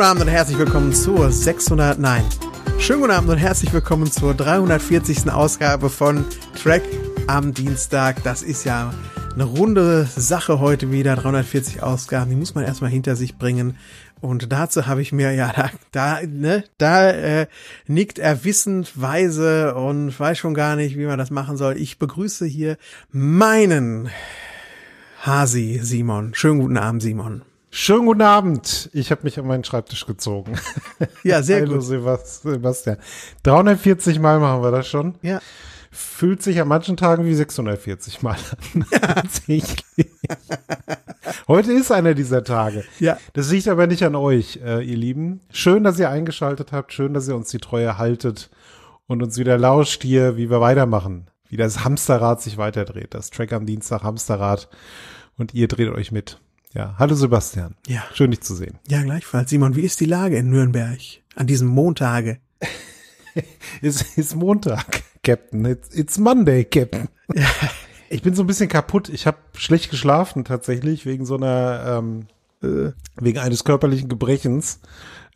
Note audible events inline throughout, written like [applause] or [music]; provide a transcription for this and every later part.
guten Abend und herzlich willkommen zur 600, nein, schönen guten Abend und herzlich willkommen zur 340. Ausgabe von Track am Dienstag. Das ist ja eine runde Sache heute wieder, 340 Ausgaben, die muss man erstmal hinter sich bringen. Und dazu habe ich mir, ja, da, da, ne, da äh, nickt er wissend, weise und weiß schon gar nicht, wie man das machen soll. Ich begrüße hier meinen Hasi Simon. Schönen guten Abend, Simon. Schönen guten Abend. Ich habe mich an meinen Schreibtisch gezogen. [laughs] Ja, sehr Hallo gut. Sebastian. 340 Mal machen wir das schon. Ja. Fühlt sich an manchen Tagen wie 640 Mal an. [laughs] Ja. Heute ist einer dieser Tage. Ja. Das liegt aber nicht an euch, äh, ihr Lieben. Schön, dass ihr eingeschaltet habt. Schön, dass ihr uns die Treue haltet und uns wieder lauscht hier, wie wir weitermachen. Wie das Hamsterrad sich weiterdreht. Das Track am Dienstag Hamsterrad. Und ihr dreht euch mit. Ja, hallo Sebastian. Ja. Schön dich zu sehen. Ja, gleichfalls. Simon, wie ist die Lage in Nürnberg an diesem Montage? es [laughs] ist Montag, Captain. It's, it's Monday, Captain. Ja. [laughs] Ich bin so ein bisschen kaputt. Ich habe schlecht geschlafen tatsächlich wegen so einer ähm, äh, wegen eines körperlichen Gebrechens.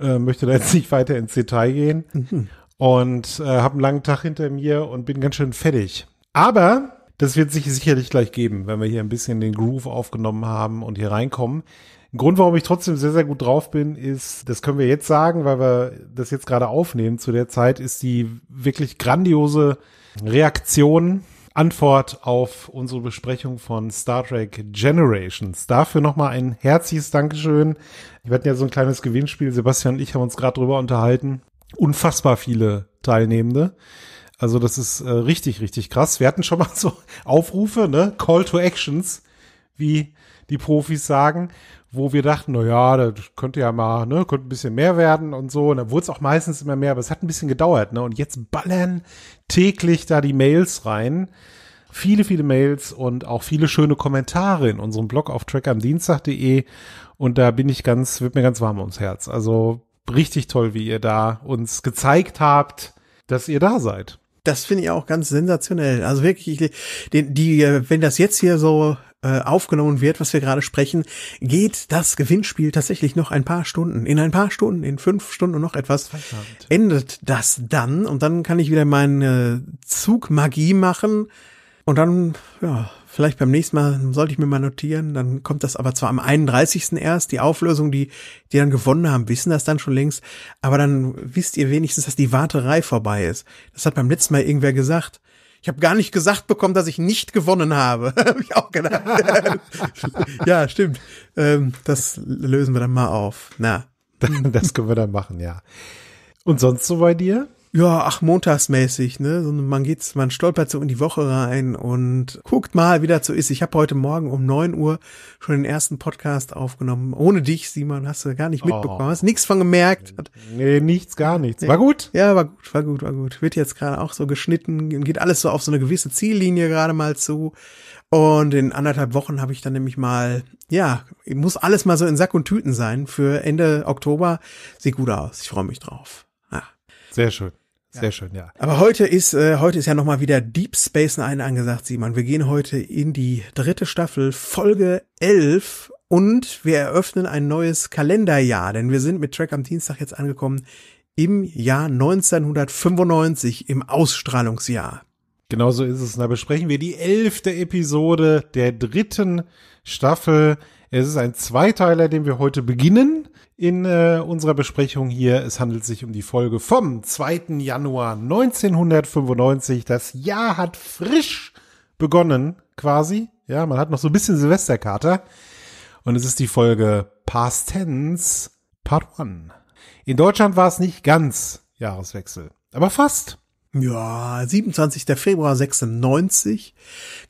Äh, möchte da jetzt nicht weiter ins Detail gehen mhm. und äh, habe einen langen Tag hinter mir und bin ganz schön fertig. Aber das wird sich sicherlich gleich geben, wenn wir hier ein bisschen den Groove aufgenommen haben und hier reinkommen. Ein Grund, warum ich trotzdem sehr, sehr gut drauf bin, ist, das können wir jetzt sagen, weil wir das jetzt gerade aufnehmen zu der Zeit, ist die wirklich grandiose Reaktion, Antwort auf unsere Besprechung von Star Trek Generations. Dafür nochmal ein herzliches Dankeschön. Wir hatten ja so ein kleines Gewinnspiel. Sebastian und ich haben uns gerade drüber unterhalten. Unfassbar viele Teilnehmende. Also das ist äh, richtig, richtig krass. Wir hatten schon mal [laughs] so Aufrufe, ne? Call to Actions, wie die Profis sagen, wo wir dachten, na ja, das könnte ja mal, ne, könnte ein bisschen mehr werden und so. Und da wurde es auch meistens immer mehr, aber es hat ein bisschen gedauert, ne? Und jetzt ballern täglich da die Mails rein. Viele, viele Mails und auch viele schöne Kommentare in unserem Blog auf trackamdienstag.de. Und da bin ich ganz, wird mir ganz warm ums Herz. Also richtig toll, wie ihr da uns gezeigt habt, dass ihr da seid das finde ich auch ganz sensationell. Also wirklich, ich, die, die, wenn das jetzt hier so äh, aufgenommen wird, was wir gerade sprechen, geht das Gewinnspiel tatsächlich noch ein paar Stunden. In ein paar Stunden, in fünf Stunden und noch etwas Verdammt. endet das dann und dann kann ich wieder meine Zugmagie machen und dann, ja, Vielleicht beim nächsten Mal sollte ich mir mal notieren. Dann kommt das aber zwar am 31. erst, die Auflösung, die, die dann gewonnen haben, wissen das dann schon längst. Aber dann wisst ihr wenigstens, dass die Warterei vorbei ist. Das hat beim letzten Mal irgendwer gesagt. Ich habe gar nicht gesagt bekommen, dass ich nicht gewonnen habe. [laughs] habe ich auch gedacht. [laughs] ja, stimmt. Ähm, das lösen wir dann mal auf. Na. [laughs] Das können wir dann machen, ja. Und sonst so bei dir? ja, ach, montagsmäßig, ne? Man geht's, man stolpert so in die Woche rein und guckt mal, wie das so ist. Ich habe heute Morgen um neun Uhr schon den ersten Podcast aufgenommen. Ohne dich, Simon, hast du gar nicht oh. mitbekommen. Oh. Hast nichts von gemerkt. Nee, nichts, gar nichts. War gut? Ja, war gut, war gut, war gut. Wird jetzt gerade auch so geschnitten, geht alles so auf so eine gewisse Ziellinie gerade mal zu. Und in anderthalb Wochen habe ich dann nämlich mal, ja, muss alles mal so in Sack und Tüten sein für Ende Oktober. Sieht gut aus. Ich freue mich drauf. Ah. Sehr schön. Sehr schön, ja. Aber heute ist äh, heute ist ja noch mal wieder Deep Space Nine angesagt, Simon. Wir gehen heute in die dritte Staffel, Folge 11 und wir eröffnen ein neues Kalenderjahr, denn wir sind mit Track am Dienstag jetzt angekommen im Jahr 1995 im Ausstrahlungsjahr. Genau so ist es. Da besprechen wir die elfte Episode der dritten Staffel es ist ein Zweiteiler, den wir heute beginnen in äh, unserer Besprechung hier. Es handelt sich um die Folge vom 2. Januar 1995. Das Jahr hat frisch begonnen, quasi. Ja, man hat noch so ein bisschen Silvesterkater. Und es ist die Folge Past Tense Part 1. In Deutschland war es nicht ganz Jahreswechsel, aber fast. Ja, 27. Februar 96.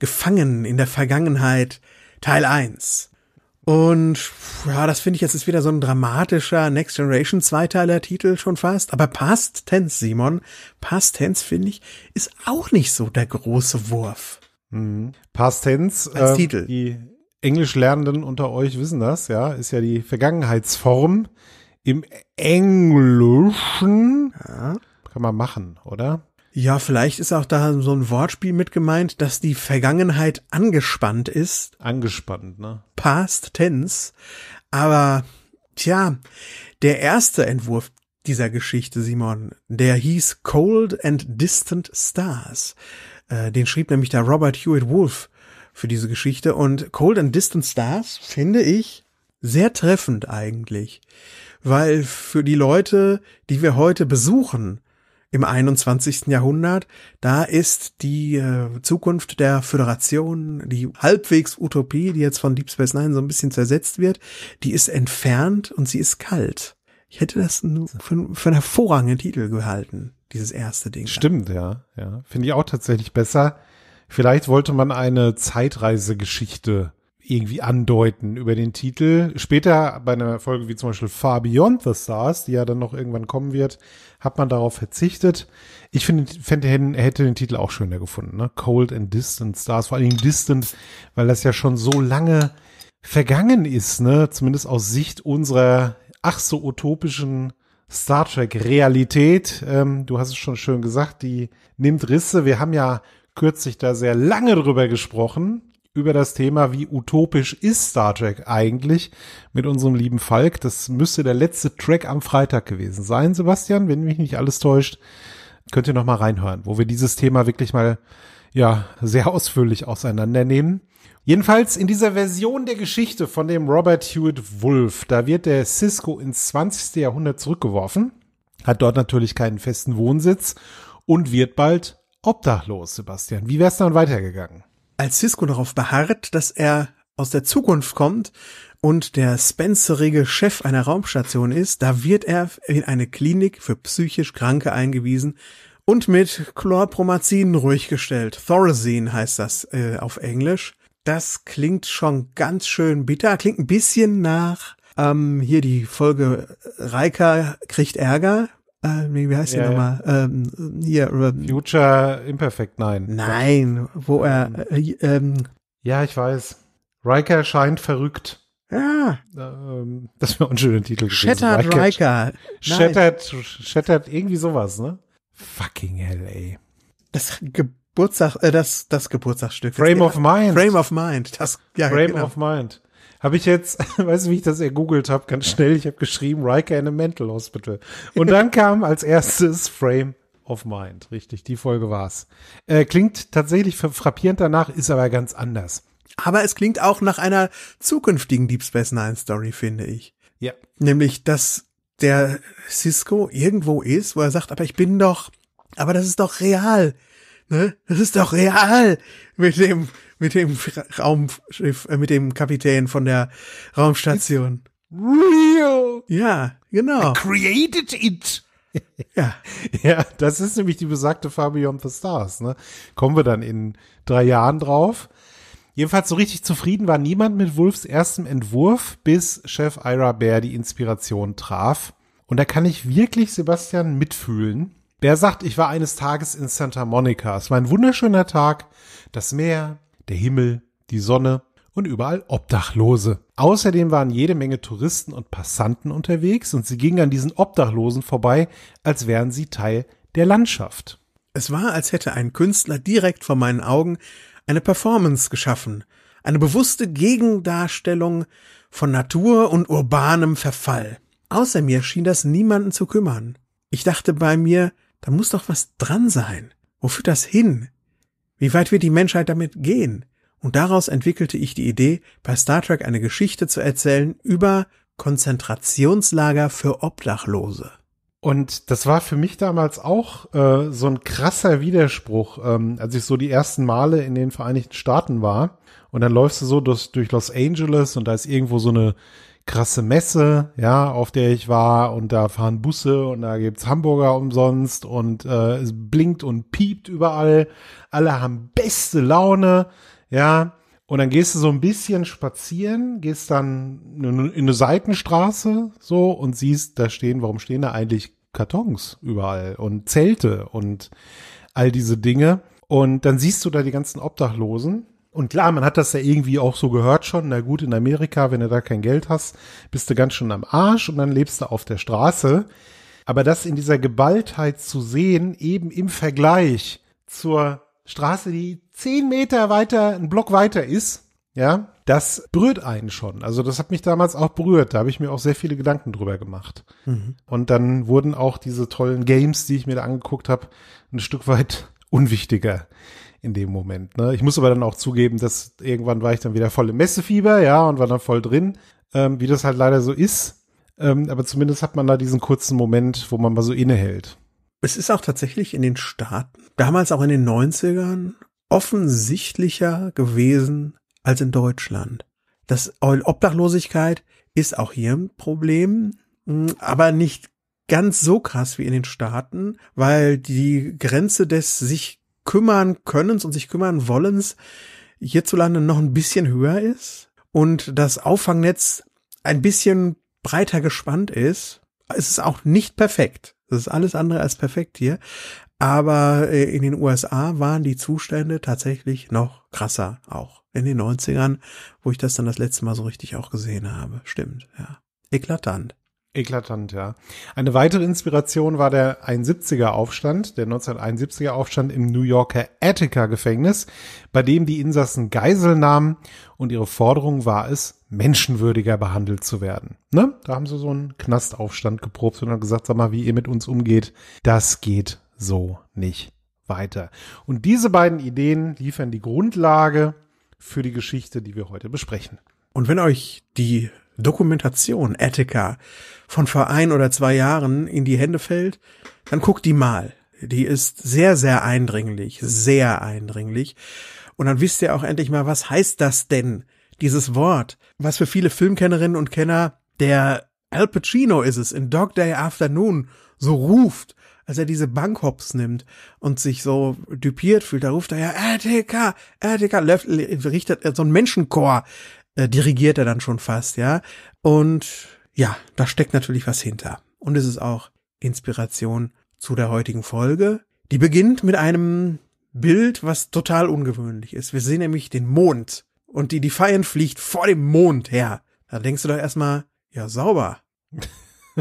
Gefangen in der Vergangenheit Teil 1. Und ja, das finde ich jetzt ist wieder so ein dramatischer Next Generation Zweiteiler Titel schon fast. Aber Past Tense, Simon, Past Tense finde ich, ist auch nicht so der große Wurf. Mhm. Past Tense. Als äh, Titel. Die Englischlernenden unter euch wissen das, ja, ist ja die Vergangenheitsform im Englischen. Ja. Kann man machen, oder? Ja, vielleicht ist auch da so ein Wortspiel mit gemeint, dass die Vergangenheit angespannt ist. Angespannt, ne? Past tense. Aber, tja, der erste Entwurf dieser Geschichte, Simon, der hieß Cold and Distant Stars. Äh, den schrieb nämlich der Robert Hewitt Wolf für diese Geschichte. Und Cold and Distant Stars finde ich sehr treffend eigentlich, weil für die Leute, die wir heute besuchen, im 21. Jahrhundert. Da ist die äh, Zukunft der Föderation, die halbwegs Utopie, die jetzt von Deep Space Nine so ein bisschen zersetzt wird, die ist entfernt und sie ist kalt. Ich hätte das für, für einen hervorragenden Titel gehalten, dieses erste Ding. Stimmt, ja, ja. Finde ich auch tatsächlich besser. Vielleicht wollte man eine Zeitreisegeschichte irgendwie andeuten über den Titel. Später bei einer Folge wie zum Beispiel Far Beyond the Stars, die ja dann noch irgendwann kommen wird, hat man darauf verzichtet. Ich finde, fände, hätte den Titel auch schöner gefunden, ne? Cold and Distant Stars, vor allen Dingen Distant, weil das ja schon so lange vergangen ist, ne? Zumindest aus Sicht unserer ach so utopischen Star Trek Realität. Ähm, du hast es schon schön gesagt, die nimmt Risse. Wir haben ja kürzlich da sehr lange drüber gesprochen über das Thema, wie utopisch ist Star Trek eigentlich mit unserem lieben Falk. Das müsste der letzte Track am Freitag gewesen sein, Sebastian, wenn mich nicht alles täuscht. Könnt ihr nochmal reinhören, wo wir dieses Thema wirklich mal ja sehr ausführlich auseinandernehmen. Jedenfalls in dieser Version der Geschichte von dem Robert Hewitt Wolf, da wird der Cisco ins 20. Jahrhundert zurückgeworfen, hat dort natürlich keinen festen Wohnsitz und wird bald obdachlos, Sebastian. Wie wär's dann weitergegangen? Als Cisco darauf beharrt, dass er aus der Zukunft kommt und der spencerige Chef einer Raumstation ist, da wird er in eine Klinik für psychisch Kranke eingewiesen und mit Chlorpromazin ruhig gestellt. Thorazine heißt das äh, auf Englisch. Das klingt schon ganz schön bitter, klingt ein bisschen nach ähm, hier die Folge Reika kriegt Ärger äh, wie heißt ja, der nochmal? Ja. Ähm, hier, ähm, Future Imperfect, nein. Nein, wo er, ähm. äh, ähm, Ja, ich weiß. Riker scheint verrückt. Ja. Ah. Ähm, das wäre ein schöner Titel Shattered gewesen. Riker. Riker. Shattered, Shattered, irgendwie sowas, ne? Fucking hell, ey. Das Geburtstag, äh, das, das Geburtstagsstück. Frame das, of Mind. Frame of Mind. Das, ja, Frame genau. of Mind habe ich jetzt, [laughs] weißt du, wie ich das ergoogelt habe, ganz schnell, ich habe geschrieben, Riker in a Mental Hospital. Und dann kam als erstes Frame of Mind. Richtig, die Folge war's. Äh, klingt tatsächlich frappierend danach, ist aber ganz anders. Aber es klingt auch nach einer zukünftigen Deep Space Nine Story, finde ich. Ja. Nämlich, dass der Cisco irgendwo ist, wo er sagt, aber ich bin doch, aber das ist doch real ne? Das ist doch real mit dem mit dem Raumschiff, äh, mit dem Kapitän von der Raumstation. real. Ja, genau. I created it. ja. [laughs] Ja, das ist nämlich die besagte Fabian the Stars, ne? Kommen wir dann in drei Jahren drauf. Jedenfalls so richtig zufrieden war niemand mit Wolfs erstem Entwurf, bis Chef Ira Bear die Inspiration traf. Und da kann ich wirklich Sebastian mitfühlen. Der sagt, ich war eines Tages in Santa Monica. Es war ein wunderschöner Tag. Das Meer, der Himmel, die Sonne und überall Obdachlose. Außerdem waren jede Menge Touristen und Passanten unterwegs und sie gingen an diesen Obdachlosen vorbei, als wären sie Teil der Landschaft. Es war, als hätte ein Künstler direkt vor meinen Augen eine Performance geschaffen, eine bewusste Gegendarstellung von Natur und urbanem Verfall. Außer mir schien das niemanden zu kümmern. Ich dachte bei mir, da muss doch was dran sein. Wo führt das hin? Wie weit wird die Menschheit damit gehen? Und daraus entwickelte ich die Idee, bei Star Trek eine Geschichte zu erzählen über Konzentrationslager für Obdachlose. Und das war für mich damals auch äh, so ein krasser Widerspruch, ähm, als ich so die ersten Male in den Vereinigten Staaten war. Und dann läufst du so durch, durch Los Angeles und da ist irgendwo so eine krasse Messe, ja, auf der ich war und da fahren Busse und da gibt's Hamburger umsonst und äh, es blinkt und piept überall. Alle haben beste Laune, ja. Und dann gehst du so ein bisschen spazieren, gehst dann in eine Seitenstraße so und siehst, da stehen, warum stehen da eigentlich Kartons überall und Zelte und all diese Dinge. Und dann siehst du da die ganzen Obdachlosen und klar, man hat das ja irgendwie auch so gehört schon. Na gut, in Amerika, wenn du da kein Geld hast, bist du ganz schön am Arsch und dann lebst du auf der Straße. Aber das in dieser Geballtheit zu sehen, eben im Vergleich zur Straße, die zehn Meter weiter, einen Block weiter ist, ja, das berührt einen schon. Also das hat mich damals auch berührt. Da habe ich mir auch sehr viele Gedanken drüber gemacht. Mhm. Und dann wurden auch diese tollen Games, die ich mir da angeguckt habe, ein Stück weit unwichtiger in dem Moment. Ne? Ich muss aber dann auch zugeben, dass irgendwann war ich dann wieder voll im Messefieber, ja, und war dann voll drin, ähm, wie das halt leider so ist. Ähm, aber zumindest hat man da diesen kurzen Moment, wo man mal so innehält. Es ist auch tatsächlich in den Staaten, damals auch in den 90ern, offensichtlicher gewesen als in Deutschland. Das Obdachlosigkeit ist auch hier ein Problem, hm, aber nicht ganz so krass wie in den Staaten, weil die Grenze des sich kümmern können und sich kümmern wollen, hierzulande noch ein bisschen höher ist und das Auffangnetz ein bisschen breiter gespannt ist. Es ist auch nicht perfekt. Das ist alles andere als perfekt hier. Aber äh, in den USA waren die Zustände tatsächlich noch krasser auch. In den 90ern, wo ich das dann das letzte Mal so richtig auch gesehen habe. Stimmt, ja. Eklatant. Eklatant, ja. Eine weitere Inspiration war der 71er Aufstand, der 1971er Aufstand im New Yorker Attica Gefängnis, bei dem die Insassen Geisel nahmen und ihre Forderung war es, menschenwürdiger behandelt zu werden. Ne? Da haben sie so einen Knastaufstand geprobt und haben gesagt, sag mal, wie ihr mit uns umgeht, das geht so nicht weiter. Und diese beiden Ideen liefern die Grundlage für die Geschichte, die wir heute besprechen. Und wenn euch die Dokumentation, Attica, von vor ein oder zwei Jahren in die Hände fällt, dann guck die mal. Die ist sehr, sehr eindringlich, sehr eindringlich. Und dann wisst ihr auch endlich mal, was heißt das denn, dieses Wort? Was für viele Filmkennerinnen und Kenner der Al Pacino ist es in Dog Day Afternoon so ruft, als er diese Bankhops nimmt und sich so düpiert fühlt, da ruft er ja, Attica, Attica, äh, richtet er so einen Menschenchor äh, dirigiert er dann schon fast, ja. Und ja, da steckt natürlich was hinter. Und es ist auch Inspiration zu der heutigen Folge. Die beginnt mit einem Bild, was total ungewöhnlich ist. Wir sehen nämlich den Mond und die Defiant fliegt vor dem Mond her. Da denkst du doch erstmal, ja, sauber.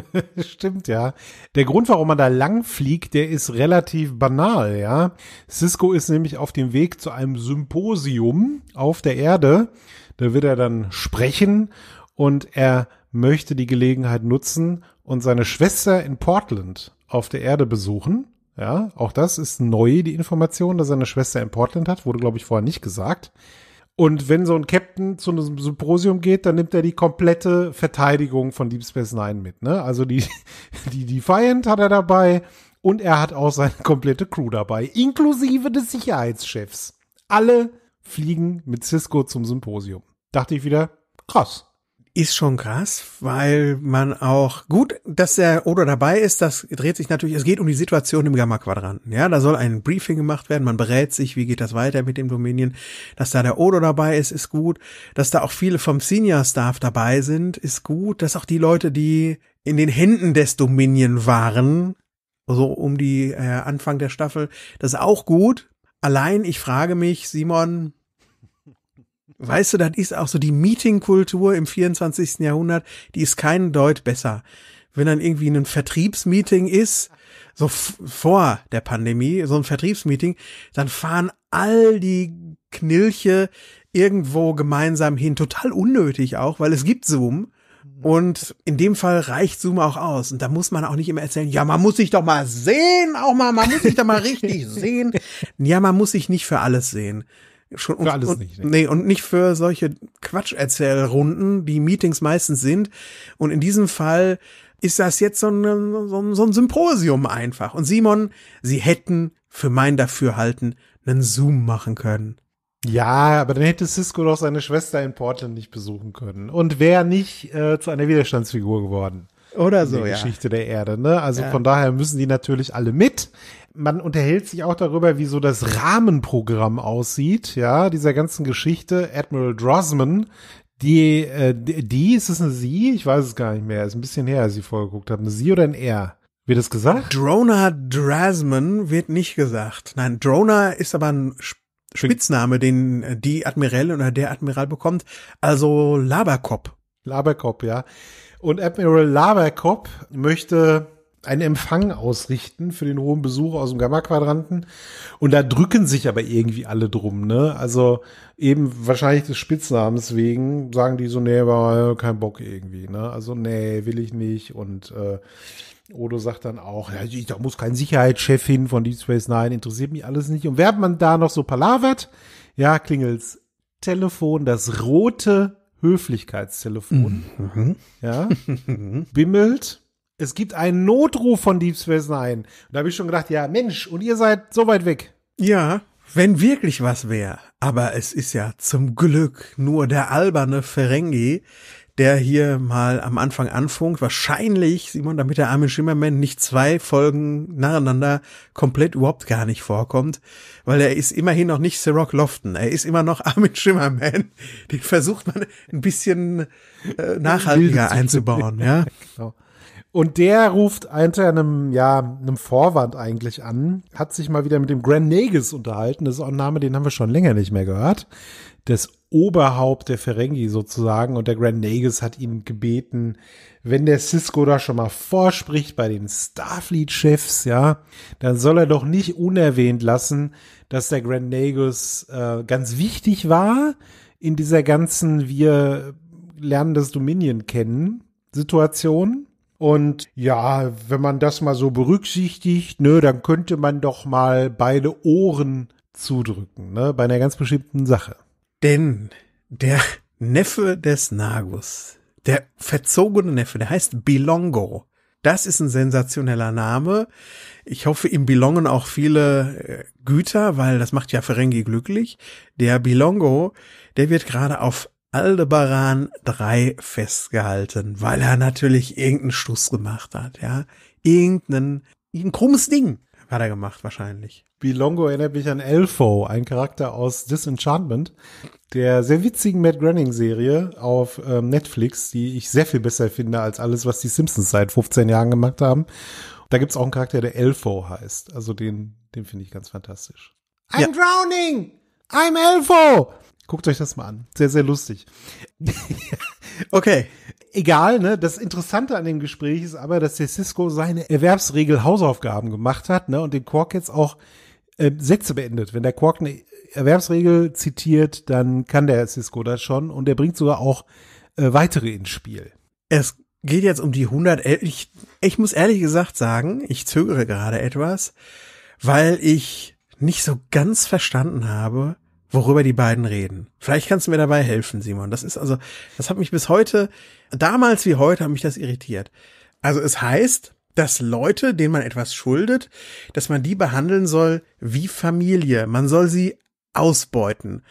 [laughs] Stimmt, ja. Der Grund, warum man da lang fliegt, der ist relativ banal, ja. Cisco ist nämlich auf dem Weg zu einem Symposium auf der Erde. Da wird er dann sprechen und er möchte die Gelegenheit nutzen und seine Schwester in Portland auf der Erde besuchen. Ja, auch das ist neu, die Information, dass er eine Schwester in Portland hat. Wurde, glaube ich, vorher nicht gesagt. Und wenn so ein Captain zu einem Symposium geht, dann nimmt er die komplette Verteidigung von Deep Space Nine mit. Ne? Also die, [laughs] die Defiant hat er dabei und er hat auch seine komplette Crew dabei, inklusive des Sicherheitschefs. Alle fliegen mit Cisco zum Symposium. Dachte ich wieder, krass. Ist schon krass, weil man auch gut, dass der Odo dabei ist, das dreht sich natürlich, es geht um die Situation im Gamma-Quadranten. Ja, da soll ein Briefing gemacht werden, man berät sich, wie geht das weiter mit dem Dominion. Dass da der Odo dabei ist, ist gut. Dass da auch viele vom Senior-Staff dabei sind, ist gut. Dass auch die Leute, die in den Händen des Dominion waren, so um die äh, Anfang der Staffel, das ist auch gut. Allein, ich frage mich, Simon, weißt du, das ist auch so die Meetingkultur im 24. Jahrhundert, die ist keinen Deut besser. Wenn dann irgendwie ein Vertriebsmeeting ist, so vor der Pandemie, so ein Vertriebsmeeting, dann fahren all die Knilche irgendwo gemeinsam hin. Total unnötig auch, weil es gibt Zoom. Und in dem Fall reicht Zoom auch aus. Und da muss man auch nicht immer erzählen, ja, man muss sich doch mal sehen, auch mal, man muss sich doch mal richtig [laughs] sehen. Ja, man muss sich nicht für alles sehen. Schon für alles und, nicht. Nee. nee, und nicht für solche Quatscherzählrunden, die Meetings meistens sind. Und in diesem Fall ist das jetzt so ein, so ein, so ein Symposium einfach. Und Simon, sie hätten für mein Dafürhalten einen Zoom machen können. Ja, aber dann hätte Cisco doch seine Schwester in Portland nicht besuchen können und wäre nicht äh, zu einer Widerstandsfigur geworden. Oder so, in der ja. Geschichte der Erde, ne? Also ja. von daher müssen die natürlich alle mit. Man unterhält sich auch darüber, wie so das Rahmenprogramm aussieht, ja, dieser ganzen Geschichte. Admiral Drosman, die, äh, die, ist es eine Sie? Ich weiß es gar nicht mehr. Ist ein bisschen her, als ich vorgeguckt habe. Eine Sie oder ein Er? Wird es gesagt? Drona Drasman wird nicht gesagt. Nein, Drona ist aber ein Spitzname, den äh, die Admirälin oder der Admiral bekommt. Also Laberkop. Laberkop, ja. Und Admiral Laberkop möchte einen Empfang ausrichten für den hohen Besuch aus dem Gamma-Quadranten. Und da drücken sich aber irgendwie alle drum, ne? Also eben wahrscheinlich des Spitznamens wegen sagen die so, nee, aber äh, kein Bock irgendwie, ne? Also nee, will ich nicht. Und äh, Odo sagt dann auch, ja, ich, da muss kein Sicherheitschef hin von Deep Space Nine, interessiert mich alles nicht. Und während man da noch so palavert, ja, klingelt's Telefon, das rote Höflichkeitstelefon. Mhm. Ja. Bimmelt. Es gibt einen Notruf von Deep Space Nine. Und da habe ich schon gedacht, ja, Mensch, und ihr seid so weit weg. Ja, wenn wirklich was wäre. Aber es ist ja zum Glück nur der alberne Ferengi, der hier mal am Anfang anfunkt. Wahrscheinlich, Simon, damit der Armin Schimmermann nicht zwei Folgen nacheinander komplett überhaupt gar nicht vorkommt, weil er ist immerhin noch nicht The Rock Lofton. Er ist immer noch [laughs] Armin Schimmermann. Den versucht man ein bisschen äh, nachhaltiger einzubauen, ja. [laughs] Genau. Und der ruft unter einem, ja, einem Vorwand eigentlich an, hat sich mal wieder mit dem Grand Negus unterhalten. Das ist auch ein Name, den haben wir schon länger nicht mehr gehört. Des Oberhaupt der Ferengi sozusagen und der Grand Nagus hat ihn gebeten, wenn der Cisco da schon mal vorspricht bei den Starfleet-Chefs, ja, dann soll er doch nicht unerwähnt lassen, dass der Grand Nagus äh, ganz wichtig war in dieser ganzen wir lernen das Dominion kennen Situation. Und ja, wenn man das mal so berücksichtigt, ne, dann könnte man doch mal beide Ohren zudrücken, ne, bei einer ganz bestimmten Sache. Denn der Neffe des Nagus, der verzogene Neffe, der heißt Bilongo. Das ist ein sensationeller Name. Ich hoffe, ihm belongen auch viele äh, Güter, weil das macht ja Ferengi glücklich. Der Bilongo, der wird gerade auf Aldebaran 3 festgehalten, weil er natürlich irgendeinen Schuss gemacht hat, ja. Irgendeinen, ein krummes Ding hat er gemacht, wahrscheinlich. Bilongo erinnert mich an Elfo, ein Charakter aus Disenchantment, der sehr witzigen Matt Groening-Serie auf ähm, Netflix, die ich sehr viel besser finde als alles, was die Simpsons seit 15 Jahren gemacht haben. Da gibt es auch einen Charakter, der Elfo heißt. Also den, den finde ich ganz fantastisch. I'm ja. drowning! I'm Elfo! Guckt euch das mal an. Sehr, sehr lustig. [laughs] okay. Egal, ne? Das Interessante an dem Gespräch ist aber, dass der Cisco seine Erwerbsregel Hausaufgaben gemacht hat, ne? Und den Quark jetzt auch äh, Sätze beendet. Wenn der Quark eine Erwerbsregel zitiert, dann kann der Cisco das schon und er bringt sogar auch äh, weitere ins Spiel. Es geht jetzt um die 100. Ich, ich muss ehrlich gesagt sagen, ich zögere gerade etwas, weil ich nicht so ganz verstanden habe, worüber die beiden reden. Vielleicht kannst du mir dabei helfen, Simon. Das ist also, das hat mich bis heute, damals wie heute, hat mich das irritiert. Also es heißt, dass Leute, denen man etwas schuldet, dass man die behandeln soll wie Familie. Man soll sie ausbeuten.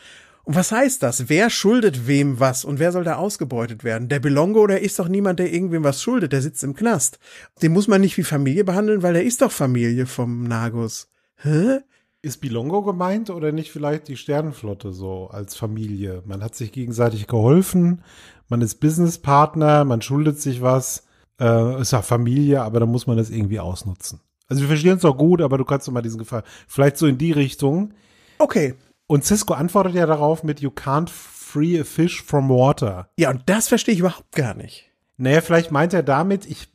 Und was heißt das? Wer schuldet wem was und wer soll da ausgebeutet werden? Der Belongo, oder ist doch niemand, der irgendwem was schuldet, der sitzt im Knast. Den muss man nicht wie Familie behandeln, weil der ist doch Familie vom Nagus. Hä? Ist Bilongo gemeint oder nicht vielleicht die Sternenflotte so als Familie? Man hat sich gegenseitig geholfen, man ist Businesspartner, man schuldet sich was. Äh, ist ja Familie, aber da muss man das irgendwie ausnutzen. Also wir verstehen uns doch gut, aber du kannst doch mal diesen Gefallen. Vielleicht so in die Richtung. Okay. Und Cisco antwortet ja darauf mit You can't free a fish from water. Ja, und das verstehe ich überhaupt gar nicht. Naja, vielleicht meint er damit, ich,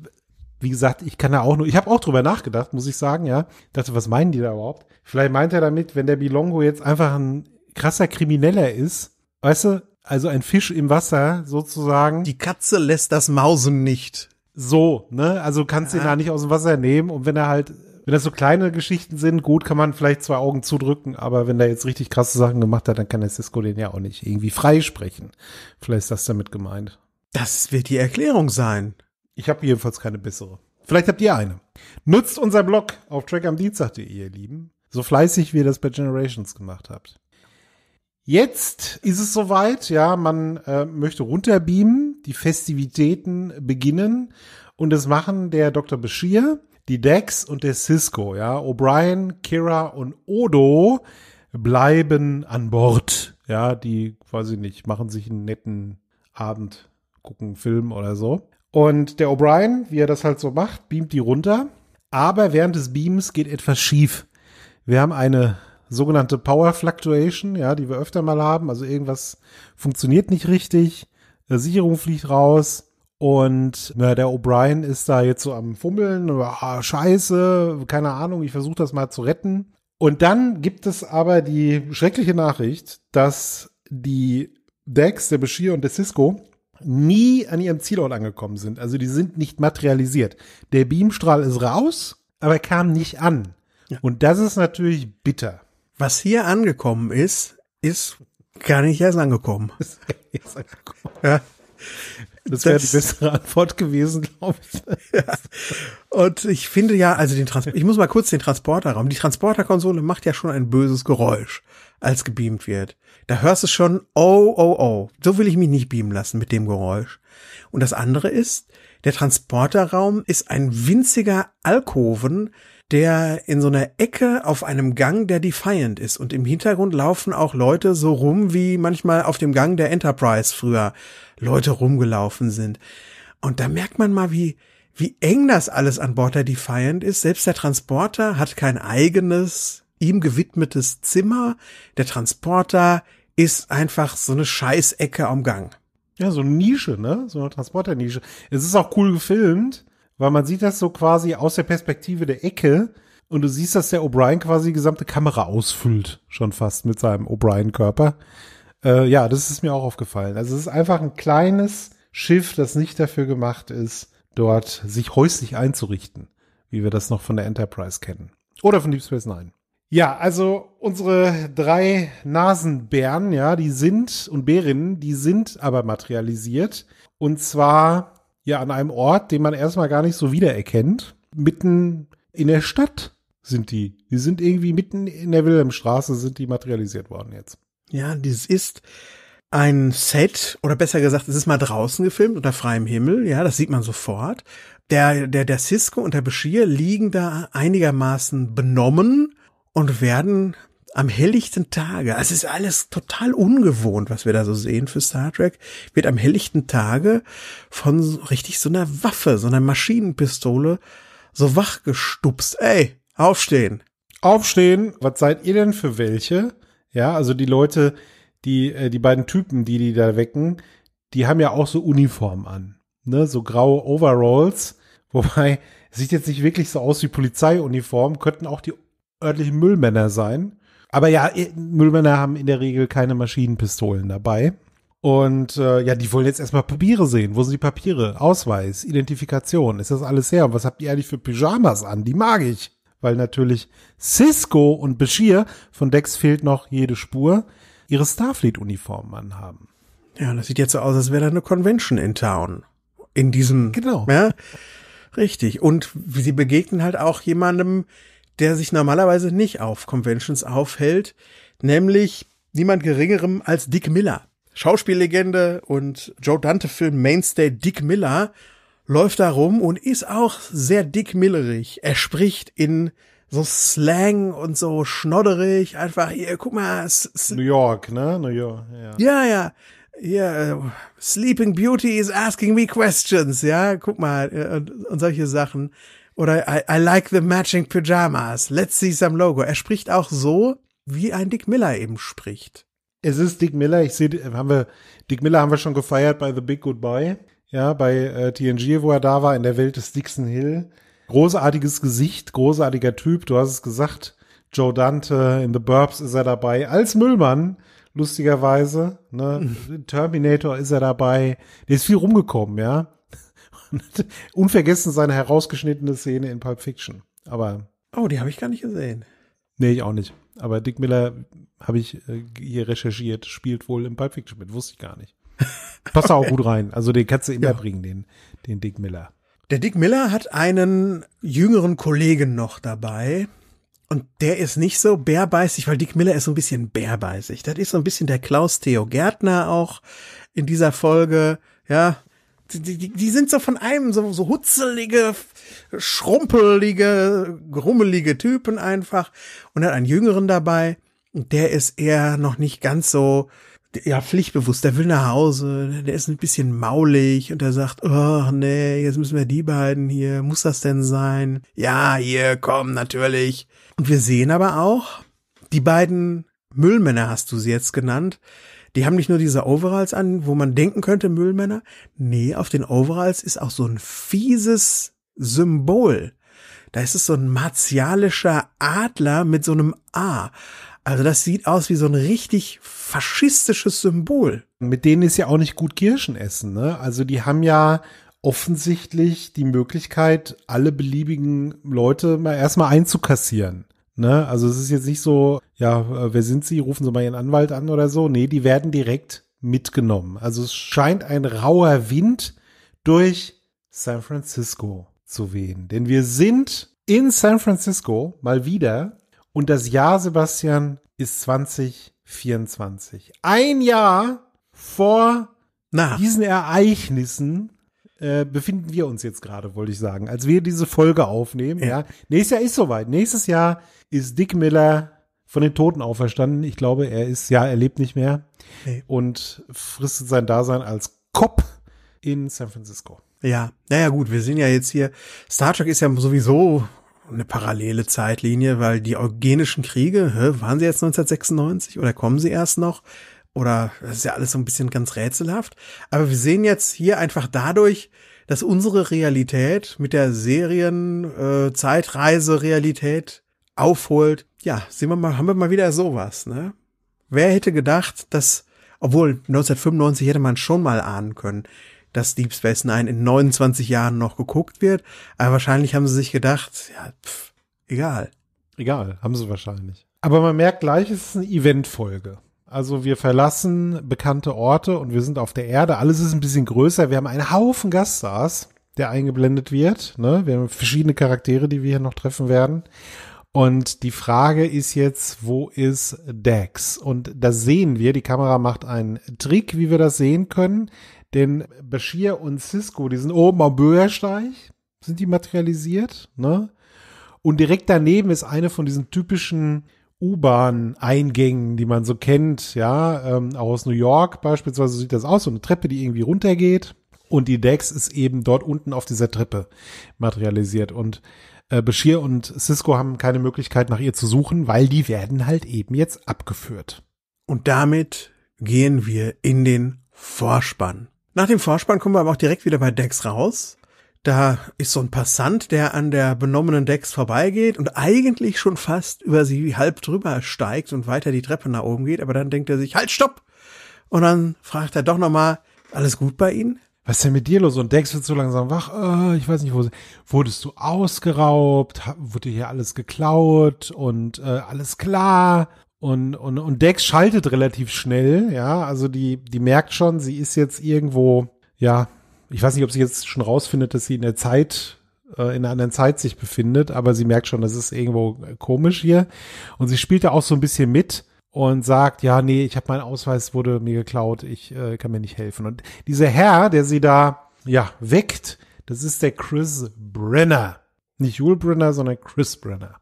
wie gesagt, ich kann da auch nur, ich habe auch drüber nachgedacht, muss ich sagen, ja. dachte, was meinen die da überhaupt? Vielleicht meint er damit, wenn der Bilongo jetzt einfach ein krasser Krimineller ist, weißt du, also ein Fisch im Wasser sozusagen. Die Katze lässt das Mausen nicht so, ne? Also kannst ja. ihn da nicht aus dem Wasser nehmen und wenn er halt, wenn das so kleine Geschichten sind, gut, kann man vielleicht zwei Augen zudrücken, aber wenn er jetzt richtig krasse Sachen gemacht hat, dann kann der Cisco den ja auch nicht irgendwie freisprechen. Vielleicht ist das damit gemeint. Das wird die Erklärung sein. Ich habe jedenfalls keine bessere. Vielleicht habt ihr eine. Nutzt unser Blog auf trackamdienstag.de, ihr Lieben. So fleißig, wie ihr das bei Generations gemacht habt. Jetzt ist es soweit, ja, man äh, möchte runterbeamen, die Festivitäten beginnen und das machen der Dr. Bashir, die Dex und der Cisco, ja. O'Brien, Kira und Odo bleiben an Bord, ja, die, quasi nicht, machen sich einen netten Abend, gucken Film oder so. Und der O'Brien, wie er das halt so macht, beamt die runter, aber während des Beams geht etwas schief. Wir haben eine sogenannte Power Fluctuation, ja, die wir öfter mal haben. Also irgendwas funktioniert nicht richtig, Sicherung fliegt raus. Und na, der O'Brien ist da jetzt so am Fummeln, ah, scheiße, keine Ahnung, ich versuche das mal zu retten. Und dann gibt es aber die schreckliche Nachricht, dass die Dex, der Bashir und der Cisco nie an ihrem Zielort angekommen sind. Also die sind nicht materialisiert. Der Beamstrahl ist raus, aber kam nicht an. Ja. Und das ist natürlich bitter. Was hier angekommen ist, ist gar nicht erst angekommen. [laughs] Ist gar nicht erst angekommen. Ja. Das wäre die bessere Antwort gewesen, glaube ich. [laughs] Ja. Und ich finde ja, also den Transport, ich muss mal kurz den Transporterraum. Die Transporterkonsole macht ja schon ein böses Geräusch, als gebeamt wird. Da hörst du schon, oh, oh, oh. So will ich mich nicht beamen lassen mit dem Geräusch. Und das andere ist, der Transporterraum ist ein winziger Alkoven, der in so einer Ecke auf einem Gang, der Defiant ist. Und im Hintergrund laufen auch Leute so rum, wie manchmal auf dem Gang der Enterprise früher Leute rumgelaufen sind. Und da merkt man mal, wie, wie eng das alles an Bord der Defiant ist. Selbst der Transporter hat kein eigenes, ihm gewidmetes Zimmer. Der Transporter ist einfach so eine Scheißecke am Gang. Ja, so eine Nische, ne? So eine Transporternische. Es ist auch cool gefilmt weil man sieht das so quasi aus der Perspektive der Ecke und du siehst, dass der O'Brien quasi die gesamte Kamera ausfüllt, schon fast mit seinem O'Brien-Körper. Äh, ja, das ist mir auch aufgefallen. Also es ist einfach ein kleines Schiff, das nicht dafür gemacht ist, dort sich häuslich einzurichten, wie wir das noch von der Enterprise kennen. Oder von Deep Space Nine. Ja, also unsere drei Nasenbären, ja, die sind und Bärinnen, die sind aber materialisiert. Und zwar ja an einem Ort, den man erstmal gar nicht so wiedererkennt. Mitten in der Stadt sind die. Die sind irgendwie mitten in der Wilhelmstraße sind die materialisiert worden jetzt. Ja, dieses ist ein Set oder besser gesagt, es ist mal draußen gefilmt unter freiem Himmel. Ja, das sieht man sofort. Der, der, der Cisco und der Bashir liegen da einigermaßen benommen und werden am helllichten Tage, also es ist alles total ungewohnt, was wir da so sehen für Star Trek, wird am helllichten Tage von so, richtig so einer Waffe, so einer Maschinenpistole so wachgestupst. Ey, aufstehen. Aufstehen, was seid ihr denn für welche? Ja, also die Leute, die, äh, die beiden Typen, die die da wecken, die haben ja auch so Uniform an, ne, so graue Overalls, wobei sieht jetzt nicht wirklich so aus wie Polizeiuniform, könnten auch die örtlichen Müllmänner sein. Aber ja, Müllmänner haben in der Regel keine Maschinenpistolen dabei. Und äh, ja, die wollen jetzt erstmal Papiere sehen. Wo sind die Papiere? Ausweis, Identifikation, ist das alles her? Und was habt ihr eigentlich für Pyjamas an? Die mag ich. Weil natürlich Cisco und Bashir, von Dex fehlt noch jede Spur, ihre Starfleet-Uniformen anhaben. Ja, das sieht jetzt so aus, als wäre da eine Convention in Town. In diesem. Genau. Ja, richtig. Und sie begegnen halt auch jemandem, der sich normalerweise nicht auf Conventions aufhält, nämlich niemand geringerem als Dick Miller. Schauspiellegende und Joe Dante-Film Mainstay Dick Miller läuft da rum und ist auch sehr dick millerig. Er spricht in so Slang und so schnodderig, einfach hier, guck mal. New York, ne? New York, ja. Ja, ja. Hier, uh, Sleeping Beauty is asking me questions, ja, guck mal, äh, und, und solche Sachen. Oder I, I like the matching pajamas. Let's see some logo. Er spricht auch so, wie ein Dick Miller eben spricht. Es ist Dick Miller. Ich sehe, haben wir, Dick Miller haben wir schon gefeiert bei The Big Goodbye. Ja, bei äh, TNG, wo er da war, in der Welt des Dixon Hill. Großartiges Gesicht, großartiger Typ. Du hast es gesagt. Joe Dante in The Burbs ist er dabei. Als Müllmann, lustigerweise. Ne? [laughs] Terminator ist er dabei. Der ist viel rumgekommen, ja. [laughs] Unvergessen seine herausgeschnittene Szene in Pulp Fiction. Aber. Oh, die habe ich gar nicht gesehen. Nee, ich auch nicht. Aber Dick Miller habe ich äh, hier recherchiert, spielt wohl im Pulp Fiction mit. Wusste ich gar nicht. [laughs] Passt auch gut rein. Also den kannst du immer ja. bringen, den, den Dick Miller. Der Dick Miller hat einen jüngeren Kollegen noch dabei. Und der ist nicht so bärbeißig, weil Dick Miller ist so ein bisschen bärbeißig. Das ist so ein bisschen der Klaus Theo Gärtner auch in dieser Folge. Ja, die, die, die sind so von einem so, so hutzelige, schrumpelige, grummelige Typen einfach und hat einen Jüngeren dabei und der ist eher noch nicht ganz so ja pflichtbewusst, der will nach Hause, der ist ein bisschen maulig und der sagt, oh nee, jetzt müssen wir die beiden hier, muss das denn sein? Ja, hier, komm, natürlich. Und wir sehen aber auch, die beiden Müllmänner hast du sie jetzt genannt, die haben nicht nur diese Overalls an, wo man denken könnte, Müllmänner. Nee, auf den Overalls ist auch so ein fieses Symbol. Da ist es so ein martialischer Adler mit so einem A. Also das sieht aus wie so ein richtig faschistisches Symbol. Mit denen ist ja auch nicht gut Kirschen essen, ne? Also die haben ja offensichtlich die Möglichkeit, alle beliebigen Leute mal erstmal einzukassieren. Ne? Also es ist jetzt nicht so, ja, äh, wer sind Sie? Rufen Sie mal Ihren Anwalt an oder so. Nee, die werden direkt mitgenommen. Also es scheint ein rauer Wind durch San Francisco zu wehen. Denn wir sind in San Francisco mal wieder. Und das Jahr, Sebastian, ist 2024. Ein Jahr vor Na. diesen Ereignissen äh, befinden wir uns jetzt gerade, wollte ich sagen, als wir diese Folge aufnehmen. Ja. ja. Nächstes Jahr ist soweit. Nächstes Jahr ist Dick Miller von den Toten auferstanden. Ich glaube, er ist, ja, er lebt nicht mehr nee. und fristet sein Dasein als Cop in San Francisco. Ja, naja gut, wir sind ja jetzt hier, Star Trek ist ja sowieso eine parallele Zeitlinie, weil die eugenischen Kriege, hä, waren sie jetzt 1996 oder kommen sie erst noch? Oder das ist ja alles so ein bisschen ganz rätselhaft. Aber wir sehen jetzt hier einfach dadurch, dass unsere Realität mit der Serien-Zeitreise-Realität äh, aufholt. Ja, sehen wir mal, haben wir mal wieder sowas, ne? Wer hätte gedacht, dass, obwohl 1995 hätte man schon mal ahnen können, dass Deep Space Nine in 29 Jahren noch geguckt wird. Aber wahrscheinlich haben sie sich gedacht, ja, pff, egal. Egal, haben sie wahrscheinlich. Aber man merkt gleich, es ist eine Eventfolge. Also wir verlassen bekannte Orte und wir sind auf der Erde. Alles ist ein bisschen größer. Wir haben einen Haufen Gaststars, der eingeblendet wird. Ne? Wir haben verschiedene Charaktere, die wir hier noch treffen werden. Und die Frage ist jetzt, wo ist Dex? Und da sehen wir. Die Kamera macht einen Trick, wie wir das sehen können. Denn Bashir und Cisco, die sind oben am Bürgersteig, sind die materialisiert, ne? Und direkt daneben ist eine von diesen typischen U-Bahn-Eingängen, die man so kennt, ja, ähm, aus New York beispielsweise sieht das aus, so eine Treppe, die irgendwie runtergeht und die Dex ist eben dort unten auf dieser Treppe materialisiert und äh, Bashir und Cisco haben keine Möglichkeit nach ihr zu suchen, weil die werden halt eben jetzt abgeführt. Und damit gehen wir in den Vorspann. Nach dem Vorspann kommen wir aber auch direkt wieder bei Dex raus da ist so ein Passant, der an der benommenen Dex vorbeigeht und eigentlich schon fast über sie halb drüber steigt und weiter die Treppe nach oben geht, aber dann denkt er sich, halt, stopp! Und dann fragt er doch nochmal, alles gut bei Ihnen? Was ist denn mit dir los? Und Dex wird so langsam wach. Äh, ich weiß nicht, wo sie. Wurdest du ausgeraubt? Wurde hier alles geklaut? Und äh, alles klar? Und, und, und Dex schaltet relativ schnell, ja. Also die, die merkt schon, sie ist jetzt irgendwo, ja, ich weiß nicht, ob sie jetzt schon rausfindet, dass sie in der Zeit äh, in einer anderen Zeit sich befindet, aber sie merkt schon, das ist irgendwo äh, komisch hier. Und sie spielt da auch so ein bisschen mit und sagt, ja, nee, ich habe meinen Ausweis, wurde mir geklaut, ich äh, kann mir nicht helfen. Und dieser Herr, der sie da, ja, weckt, das ist der Chris Brenner. Nicht Jule Brenner, sondern Chris Brenner.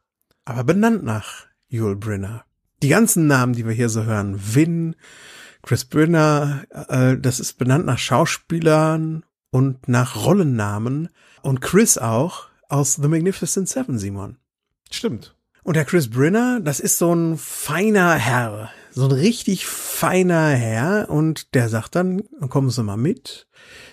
Aber benannt nach Jule Brenner. Die ganzen Namen, die wir hier so hören, Win, Chris Brenner, äh, das ist benannt nach Schauspielern, und nach Rollennamen und Chris auch aus The Magnificent Seven, Simon. Stimmt. Und der Chris Brinner, das ist so ein feiner Herr, so ein richtig feiner Herr und der sagt dann, kommen Sie mal mit.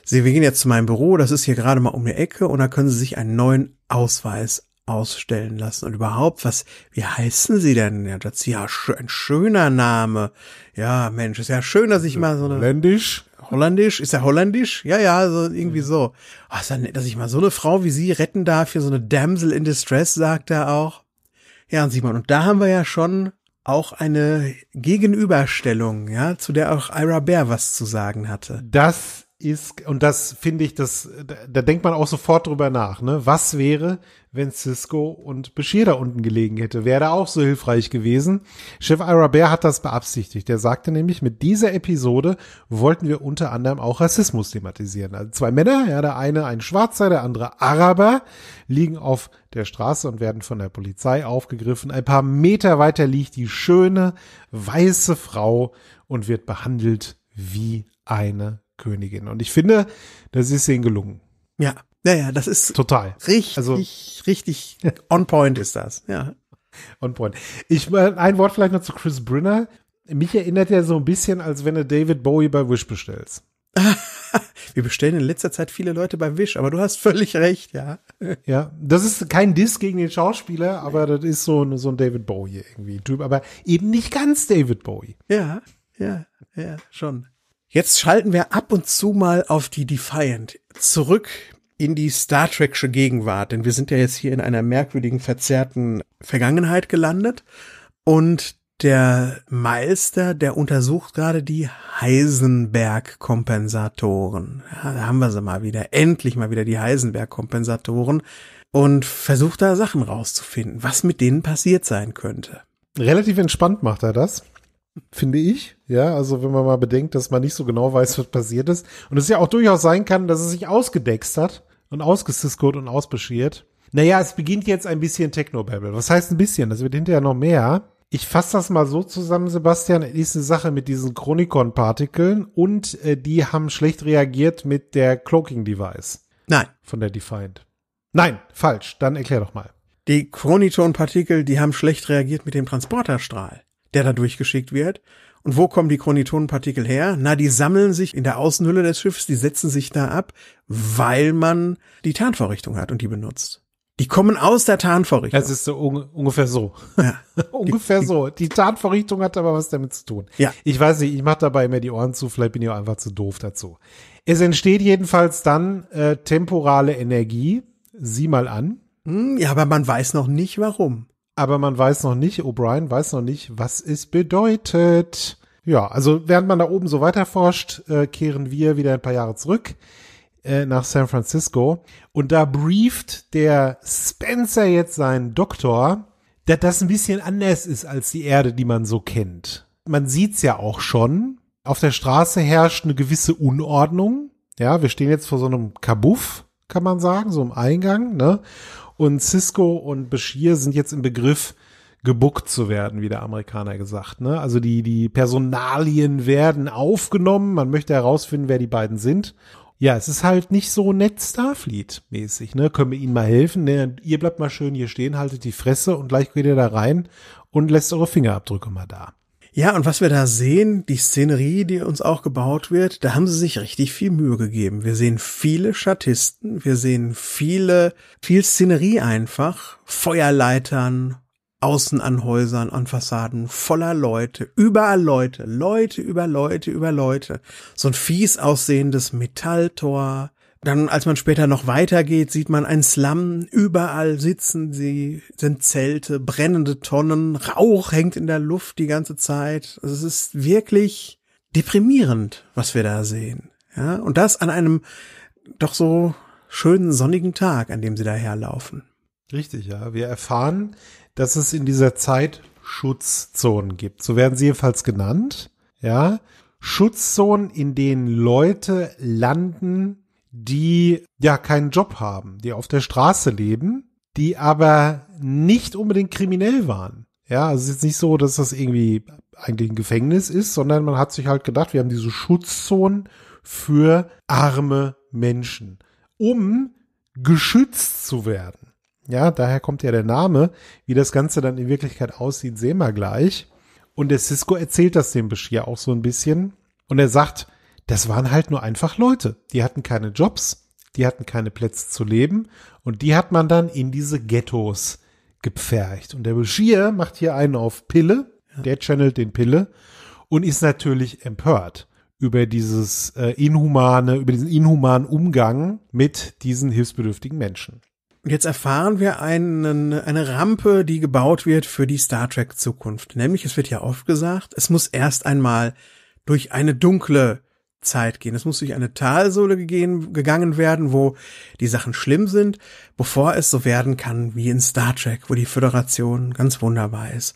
Sie, wir gehen jetzt zu meinem Büro, das ist hier gerade mal um die Ecke und da können Sie sich einen neuen Ausweis ausstellen lassen. Und überhaupt, was, wie heißen Sie denn? Ja, das ist ja ein schöner Name. Ja, Mensch, ist ja schön, dass ich mal so eine. Ländisch? Holländisch? Ist er holländisch? Ja, ja, so irgendwie mhm. so. Ach, ist ja nett, dass ich mal so eine Frau wie sie retten darf, hier so eine Damsel in Distress, sagt er auch. Ja, und Simon, und da haben wir ja schon auch eine Gegenüberstellung, ja, zu der auch Ira Bear was zu sagen hatte. Das ist, und das finde ich, das, da, da, denkt man auch sofort drüber nach, ne? Was wäre, wenn Cisco und Bashir da unten gelegen hätte? Wäre da auch so hilfreich gewesen? Chef Ira Bear hat das beabsichtigt. Der sagte nämlich, mit dieser Episode wollten wir unter anderem auch Rassismus thematisieren. Also zwei Männer, ja, der eine ein Schwarzer, der andere Araber, liegen auf der Straße und werden von der Polizei aufgegriffen. Ein paar Meter weiter liegt die schöne weiße Frau und wird behandelt wie eine Königin. Und ich finde, das ist ihnen gelungen. Ja, naja, ja, das ist total richtig, also, richtig [laughs] on point ist das. Ja, on point. Ich äh, ein Wort vielleicht noch zu Chris Brinner. Mich erinnert er so ein bisschen, als wenn du David Bowie bei Wish bestellst. [laughs] Wir bestellen in letzter Zeit viele Leute bei Wish, aber du hast völlig recht, ja. [laughs] Ja, das ist kein Diss gegen den Schauspieler, aber das ist so ein, so ein David Bowie irgendwie Typ, aber eben nicht ganz David Bowie. Ja, ja, ja, schon. Jetzt schalten wir ab und zu mal auf die Defiant zurück in die Star Trek'sche Gegenwart, denn wir sind ja jetzt hier in einer merkwürdigen, verzerrten Vergangenheit gelandet und der Meister, der untersucht gerade die Heisenberg-Kompensatoren. Ja, da haben wir sie mal wieder. Endlich mal wieder die Heisenberg-Kompensatoren. Und versucht da Sachen rauszufinden, was mit denen passiert sein könnte. Relativ entspannt macht er das finde ich. Ja, also wenn man mal bedenkt, dass man nicht so genau weiß, was passiert ist. Und es ja auch durchaus sein kann, dass es sich ausgedext hat und ausgesiskot und ausbeschiert. Naja, es beginnt jetzt ein bisschen Technobabble. Was heißt ein bisschen? Das wird hinterher noch mehr. Ich fasse das mal so zusammen, Sebastian. Ist eine Sache mit diesen Chronicon-Partikeln und äh, die haben schlecht reagiert mit der Cloaking-Device. Nein. Von der Defiant. Nein, falsch. Dann erklär doch mal. Die Chroniton-Partikel, die haben schlecht reagiert mit dem Transporterstrahl der da durchgeschickt wird. Und wo kommen die Chronitonenpartikel her? Na, die sammeln sich in der Außenhülle des Schiffs, die setzen sich da ab, weil man die Tarnvorrichtung hat und die benutzt. Die kommen aus der Tarnvorrichtung. Das ist so un ungefähr so. Ja. [laughs] ungefähr die, so. Die Tarnvorrichtung hat aber was damit zu tun. Ja. Ich weiß nicht, ich mache dabei immer die Ohren zu, vielleicht bin ich auch einfach zu doof dazu. Es entsteht jedenfalls dann äh, temporale Energie. Sieh mal an. Hm, ja, aber man weiß noch nicht warum aber man weiß noch nicht, O'Brien weiß noch nicht, was es bedeutet. Ja, also während man da oben so weiterforscht, äh, kehren wir wieder ein paar Jahre zurück äh, nach San Francisco. Und da brieft der Spencer jetzt seinen Doktor, dass das ein bisschen anders ist als die Erde, die man so kennt. Man sieht's ja auch schon. Auf der Straße herrscht eine gewisse Unordnung. Ja, wir stehen jetzt vor so einem Kabuff, kann man sagen, so einem Eingang, ne? Und Cisco und Bashir sind jetzt im Begriff, gebuckt zu werden, wie der Amerikaner gesagt. Ne? Also die, die Personalien werden aufgenommen. Man möchte herausfinden, wer die beiden sind. Ja, es ist halt nicht so nett Starfleet-mäßig. Ne? Können wir ihnen mal helfen? Ne? Ihr bleibt mal schön hier stehen, haltet die Fresse und gleich geht ihr da rein und lässt eure Fingerabdrücke mal da. Ja, und was wir da sehen, die Szenerie, die uns auch gebaut wird, da haben sie sich richtig viel Mühe gegeben. Wir sehen viele Schattisten, wir sehen viele, viel Szenerie einfach, Feuerleitern, außen an Häusern, an Fassaden, voller Leute, überall Leute, Leute über Leute über Leute. So ein fies aussehendes Metalltor, dann, als man später noch weitergeht, sieht man einen Slum. Überall sitzen sie, sind Zelte, brennende Tonnen, Rauch hängt in der Luft die ganze Zeit. Also es ist wirklich deprimierend, was wir da sehen. Ja, und das an einem doch so schönen sonnigen Tag, an dem sie daherlaufen. Richtig, ja. Wir erfahren, dass es in dieser Zeit Schutzzonen gibt. So werden sie jedenfalls genannt. Ja. Schutzzonen, in denen Leute landen, die ja keinen Job haben, die auf der Straße leben, die aber nicht unbedingt kriminell waren. Ja, also es ist jetzt nicht so, dass das irgendwie eigentlich ein Gefängnis ist, sondern man hat sich halt gedacht, wir haben diese Schutzzonen für arme Menschen, um geschützt zu werden. Ja, daher kommt ja der Name. Wie das Ganze dann in Wirklichkeit aussieht, sehen wir gleich. Und der Cisco erzählt das dem Bashir auch so ein bisschen. Und er sagt, das waren halt nur einfach Leute. Die hatten keine Jobs, die hatten keine Plätze zu leben und die hat man dann in diese Ghettos gepfercht. Und der Bashir macht hier einen auf Pille, der channelt den Pille und ist natürlich empört über dieses äh, inhumane, über diesen inhumanen Umgang mit diesen hilfsbedürftigen Menschen. Jetzt erfahren wir einen, eine Rampe, die gebaut wird für die Star Trek Zukunft. Nämlich, es wird ja oft gesagt, es muss erst einmal durch eine dunkle Zeit gehen. Es muss durch eine Talsohle gegehen, gegangen werden, wo die Sachen schlimm sind, bevor es so werden kann wie in Star Trek, wo die Föderation ganz wunderbar ist.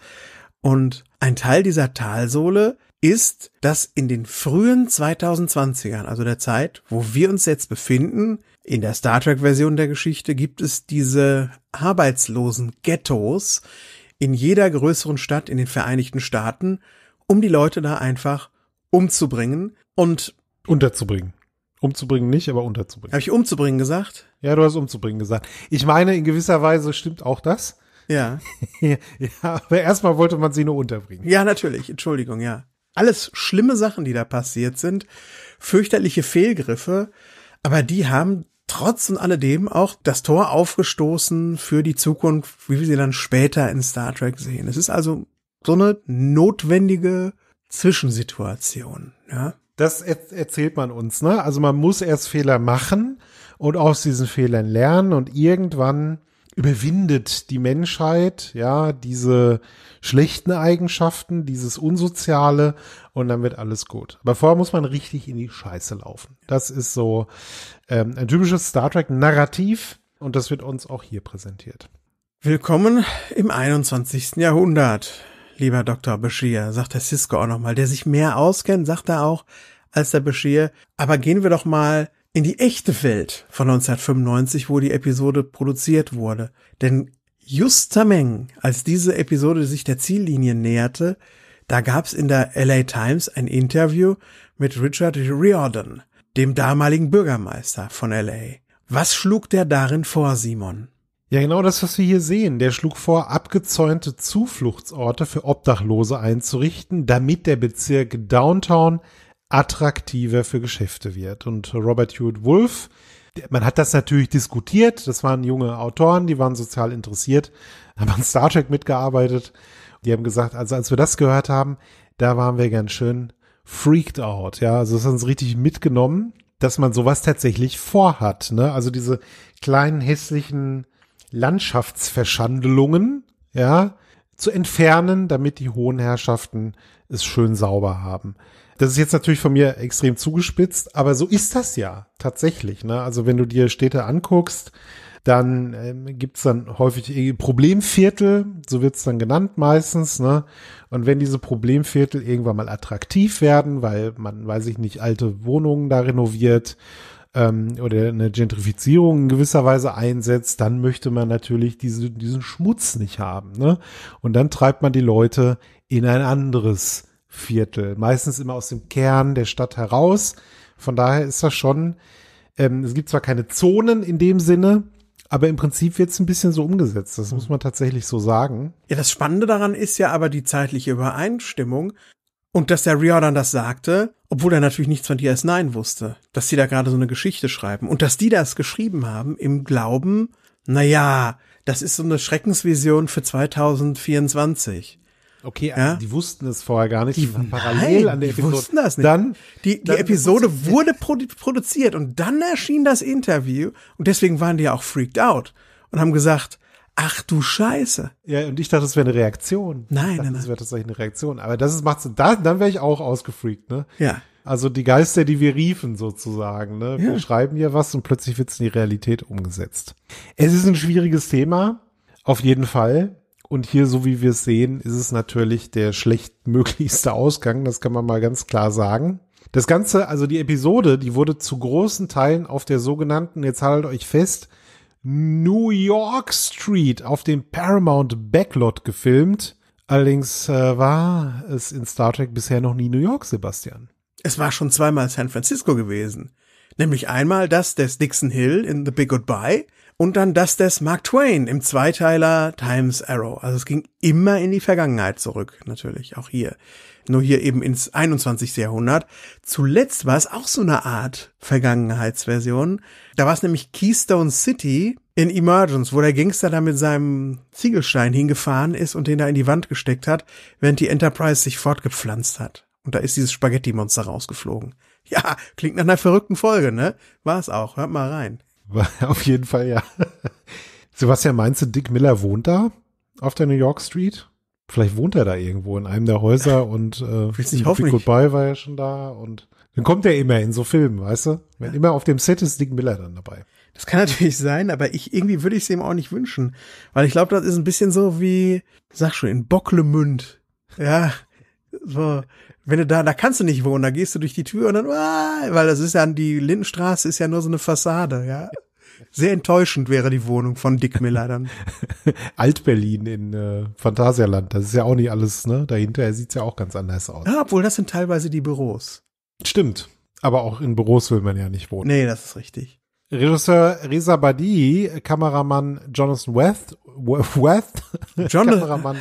Und ein Teil dieser Talsohle ist, dass in den frühen 2020ern, also der Zeit, wo wir uns jetzt befinden, in der Star Trek-Version der Geschichte gibt es diese arbeitslosen Ghettos in jeder größeren Stadt in den Vereinigten Staaten, um die Leute da einfach umzubringen und unterzubringen. Umzubringen nicht, aber unterzubringen. Habe ich umzubringen gesagt? Ja, du hast umzubringen gesagt. Ich meine, in gewisser Weise stimmt auch das. Ja. [laughs] ja, aber erstmal wollte man sie nur unterbringen. Ja, natürlich. Entschuldigung, ja. Alles schlimme Sachen, die da passiert sind, fürchterliche Fehlgriffe, aber die haben trotz und alledem auch das Tor aufgestoßen für die Zukunft, wie wir sie dann später in Star Trek sehen. Es ist also so eine notwendige Zwischensituation, ja das er erzählt man uns, ne? Also man muss erst Fehler machen und aus diesen Fehlern lernen und irgendwann überwindet die Menschheit, ja, diese schlechten Eigenschaften, dieses Unsoziale und dann wird alles gut. Aber vorher muss man richtig in die Scheiße laufen. Das ist so ähm, ein typisches Star Trek-Narrativ und das wird uns auch hier präsentiert. Willkommen im 21. Jahrhundert lieber Dr. Bashir, sagt der Cisco auch nochmal, der sich mehr auskennt, sagt er auch, als der Bashir. Aber gehen wir doch mal in die echte Welt von 1995, wo die Episode produziert wurde. Denn justameng, als diese Episode sich der Ziellinie näherte, da gab's in der LA Times ein Interview mit Richard Riordan, dem damaligen Bürgermeister von LA. Was schlug der darin vor, Simon? Ja, genau das, was wir hier sehen. Der schlug vor, abgezäunte Zufluchtsorte für Obdachlose einzurichten, damit der Bezirk Downtown attraktiver für Geschäfte wird. Und Robert Hewitt Wolf, man hat das natürlich diskutiert. Das waren junge Autoren, die waren sozial interessiert, [laughs] haben an Star Trek mitgearbeitet. Die haben gesagt, also als wir das gehört haben, da waren wir ganz schön freaked out. Ja, also das hat uns richtig mitgenommen, dass man sowas tatsächlich vorhat. Ne? Also diese kleinen hässlichen Landschaftsverschandelungen, ja, zu entfernen, damit die hohen Herrschaften es schön sauber haben. Das ist jetzt natürlich von mir extrem zugespitzt, aber so ist das ja tatsächlich. Ne? Also wenn du dir Städte anguckst, dann ähm, gibt's dann häufig Problemviertel, so wird's dann genannt meistens. Ne? Und wenn diese Problemviertel irgendwann mal attraktiv werden, weil man, weiß ich nicht, alte Wohnungen da renoviert ähm, oder eine Gentrifizierung in gewisser Weise einsetzt, dann möchte man natürlich diese, diesen Schmutz nicht haben. Ne? Und dann treibt man die Leute in ein anderes Viertel, meistens immer aus dem Kern der Stadt heraus. Von daher ist das schon, ähm, es gibt zwar keine Zonen in dem Sinne, aber im Prinzip wird es ein bisschen so umgesetzt. Das muss man tatsächlich so sagen. Ja, das Spannende daran ist ja aber die zeitliche Übereinstimmung. Und dass der Riordan das sagte, obwohl er natürlich nichts von DS9 wusste, dass die da gerade so eine Geschichte schreiben und dass die das geschrieben haben im Glauben, na ja, das ist so eine Schreckensvision für 2024. Okay, also ja? die wussten es vorher gar nicht. Die, die waren parallel nein, an der Episode. Die wussten das nicht. Dann, die, die dann Episode wurde produ produziert und dann erschien das Interview und deswegen waren die ja auch freaked out und haben gesagt, ach du Scheiße. Ja, und ich dachte, das wäre eine Reaktion. Nein, ich dachte, nein, Das wäre tatsächlich eine Reaktion. Aber das ist, so, da, dann wäre ich auch ausgefreakt, ne? Ja. Also die Geister, die wir riefen sozusagen, ne? Ja. Wir schreiben hier was und plötzlich wird's in die Realität umgesetzt. Es ist ein schwieriges Thema. Auf jeden Fall. Und hier, so wie wir es sehen, ist es natürlich der schlechtmöglichste Ausgang. Das kann man mal ganz klar sagen. Das Ganze, also die Episode, die wurde zu großen Teilen auf der sogenannten, jetzt haltet euch fest, New York Street auf dem Paramount Backlot gefilmt. Allerdings äh, war es in Star Trek bisher noch nie New York, Sebastian. Es war schon zweimal San Francisco gewesen. Nämlich einmal das des Dixon Hill in The Big Goodbye und dann das des Mark Twain im Zweiteiler Times Arrow. Also es ging immer in die Vergangenheit zurück, natürlich, auch hier nur hier eben ins 21. Jahrhundert. Zuletzt war es auch so eine Art Vergangenheitsversion. Da war es nämlich Keystone City in Emergence, wo der Gangster da mit seinem Ziegelstein hingefahren ist und den da in die Wand gesteckt hat, während die Enterprise sich fortgepflanzt hat. Und da ist dieses Spaghetti-Monster rausgeflogen. Ja, klingt nach einer verrückten Folge, ne? War es auch. Hört mal rein. [laughs] Auf jeden Fall, ja. [laughs] Sebastian, meinst du, Dick Miller wohnt da? Auf der New York Street? Vielleicht wohnt er da irgendwo in einem der Häuser [laughs] und äh, ich hoffe Goodbye war ja schon da und dann kommt er immer in so Filmen, weißt du? Wenn ja. immer auf dem Set ist Dick Miller dann dabei. Das kann natürlich sein, aber ich irgendwie würde ich es ihm auch nicht wünschen, weil ich glaube, das ist ein bisschen so wie, sag schon, in Bocklemünd. Ja, so wenn du da, da kannst du nicht wohnen, da gehst du durch die Tür und dann, ah, weil das ist ja die Lindenstraße ist ja nur so eine Fassade, ja. Sehr enttäuschend wäre die Wohnung von Dick Miller dann. [laughs] Alt-Berlin in äh, Phantasialand, das ist ja auch nicht alles, ne? Dahinter es ja auch ganz anders aus. Ja, ah, obwohl das sind teilweise die Büros. Stimmt. Aber auch in Büros will man ja nicht wohnen. Nee, das ist richtig. Regisseur Reza Badi, Kameramann Jonathan West, West [laughs] John Kameramann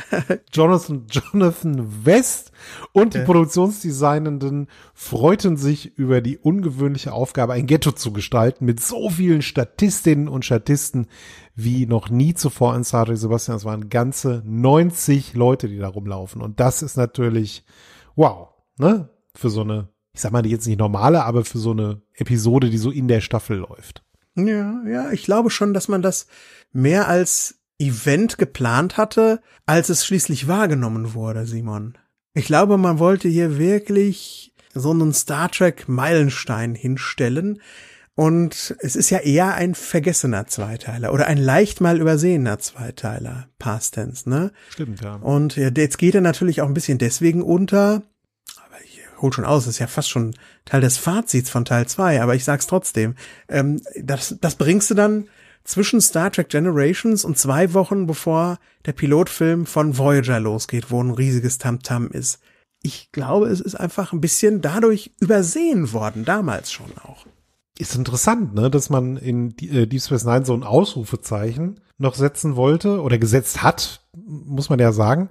Jonathan, Jonathan West und die Produktionsdesignenden freuten sich über die ungewöhnliche Aufgabe, ein Ghetto zu gestalten mit so vielen Statistinnen und Statisten wie noch nie zuvor in Sartre Sebastian. Es waren ganze 90 Leute, die da rumlaufen. Und das ist natürlich wow, ne? Für so eine ich sag mal jetzt nicht normale, aber für so eine Episode, die so in der Staffel läuft. Ja, ja, ich glaube schon, dass man das mehr als Event geplant hatte, als es schließlich wahrgenommen wurde, Simon. Ich glaube, man wollte hier wirklich so einen Star Trek Meilenstein hinstellen. Und es ist ja eher ein vergessener Zweiteiler oder ein leicht mal übersehener Zweiteiler, Past Tense, ne? Stimmt, ja. Und jetzt geht er natürlich auch ein bisschen deswegen unter, holt schon aus, ist ja fast schon Teil des Fazits von Teil 2, aber ich sag's trotzdem. Ähm, das, das bringst du dann zwischen Star Trek Generations und zwei Wochen bevor der Pilotfilm von Voyager losgeht, wo ein riesiges Tamtam -Tam ist. Ich glaube, es ist einfach ein bisschen dadurch übersehen worden, damals schon auch. Ist interessant, ne, dass man in äh, Deep Space Nine so ein Ausrufezeichen noch setzen wollte oder gesetzt hat, muss man ja sagen.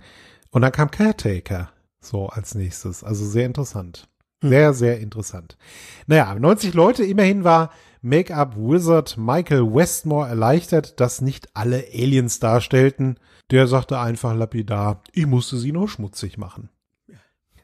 Und dann kam Caretaker. So als nächstes. Also sehr interessant. Mhm. Sehr, sehr interessant. Naja, 90 Leute, immerhin war Make-up-Wizard Michael Westmore erleichtert, dass nicht alle Aliens darstellten. Der sagte einfach lapidar, ich musste sie nur schmutzig machen.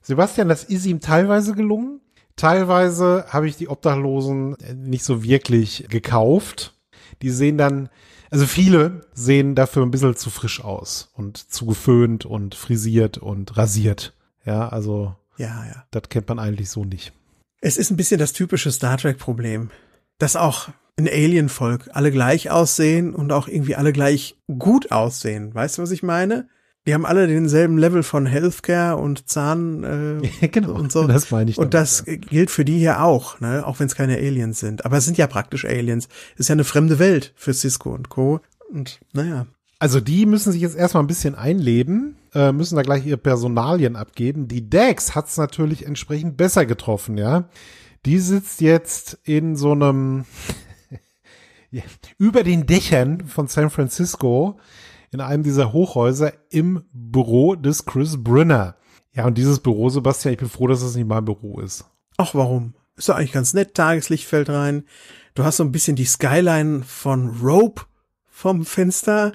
Sebastian, das ist ihm teilweise gelungen. Teilweise habe ich die Obdachlosen äh, nicht so wirklich gekauft. Die sehen dann, also viele sehen dafür ein bisschen zu frisch aus und zu geföhnt und frisiert und rasiert. Ja, also ja, ja. das kennt man eigentlich so nicht. Es ist ein bisschen das typische Star Trek-Problem, dass auch ein Alien-Volk alle gleich aussehen und auch irgendwie alle gleich gut aussehen. Weißt du, was ich meine? Die haben alle denselben Level von Healthcare und Zahn äh, ja, [laughs] genau, und so. Das meine ich. Und damit, das ja. gilt für die hier auch, ne? auch wenn es keine Aliens sind. Aber es sind ja praktisch Aliens. Ist ja eine fremde Welt für Cisco und Co. Und naja, also die müssen sich jetzt erstmal ein bisschen einleben, äh, müssen da gleich ihre Personalien abgeben. Die DAX hat's natürlich entsprechend besser getroffen, ja. Die sitzt jetzt in so einem [laughs] über den Dächern von San Francisco in einem dieser Hochhäuser im Büro des Chris Brinner. Ja, und dieses Büro, Sebastian, ich bin froh, dass es das nicht mein Büro ist. Ach, warum? Ist doch eigentlich ganz nett. Tageslicht fällt rein. Du hast so ein bisschen die Skyline von Rope vom Fenster.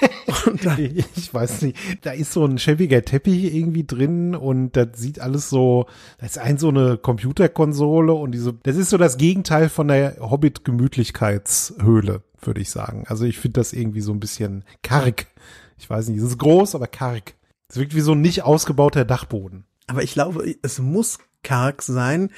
[laughs] da, ich weiß nicht, da ist so ein schäbiger Teppich irgendwie drin und das sieht alles so, da ist ein so eine Computerkonsole und diese, das ist so das Gegenteil von der Hobbit-Gemütlichkeitshöhle, würde ich sagen. Also ich finde das irgendwie so ein bisschen karg. Ich weiß nicht, es ist groß, aber karg. Es wirkt wie so ein nicht ausgebauter Dachboden. Aber ich glaube, es muss karg sein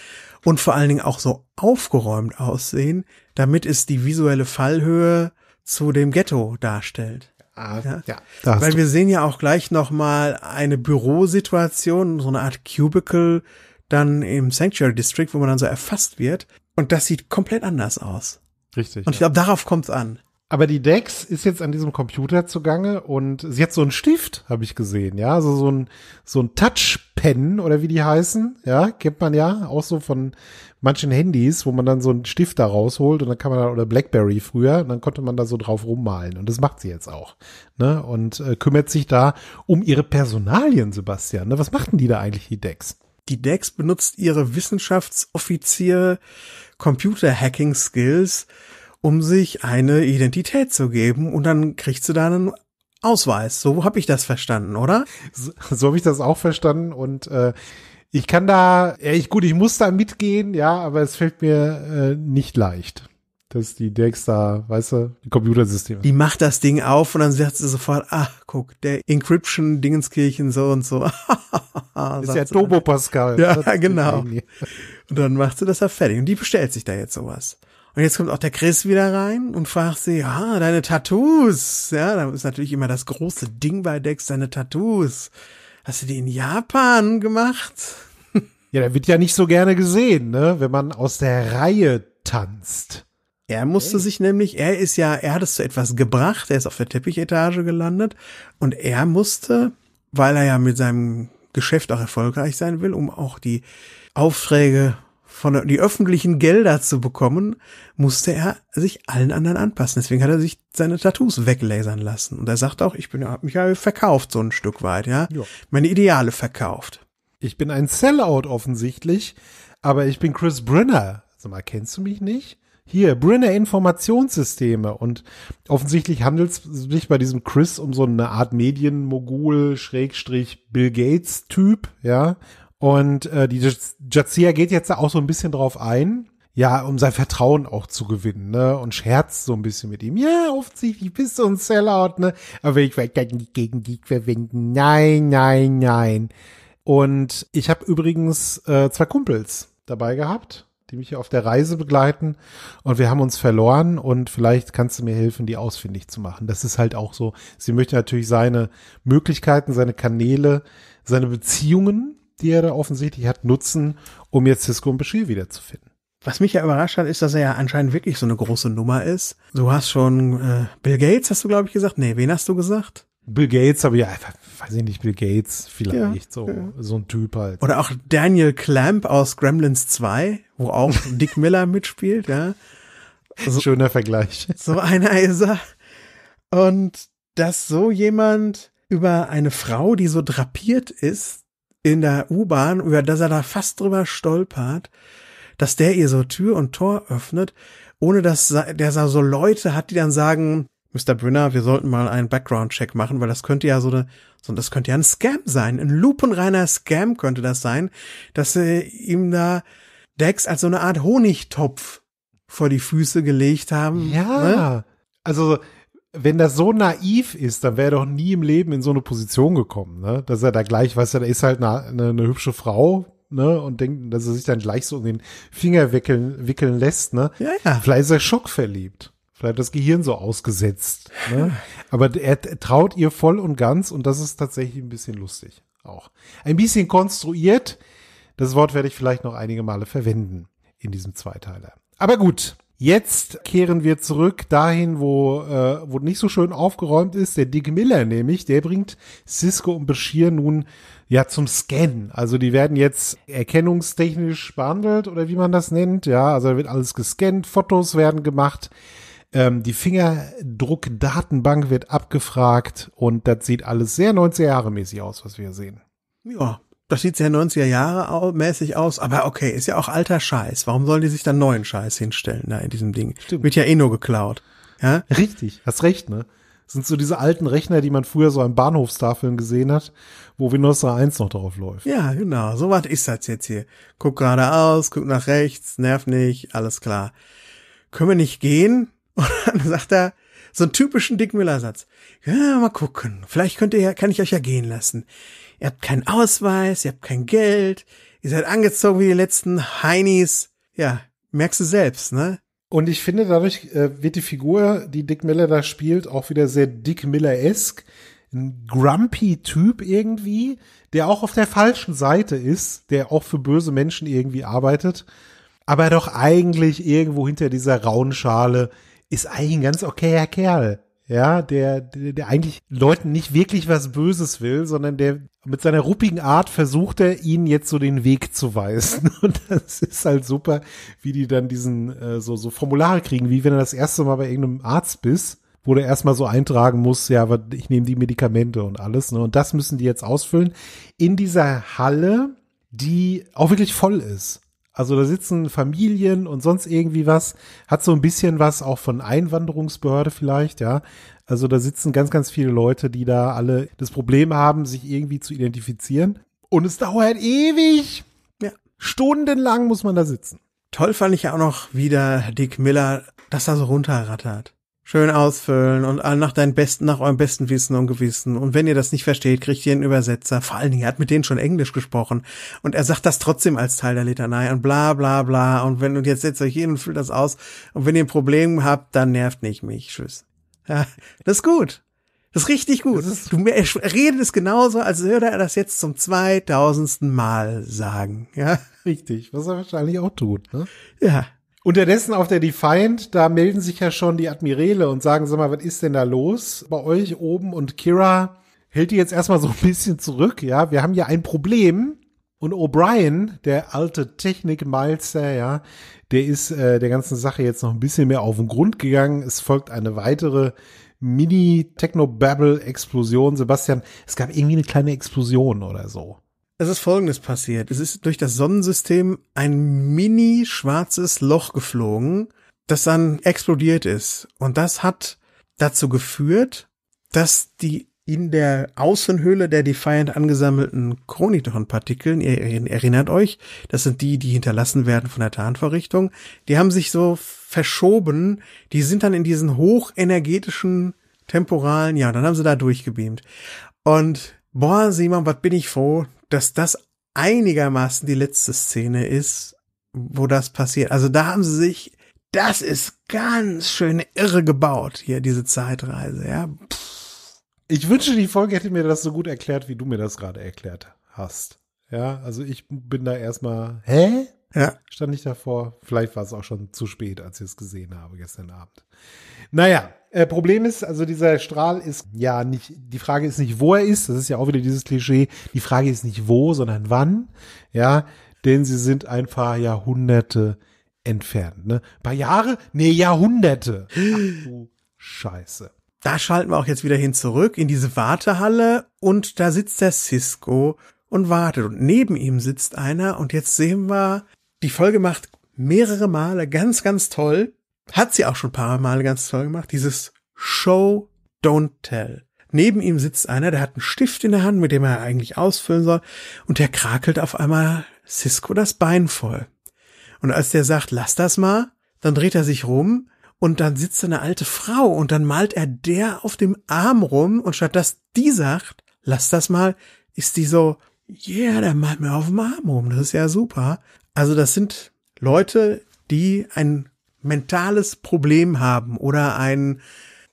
und vor allen Dingen auch so aufgeräumt aussehen, damit es die visuelle Fallhöhe zu dem Ghetto darstellt. Ah, ja. ja Weil wir sehen ja auch gleich nochmal eine Bürosituation, so eine Art Cubicle, dann im Sanctuary District, wo man dann so erfasst wird. Und das sieht komplett anders aus. Richtig. Und ich glaube, darauf kommt es an. Aber die Dex ist jetzt an diesem Computer zugange und sie hat so einen Stift, habe ich gesehen, ja, also so ein so ein Touchpen oder wie die heißen, ja, kennt man ja auch so von manchen Handys, wo man dann so einen Stift da rausholt und dann kann man da, oder Blackberry früher, und dann konnte man da so drauf rummalen und das macht sie jetzt auch, ne? Und äh, kümmert sich da um ihre Personalien, Sebastian, ne? Was machten die da eigentlich die Dex? Die Dex benutzt ihre Wissenschaftsoffizier Computer Hacking Skills um sich eine Identität zu geben und dann kriegst du da einen Ausweis. So habe ich das verstanden, oder? So, so habe ich das auch verstanden und äh, ich kann da, ja, ich, gut, ich muss da mitgehen, ja, aber es fällt mir äh, nicht leicht. Dass die DEX da, weißt du, die Computersysteme. Die macht das Ding auf und dann sagt sie sofort, ach, guck, der Encryption Dingenskirchen so und so. [laughs] ist ja Turbo Pascal. Ja, genau. Und dann macht sie das da fertig. Und die bestellt sich da jetzt sowas. Und jetzt kommt auch der Chris wieder rein und fragt sie, ja, ah, deine Tattoos. Ja, da ist natürlich immer das große Ding bei Dex, deine Tattoos. Hast du die in Japan gemacht? [laughs] ja, der wird ja nicht so gerne gesehen, ne, wenn man aus der Reihe tanzt. Er musste okay. sich nämlich, er ist ja, er hat es zu etwas gebracht, er ist auf der Teppichetage gelandet und er musste, weil er ja mit seinem Geschäft auch erfolgreich sein will, um auch die Aufträge von die öffentlichen Gelder zu bekommen, musste er sich allen anderen anpassen. Deswegen hat er sich seine Tattoos weglasern lassen. Und er sagt auch, ich bin ja, hab mich ja verkauft so ein Stück weit, ja. Jo. Meine Ideale verkauft. Ich bin ein Sellout offensichtlich, aber ich bin Chris Brenner. Sag mal, kennst du mich nicht? Hier, Brenner Informationssysteme. Und offensichtlich handelt es sich bei diesem Chris um so eine Art Medienmogul, Schrägstrich, Bill Gates-Typ, ja und äh, die Jazia geht jetzt da auch so ein bisschen drauf ein, ja, um sein Vertrauen auch zu gewinnen, ne? Und scherzt so ein bisschen mit ihm. Ja, offensichtlich bist du ein Sellout, ne? Aber ich werde dann nicht gegen die verwenden. Nein, nein, nein. Und ich habe übrigens äh, zwei Kumpels dabei gehabt, die mich hier auf der Reise begleiten. Und wir haben uns verloren und vielleicht kannst du mir helfen, die ausfindig zu machen. Das ist halt auch so. Sie möchte natürlich seine Möglichkeiten, seine Kanäle, seine Beziehungen die er da offensichtlich hat, nutzen, um jetzt Cisco und Bashir wiederzufinden. Was mich ja überrascht hat, ist, dass er ja anscheinend wirklich so eine große Nummer ist. Du hast schon äh, Bill Gates, hast du, glaube ich, gesagt? Nee, wen hast du gesagt? Bill Gates, aber ja, weiß ich nicht, Bill Gates vielleicht, ja, so, ja. so ein Typ halt. Oder auch Daniel Clamp aus Gremlins 2, wo auch [laughs] Dick Miller mitspielt, ja. So, Schöner Vergleich. So einer ist er. Und dass so jemand über eine Frau, die so drapiert ist, in der U-Bahn, über das er da fast drüber stolpert, dass der ihr so Tür und Tor öffnet, ohne dass der so Leute hat, die dann sagen, Mr. Brünner, wir sollten mal einen Background-Check machen, weil das könnte ja so eine, so, das könnte ja ein Scam sein. Ein lupenreiner Scam könnte das sein, dass sie ihm da Dex als so eine Art Honigtopf vor die Füße gelegt haben. Ja. Ne? Also wenn das so naiv ist, dann wäre er doch nie im Leben in so eine Position gekommen, ne? Dass er da gleich, weißt du, da ist halt eine, eine, eine hübsche Frau, ne? Und denkt, dass er sich dann gleich so um den Finger wickeln, wickeln lässt, ne? Ja, ja. Vielleicht ist er schockverliebt. Vielleicht das Gehirn so ausgesetzt. Ne? Aber er traut ihr voll und ganz und das ist tatsächlich ein bisschen lustig auch. Ein bisschen konstruiert. Das Wort werde ich vielleicht noch einige Male verwenden in diesem Zweiteiler. Aber gut, Jetzt kehren wir zurück dahin, wo, äh, wo nicht so schön aufgeräumt ist. Der Dick Miller nämlich, der bringt Cisco und Bashir nun ja zum Scannen. Also die werden jetzt erkennungstechnisch behandelt oder wie man das nennt. Ja, also da wird alles gescannt, Fotos werden gemacht, ähm, die Fingerdruckdatenbank wird abgefragt und das sieht alles sehr 90er Jahre mäßig aus, was wir sehen. Ja, das sieht sehr 90er Jahre mäßig aus, aber okay, ist ja auch alter Scheiß. Warum sollen die sich dann neuen Scheiß hinstellen da in diesem Ding? Stimmt. Wird ja eh nur geklaut. Ja? Richtig, hast recht, ne? sind so diese alten Rechner, die man früher so an Bahnhofstafeln gesehen hat, wo Windows 1 noch drauf läuft. Ja, genau, so was ist das jetzt hier. Guck geradeaus, guck nach rechts, nerv nicht, alles klar. Können wir nicht gehen? [laughs] Und dann sagt er, so einen typischen Dick satz Ja, mal gucken. Vielleicht könnt ihr ja, kann ich euch ja gehen lassen ihr habt keinen Ausweis, ihr habt kein Geld, ihr seid angezogen wie die letzten Heinis. Ja, merkst du selbst, ne? Und ich finde, dadurch äh, wird die Figur, die Dick Miller da spielt, auch wieder sehr Dick Miller-esk. Ein grumpy Typ irgendwie, der auch auf der falschen Seite ist, der auch für böse Menschen irgendwie arbeitet, aber doch eigentlich irgendwo hinter dieser rauen Schale ist eigentlich ein ganz okayer Kerl ja, der, der, der eigentlich Leuten nicht wirklich was Böses will, sondern der mit seiner ruppigen Art versucht er ihnen jetzt so den Weg zu weisen. [laughs] Und das ist halt super, wie die dann diesen äh, so, so Formulare kriegen, wie wenn du das erste Mal bei irgendeinem Arzt bist, wo du erstmal so eintragen musst, ja, aber ich nehme die Medikamente und alles. Ne? Und das müssen die jetzt ausfüllen in dieser Halle, die auch wirklich voll ist. Also da sitzen Familien und sonst irgendwie was. Hat so ein bisschen was auch von Einwanderungsbehörde vielleicht, ja. Also da sitzen ganz, ganz viele Leute, die da alle das Problem haben, sich irgendwie zu identifizieren. Und es dauert ewig. Ja. Stundenlang muss man da sitzen. Toll fand ich ja auch noch wieder Dick Miller, dass er so runterrattert. Schön ausfüllen und nach deinem besten, nach eurem besten Wissen und Gewissen. Und wenn ihr das nicht versteht, kriegt ihr einen Übersetzer. Vor allen Dingen, er hat mit denen schon Englisch gesprochen. Und er sagt das trotzdem als Teil der Litanei und bla, bla, bla. Und wenn, und jetzt setzt euch hin und füllt das aus. Und wenn ihr ein Problem habt, dann nervt nicht mich. Tschüss. [laughs] Ja, das ist gut. Das ist richtig gut. Ist du redest es genauso, als würde er das jetzt zum zweitausendsten Mal sagen. Ja. Richtig, was er wahrscheinlich auch tut. Ne? Ja. Unterdessen auf der Defiant, da melden sich ja schon die Admirale und sagen, sag mal, was ist denn da los bei euch oben? Und Kira hält die jetzt erstmal so ein bisschen zurück, ja. Wir haben ja ein Problem. Und O'Brien, der alte Technikmeister, ja, der ist äh, der ganzen Sache jetzt noch ein bisschen mehr auf den Grund gegangen. Es folgt eine weitere Mini-Techno-Babble-Explosion. Sebastian, es gab irgendwie eine kleine Explosion oder so. Es ist Folgendes passiert. Es ist durch das Sonnensystem ein mini schwarzes Loch geflogen, das dann explodiert ist. Und das hat dazu geführt, dass die in der Außenhöhle der Defiant angesammelten kronitron ihr erinnert euch, das sind die, die hinterlassen werden von der Tarnvorrichtung, die haben sich so verschoben, die sind dann in diesen hochenergetischen temporalen, ja, dann haben sie da durchgebeamt. Und boah, Simon, was bin ich froh, dass das einigermaßen die letzte Szene ist, wo das passiert. Also da haben sie sich, das ist ganz schön irre gebaut, hier diese Zeitreise, ja. Ich wünsche, die Folge hätte mir das so gut erklärt, wie du mir das gerade erklärt hast. Ja, also ich bin da erstmal, hä? Ja. Stand ich davor. Vielleicht war es auch schon zu spät, als ich es gesehen habe gestern Abend. Naja, äh, Problem ist, also dieser Strahl ist ja nicht, die Frage ist nicht, wo er ist. Das ist ja auch wieder dieses Klischee. Die Frage ist nicht wo, sondern wann. Ja, denn sie sind ein paar Jahrhunderte entfernt. Ne? Ein paar Jahre? Nee, Jahrhunderte. Ach du Scheiße. Da schalten wir auch jetzt wieder hin zurück in diese Wartehalle und da sitzt der Cisco und wartet und neben ihm sitzt einer und jetzt sehen wir die Folge macht mehrere Male ganz, ganz toll. Hat sie auch schon ein paar Male ganz toll gemacht. Dieses Show, don't tell. Neben ihm sitzt einer, der hat einen Stift in der Hand, mit dem er eigentlich ausfüllen soll, und der krakelt auf einmal Cisco das Bein voll. Und als der sagt, lass das mal, dann dreht er sich rum und dann sitzt eine alte Frau und dann malt er der auf dem Arm rum und statt dass die sagt, lass das mal, ist die so, yeah, der malt mir auf dem Arm rum, das ist ja super. Also das sind Leute, die ein mentales Problem haben oder ein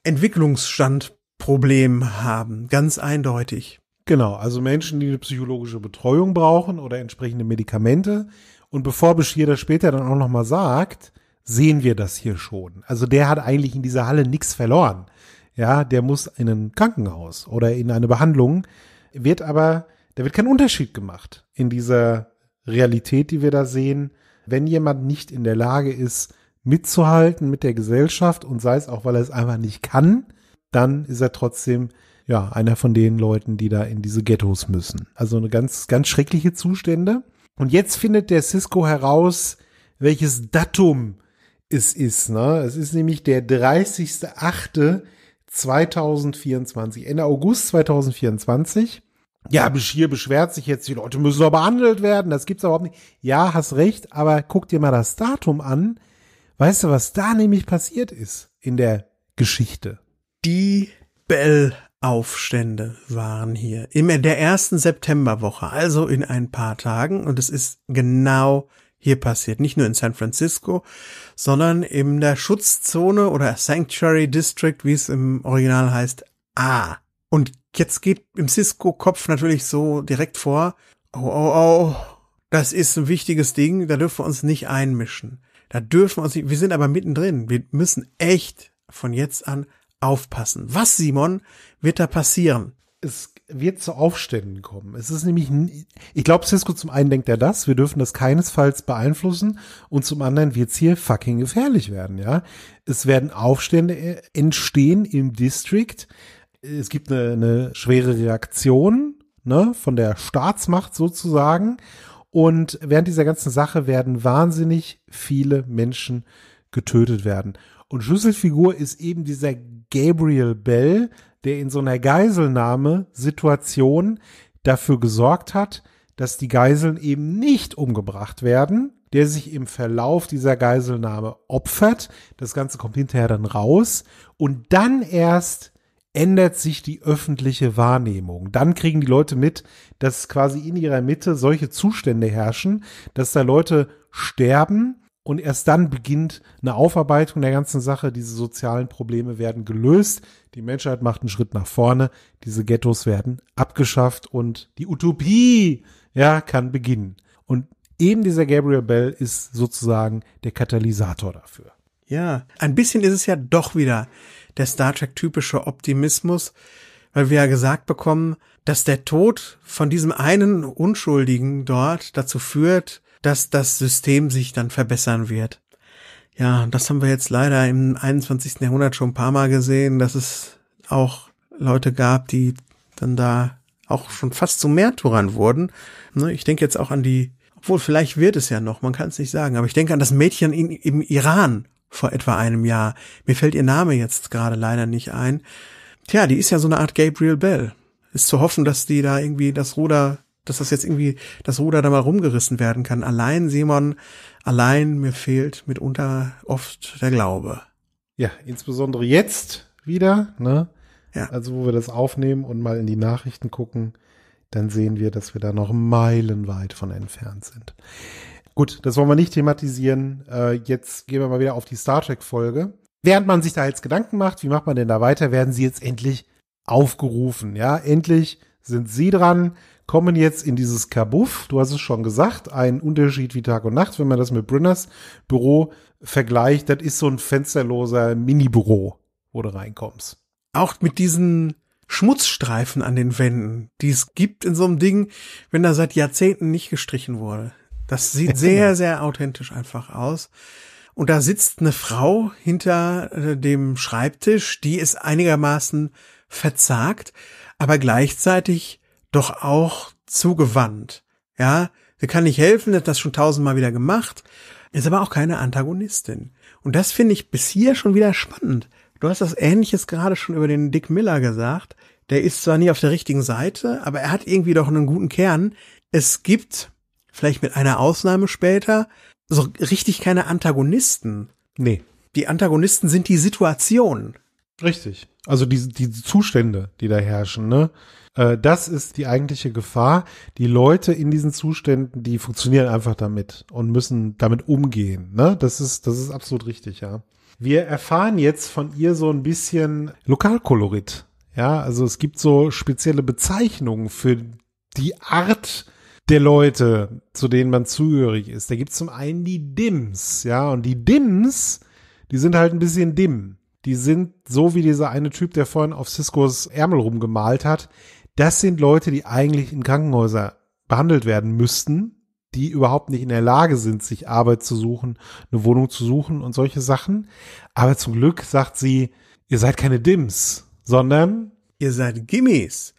Entwicklungsstandproblem haben, ganz eindeutig. Genau, also Menschen, die eine psychologische Betreuung brauchen oder entsprechende Medikamente. Und bevor Bashir das später dann auch nochmal sagt, sehen wir das hier schon. Also der hat eigentlich in dieser Halle nichts verloren. Ja, der muss in ein Krankenhaus oder in eine Behandlung, wird aber, da wird kein Unterschied gemacht in dieser Realität, die wir da sehen, wenn jemand nicht in der Lage ist, mitzuhalten mit der Gesellschaft und sei es auch, weil er es einfach nicht kann, dann ist er trotzdem ja einer von den Leuten, die da in diese Ghettos müssen. Also eine ganz, ganz schreckliche Zustände. Und jetzt findet der Cisco heraus, welches Datum es ist. Ne? Es ist nämlich der 30.8.2024, Ende August 2024 ja, Bashir beschwert sich jetzt, die Leute müssen doch behandelt werden, das gibt's überhaupt nicht. Ja, hast recht, aber guck dir mal das Datum an. Weißt du, was da nämlich passiert ist in der Geschichte? Die Bell-Aufstände waren hier in der ersten Septemberwoche, also in ein paar Tagen, und es ist genau hier passiert. Nicht nur in San Francisco, sondern in der Schutzzone oder Sanctuary District, wie es im Original heißt, A. Und Jetzt geht im Cisco-Kopf natürlich so direkt vor, oh, oh, oh, das ist ein wichtiges Ding, da dürfen wir uns nicht einmischen. Da dürfen wir uns nicht, wir sind aber mittendrin. Wir müssen echt von jetzt an aufpassen. Was, Simon, wird da passieren? Es wird zu Aufständen kommen. Es ist nämlich, ich glaube, Cisco zum einen denkt er das, wir dürfen das keinesfalls beeinflussen und zum anderen wird es hier fucking gefährlich werden, ja. Es werden Aufstände äh, entstehen im District, es gibt eine, eine schwere Reaktion ne, von der Staatsmacht sozusagen. Und während dieser ganzen Sache werden wahnsinnig viele Menschen getötet werden. Und Schlüsselfigur ist eben dieser Gabriel Bell, der in so einer Geiselnahme-Situation dafür gesorgt hat, dass die Geiseln eben nicht umgebracht werden, der sich im Verlauf dieser Geiselnahme opfert. Das Ganze kommt hinterher dann raus und dann erst ändert sich die öffentliche Wahrnehmung. Dann kriegen die Leute mit, dass quasi in ihrer Mitte solche Zustände herrschen, dass da Leute sterben und erst dann beginnt eine Aufarbeitung der ganzen Sache. Diese sozialen Probleme werden gelöst. Die Menschheit macht einen Schritt nach vorne. Diese Ghettos werden abgeschafft und die Utopie, ja, kann beginnen. Und eben dieser Gabriel Bell ist sozusagen der Katalysator dafür. Ja, ein bisschen ist es ja doch wieder der Star Trek typische Optimismus, weil wir ja gesagt bekommen, dass der Tod von diesem einen Unschuldigen dort dazu führt, dass das System sich dann verbessern wird. Ja, das haben wir jetzt leider im 21. Jahrhundert schon ein paar Mal gesehen, dass es auch Leute gab, die dann da auch schon fast zu Märtyrern wurden. Ne, ich denke jetzt auch an die, obwohl vielleicht wird es ja noch, man kann es nicht sagen, aber ich denke an das Mädchen in, im Iran, vor etwa einem Jahr. Mir fällt ihr Name jetzt gerade leider nicht ein. Tja, die ist ja so eine Art Gabriel Bell. Ist zu hoffen, dass die da irgendwie das Ruder, dass das jetzt irgendwie das Ruder da mal rumgerissen werden kann. Allein Simon, allein mir fehlt mitunter oft der Glaube. Ja, insbesondere jetzt wieder, ne? Ja. Also wo wir das aufnehmen und mal in die Nachrichten gucken, dann sehen wir, dass wir da noch meilenweit von entfernt sind. Gut, das wollen wir nicht thematisieren. Äh, jetzt gehen wir mal wieder auf die Star Trek-Folge. Während man sich da jetzt Gedanken macht, wie macht man denn da weiter, werden sie jetzt endlich aufgerufen. Ja, endlich sind sie dran, kommen jetzt in dieses Kabuff. Du hast es schon gesagt, ein Unterschied wie Tag und Nacht, wenn man das mit Brenners Büro vergleicht. Das ist so ein fensterloser Mini-Büro, wo du reinkommst. Auch mit diesen Schmutzstreifen an den Wänden, die es gibt in so einem Ding, wenn da seit Jahrzehnten nicht gestrichen wurde. Das sieht sehr, sehr authentisch einfach aus. Und da sitzt eine Frau hinter äh, dem Schreibtisch, die ist einigermaßen verzagt, aber gleichzeitig doch auch zugewandt. Ja, sie kann nicht helfen, hat das schon tausendmal wieder gemacht, ist aber auch keine Antagonistin. Und das finde ich bis hier schon wieder spannend. Du hast das Ähnliches gerade schon über den Dick Miller gesagt. Der ist zwar nie auf der richtigen Seite, aber er hat irgendwie doch einen guten Kern. Es gibt vielleicht mit einer Ausnahme später, so richtig keine Antagonisten. Nee. Die Antagonisten sind die Situation. Richtig. Also diese die Zustände, die da herrschen, ne? Äh, das ist die eigentliche Gefahr. Die Leute in diesen Zuständen, die funktionieren einfach damit und müssen damit umgehen. Ne? Das ist, das ist absolut richtig, ja. Wir erfahren jetzt von ihr so ein bisschen Lokalkolorit. Ja, also es gibt so spezielle Bezeichnungen für die Art der Leute, zu denen man zugehörig ist. Da gibt es zum einen die Dims, ja, und die Dims, die sind halt ein bisschen dimm. Die sind so wie dieser eine Typ, der vorhin auf Ciscos Ärmel rumgemalt hat. Das sind Leute, die eigentlich in Krankenhäuser behandelt werden müssten, die überhaupt nicht in der Lage sind, sich Arbeit zu suchen, eine Wohnung zu suchen und solche Sachen. Aber zum Glück sagt sie, ihr seid keine Dims, sondern ihr seid Gimmies.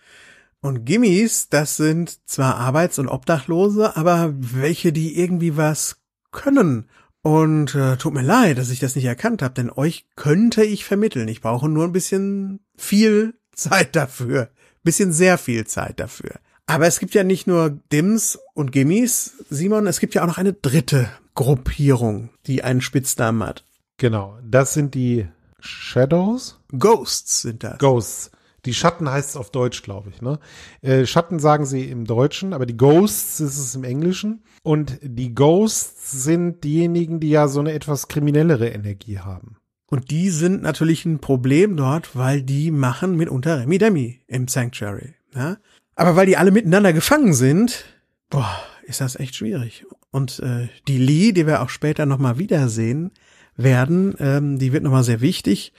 Und Gimmies, das sind zwar Arbeits- und Obdachlose, aber welche, die irgendwie was können. Und äh, tut mir leid, dass ich das nicht erkannt habe, denn euch könnte ich vermitteln. Ich brauche nur ein bisschen viel Zeit dafür. Bisschen sehr viel Zeit dafür. Aber es gibt ja nicht nur Dims und Gimmies, Simon, es gibt ja auch noch eine dritte Gruppierung, die einen Spitznamen hat. Genau, das sind die Shadows. Ghosts sind das. Ghosts. Die Schatten heißt es auf Deutsch, glaube ich. Ne? Äh, Schatten sagen sie im Deutschen, aber die Ghosts ist es im Englischen. Und die Ghosts sind diejenigen, die ja so eine etwas kriminellere Energie haben. Und die sind natürlich ein Problem dort, weil die machen mitunter Remi Demi im Sanctuary. Ne? Aber weil die alle miteinander gefangen sind, boah, ist das echt schwierig. Und äh, die Lee, die wir auch später nochmal wiedersehen werden, ähm, die wird nochmal sehr wichtig.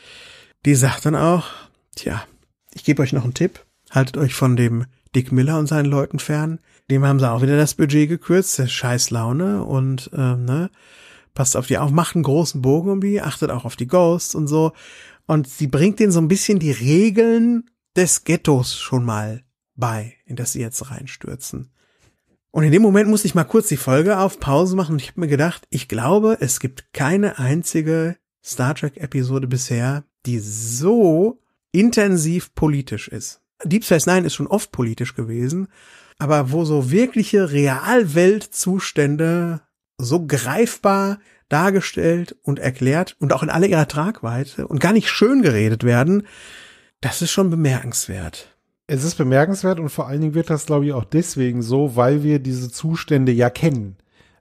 Die sagt dann auch, tja, ich gebe euch noch einen Tipp. Haltet euch von dem Dick Miller und seinen Leuten fern. Dem haben sie auch wieder das Budget gekürzt, scheiß Laune und äh, ne, passt auf die auf, macht einen großen Bogen um die, achtet auch auf die Ghosts und so. Und sie bringt denen so ein bisschen die Regeln des Ghettos schon mal bei, in das sie jetzt reinstürzen. Und in dem Moment musste ich mal kurz die Folge auf Pause machen und ich habe mir gedacht, ich glaube, es gibt keine einzige Star Trek-Episode bisher, die so intensiv politisch ist. Deep Space Nine ist schon oft politisch gewesen, aber wo so wirkliche Realweltzustände so greifbar dargestellt und erklärt und auch in aller ihrer Tragweite und gar nicht schön geredet werden, das ist schon bemerkenswert. Es ist bemerkenswert und vor allen Dingen wird das, glaube ich, auch deswegen so, weil wir diese Zustände ja kennen.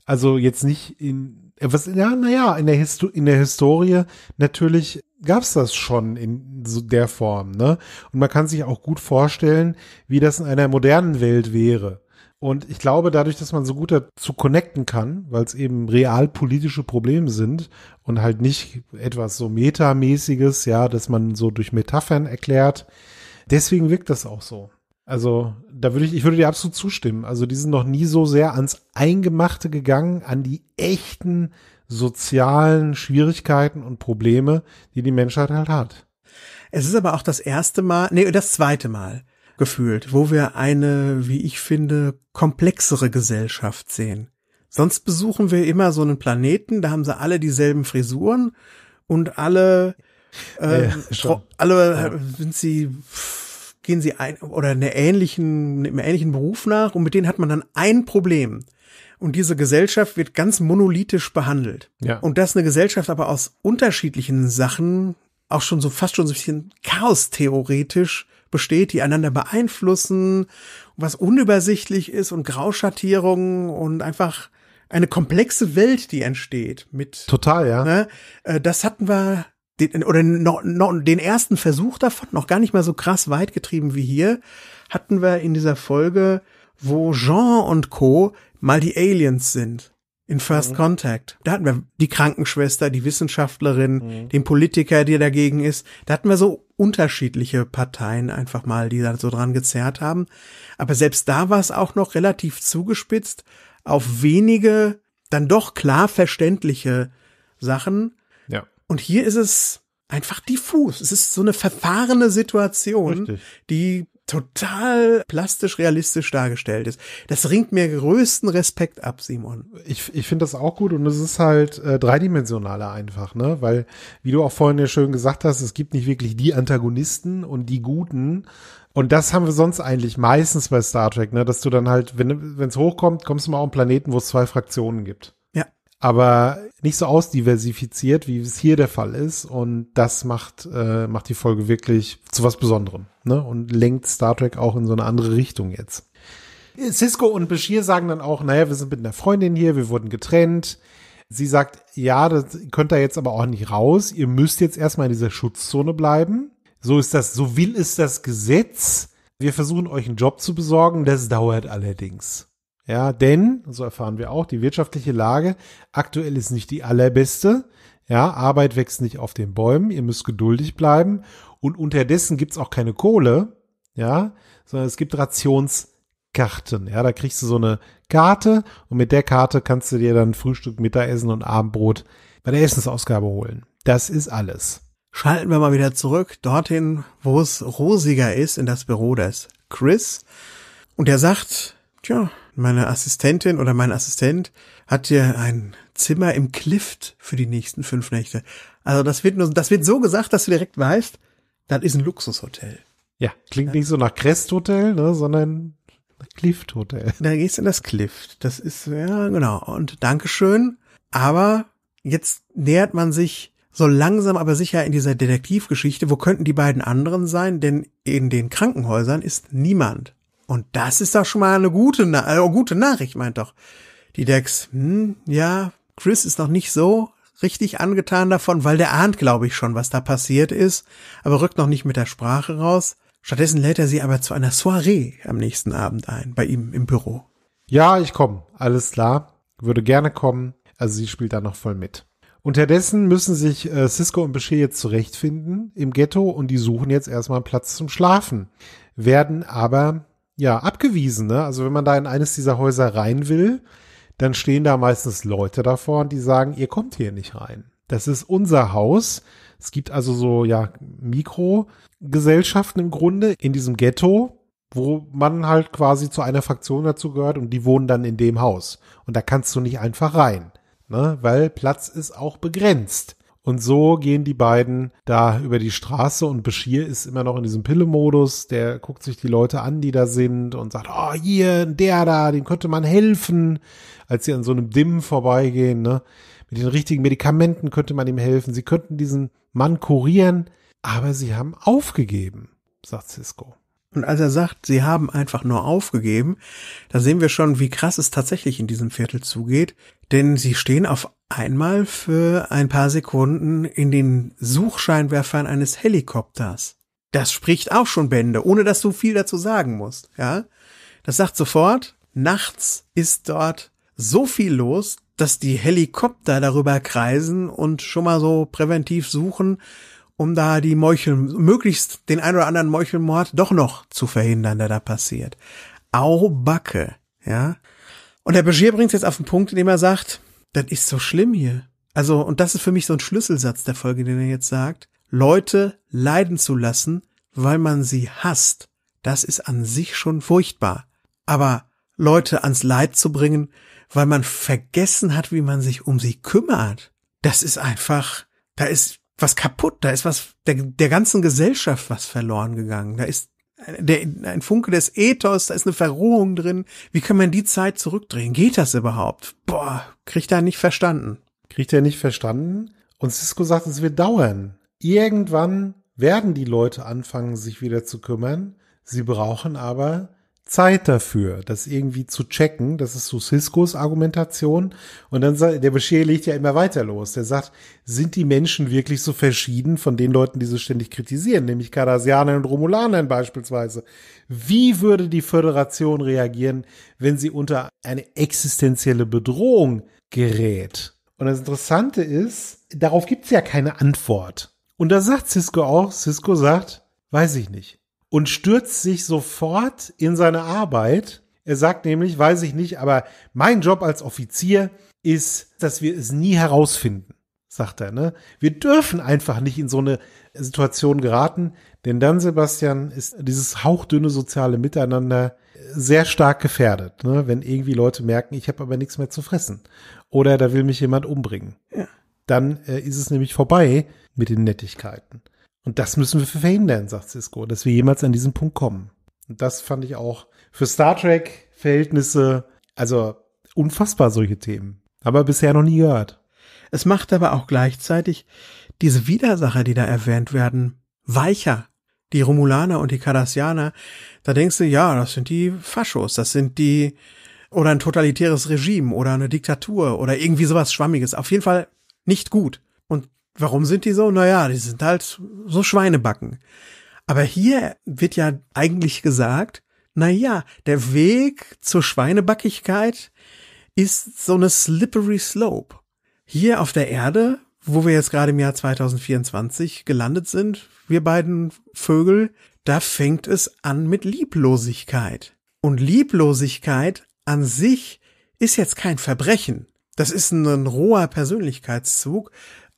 Also jetzt nicht in äh, was, ja, naja, in der, Histo in der Historie natürlich gab es das schon in so der Form, ne? Und man kann sich auch gut vorstellen, wie das in einer modernen Welt wäre. Und ich glaube, dadurch, dass man so gut dazu connecten kann, weil es eben realpolitische Probleme sind und halt nicht etwas so metamäßiges, ja, dass man so durch Metaphern erklärt, deswegen wirkt das auch so. Also, da würde ich, ich würde dir absolut zustimmen. Also, die sind noch nie so sehr ans Eingemachte gegangen, an die echten sozialen Schwierigkeiten und Probleme, die die Menschheit halt hat. Es ist aber auch das erste Mal, nee, das zweite Mal gefühlt, wo wir eine, wie ich finde, komplexere Gesellschaft sehen. Sonst besuchen wir immer so einen Planeten, da haben sie alle dieselben Frisuren und alle, äh, ja, ähm, alle ja. sind sie, pff, gehen sie ein oder einer ähnlichen, einem ähnlichen Beruf nach und mit denen hat man dann ein Problem. Und diese Gesellschaft wird ganz monolithisch behandelt. Ja. Und dass eine Gesellschaft aber aus unterschiedlichen Sachen auch schon so fast schon so ein bisschen chaostheoretisch besteht, die einander beeinflussen, was unübersichtlich ist und Grauschattierungen und einfach eine komplexe Welt, die entsteht mit. Total, ja. Ne, äh, das hatten wir den, oder noch, noch den ersten Versuch davon, noch gar nicht mal so krass weit getrieben wie hier, hatten wir in dieser Folge, wo Jean und Co. mal die Aliens sind. In First mhm. Contact. Da hatten wir die Krankenschwester, die Wissenschaftlerin, mhm. den Politiker, der dagegen ist. Da hatten wir so unterschiedliche Parteien einfach mal, die da so dran gezerrt haben. Aber selbst da war es auch noch relativ zugespitzt auf wenige, dann doch klar verständliche Sachen. Und hier ist es einfach diffus. Es ist so eine verfahrene Situation, Richtig. die total plastisch realistisch dargestellt ist. Das ringt mir größten Respekt ab, Simon. Ich, ich finde das auch gut und es ist halt äh, dreidimensionaler einfach, ne? Weil, wie du auch vorhin ja schön gesagt hast, es gibt nicht wirklich die Antagonisten und die Guten. Und das haben wir sonst eigentlich meistens bei Star Trek, ne? Dass du dann halt, wenn es hochkommt, kommst du mal auf einen Planeten, wo es zwei Fraktionen gibt aber nicht so ausdiversifiziert, wie es hier der Fall ist. Und das macht, äh, macht die Folge wirklich zu was Besonderem ne? und lenkt Star Trek auch in so eine andere Richtung jetzt. Cisco und Bashir sagen dann auch, naja, wir sind mit einer Freundin hier, wir wurden getrennt. Sie sagt, ja, das könnt ihr jetzt aber auch nicht raus. Ihr müsst jetzt erstmal in dieser Schutzzone bleiben. So ist das, so will es das Gesetz. Wir versuchen euch einen Job zu besorgen, das dauert allerdings. Ja, denn, so erfahren wir auch, die wirtschaftliche Lage aktuell ist nicht die allerbeste. Ja, Arbeit wächst nicht auf den Bäumen, ihr müsst geduldig bleiben. Und unterdessen gibt's auch keine Kohle, ja, sondern es gibt Rationskarten. Ja, da kriegst du so eine Karte und mit der Karte kannst du dir dann Frühstück, Mittagessen und Abendbrot bei der Essensausgabe holen. Das ist alles. Schalten wir mal wieder zurück dorthin, wo es rosiger ist, in das Büro des Chris. Und er sagt, tja, meine Assistentin oder mein Assistent hat dir ein Zimmer im Clift für die nächsten fünf Nächte. Also das wird nur, das wird so gesagt, dass du direkt weißt, das ist ein Luxushotel. Ja, klingt ja. nicht so nach Crest-Hotel, ne, sondern Clift-Hotel. Da gehst du in das Clift. Das ist, ja, genau. Und Dankeschön. Aber jetzt nähert man sich so langsam aber sicher in dieser Detektivgeschichte, wo könnten die beiden anderen sein? Denn in den Krankenhäusern ist niemand. Und das ist doch schon mal eine gute, Na äh, oh, gute Nachricht, meint doch die Dex. Hm, ja, Chris ist noch nicht so richtig angetan davon, weil der ahnt, glaube ich, schon, was da passiert ist, aber rückt noch nicht mit der Sprache raus. Stattdessen lädt er sie aber zu einer Soiree am nächsten Abend ein, bei ihm im Büro. Ja, ich komme. Alles klar. Würde gerne kommen. Also sie spielt da noch voll mit. Unterdessen müssen sich äh, Cisco und Bashir jetzt zurechtfinden im Ghetto und die suchen jetzt erstmal einen Platz zum Schlafen, werden aber ja, abgewiesen. Ne? Also wenn man da in eines dieser Häuser rein will, dann stehen da meistens Leute davor und die sagen, ihr kommt hier nicht rein. Das ist unser Haus. Es gibt also so, ja, Mikrogesellschaften im Grunde in diesem Ghetto, wo man halt quasi zu einer Fraktion dazu gehört und die wohnen dann in dem Haus. Und da kannst du nicht einfach rein, ne? weil Platz ist auch begrenzt. Und so gehen die beiden da über die Straße und Bashir ist immer noch in diesem Pille-Modus. Der guckt sich die Leute an, die da sind und sagt, oh, hier, der da, dem könnte man helfen. Als sie an so einem Dimm vorbeigehen, ne? Mit den richtigen Medikamenten könnte man ihm helfen. Sie könnten diesen Mann kurieren, aber sie haben aufgegeben, sagt Cisco. Und als er sagt, sie haben einfach nur aufgegeben, da sehen wir schon, wie krass es tatsächlich in diesem Viertel zugeht, denn sie stehen auf einmal für ein paar Sekunden in den Suchscheinwerfern eines Helikopters. Das spricht auch schon Bände, ohne dass du viel dazu sagen musst, ja? Das sagt sofort, nachts ist dort so viel los, dass die Helikopter darüber kreisen und schon mal so präventiv suchen, um da die Meuchel, möglichst den ein oder anderen Meuchelmord doch noch zu verhindern, der da passiert. Au Backe, ja? Und der Begier bringt es jetzt auf den Punkt, indem er sagt, das ist so schlimm hier. Also, und das ist für mich so ein Schlüsselsatz der Folge, den er jetzt sagt. Leute leiden zu lassen, weil man sie hasst, das ist an sich schon furchtbar. Aber Leute ans Leid zu bringen, weil man vergessen hat, wie man sich um sie kümmert, das ist einfach, da ist was kaputt, da ist was der, der ganzen Gesellschaft was verloren gegangen, da ist der, ein Funke des Ethos, da ist eine Verrohung drin. Wie kann man die Zeit zurückdrehen? Geht das überhaupt? Boah, kriegt er nicht verstanden. Kriegt er nicht verstanden? Und Cisco sagt, es wird dauern. Irgendwann werden die Leute anfangen, sich wieder zu kümmern. Sie brauchen aber Zeit dafür, das irgendwie zu checken. Das ist so Ciscos Argumentation. Und dann der Bescher legt ja immer weiter los. Der sagt, sind die Menschen wirklich so verschieden von den Leuten, die sie ständig kritisieren, nämlich Cardassianern und Romulanern beispielsweise? Wie würde die Föderation reagieren, wenn sie unter eine existenzielle Bedrohung gerät? Und das Interessante ist, darauf gibt es ja keine Antwort. Und da sagt Cisco auch, Cisco sagt, weiß ich nicht und stürzt sich sofort in seine Arbeit. Er sagt nämlich, weiß ich nicht, aber mein Job als Offizier ist, dass wir es nie herausfinden, sagt er. Ne? Wir dürfen einfach nicht in so eine Situation geraten, denn dann, Sebastian, ist dieses hauchdünne soziale Miteinander sehr stark gefährdet, ne? wenn irgendwie Leute merken, ich habe aber nichts mehr zu fressen oder da will mich jemand umbringen. Ja. Dann äh, ist es nämlich vorbei mit den Nettigkeiten. Und das müssen wir verhindern, sagt Cisco, dass wir jemals an diesen Punkt kommen. Und das fand ich auch für Star Trek Verhältnisse, also unfassbar solche Themen. Aber bisher noch nie gehört. Es macht aber auch gleichzeitig diese Widersacher, die da erwähnt werden, weicher. Die Romulaner und die Cardassianer, da denkst du, ja, das sind die Faschos, das sind die, oder ein totalitäres Regime oder eine Diktatur oder irgendwie sowas Schwammiges. Auf jeden Fall nicht gut. Und Warum sind die so? Naja, die sind halt so Schweinebacken. Aber hier wird ja eigentlich gesagt, naja, der Weg zur Schweinebackigkeit ist so eine slippery slope. Hier auf der Erde, wo wir jetzt gerade im Jahr 2024 gelandet sind, wir beiden Vögel, da fängt es an mit Lieblosigkeit. Und Lieblosigkeit an sich ist jetzt kein Verbrechen. Das ist ein roher Persönlichkeitszug,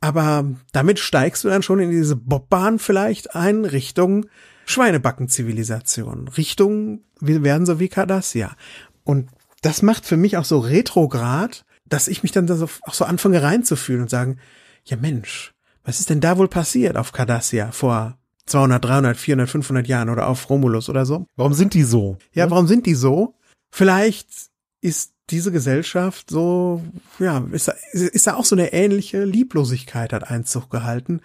aber damit steigst du dann schon in diese Bobbahn vielleicht ein Richtung Schweinebacken-Zivilisation, Richtung, wir werden so wie Cardassia. Und das macht für mich auch so retrograd, dass ich mich dann so, auch so anfange reinzufühlen und sagen, ja Mensch, was ist denn da wohl passiert auf Cardassia vor 200, 300, 400, 500 Jahren oder auf Romulus oder so? Warum sind die so? Ja, warum sind die so? Vielleicht ist diese Gesellschaft so, ja, ist da, ist da auch so eine ähnliche Lieblosigkeit hat Einzug gehalten.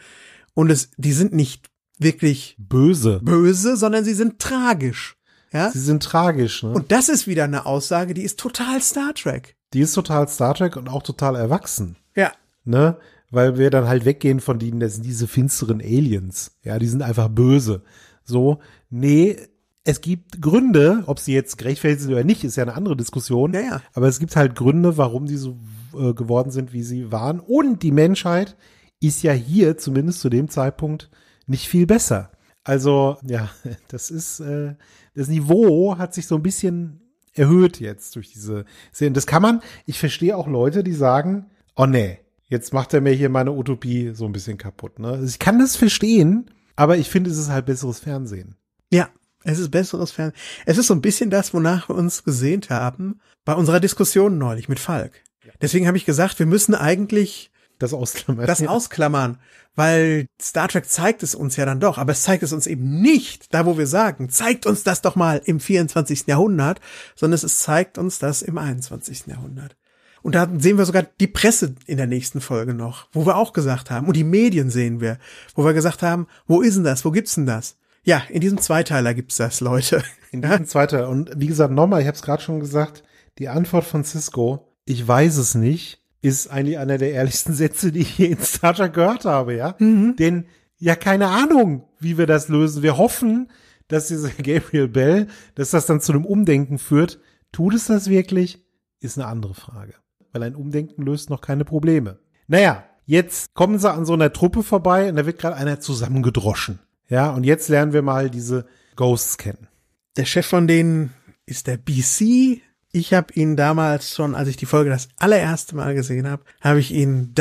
Und es, die sind nicht wirklich böse, böse, sondern sie sind tragisch. Ja? Sie sind tragisch. Ne? Und das ist wieder eine Aussage, die ist total Star Trek. Die ist total Star Trek und auch total erwachsen. Ja. Ne? Weil wir dann halt weggehen von denen, das sind diese finsteren Aliens. Ja, die sind einfach böse. So, nee, es gibt Gründe, ob sie jetzt gerechtfertigt sind oder nicht, ist ja eine andere Diskussion. Ja, ja. Aber es gibt halt Gründe, warum die so äh, geworden sind, wie sie waren. Und die Menschheit ist ja hier zumindest zu dem Zeitpunkt nicht viel besser. Also ja, [laughs] das ist äh, das Niveau hat sich so ein bisschen erhöht jetzt durch diese Szene. Das kann man. Ich verstehe auch Leute, die sagen, oh nee, jetzt macht er mir hier meine Utopie so ein bisschen kaputt. Ne? Also ich kann das verstehen, aber ich finde, es ist halt besseres Fernsehen. Ja, es ist besseres Fernsehen. Es ist so ein bisschen das, wonach wir uns gesehnt haben bei unserer Diskussion neulich mit Falk. Deswegen habe ich gesagt, wir müssen eigentlich das ausklammern. Das ausklammern, weil Star Trek zeigt es uns ja dann doch, aber es zeigt es uns eben nicht, da wo wir sagen, zeigt uns das doch mal im 24. Jahrhundert, sondern es zeigt uns das im 21. Jahrhundert. Und da sehen wir sogar die Presse in der nächsten Folge noch, wo wir auch gesagt haben, und die Medien sehen wir, wo wir gesagt haben, wo ist denn das, wo gibt's denn das? Ja, in diesem Zweiteiler gibt's das, Leute. In diesem Zweiteiler. Und wie gesagt, nochmal, ich habe es gerade schon gesagt, die Antwort von Cisco, ich weiß es nicht, ist eigentlich einer der ehrlichsten Sätze, die ich je in Star Trek gehört habe, ja. Mhm. Denn, ja, keine Ahnung, wie wir das lösen. Wir hoffen, dass dieser [laughs] Gabriel Bell, dass das dann zu einem Umdenken führt. Tut es das wirklich? Ist eine andere Frage. Weil ein Umdenken löst noch keine Probleme. Naja, jetzt kommen sie an so einer Truppe vorbei und da wird gerade einer zusammengedroschen. Ja, und jetzt lernen wir mal diese Ghosts kennen. Der Chef von denen ist der BC. Ich habe ihn damals schon, als ich die Folge das allererste Mal gesehen habe, habe ich ihn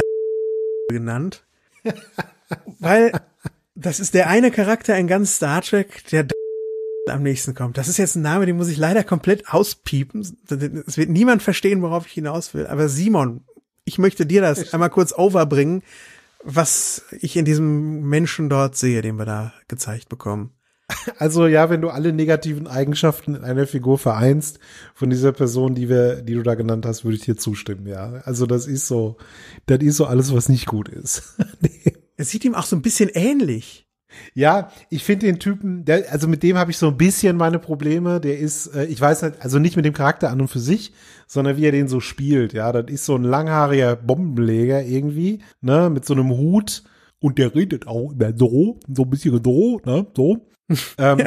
[laughs] genannt. [laughs] Weil das ist der eine Charakter in ganz Star Trek, der [laughs] am nächsten kommt. Das ist jetzt ein Name, den muss ich leider komplett auspiepen. Es wird niemand verstehen, worauf ich hinaus will. Aber Simon, ich möchte dir das einmal kurz overbringen, was ich in diesem Menschen dort sehe, den wir da gezeigt bekommen. Also ja, wenn du alle negativen Eigenschaften in einer Figur vereinst von dieser Person, die wir, die du da genannt hast, würde ich dir zustimmen, ja. Also das ist so, das ist so alles, was nicht gut ist. [laughs] nee. Es sieht ihm auch so ein bisschen ähnlich. Ja, ich finde den Typen, der, also mit dem habe ich so ein bisschen meine Probleme. Der ist, äh, ich weiß halt, also nicht mit dem Charakter an und für sich, sondern wie er den so spielt. Ja, das ist so ein langhaariger Bombenleger irgendwie, ne, mit so einem Hut und der redet auch immer so, so ein bisschen so, ne, so. [laughs] ähm, ja.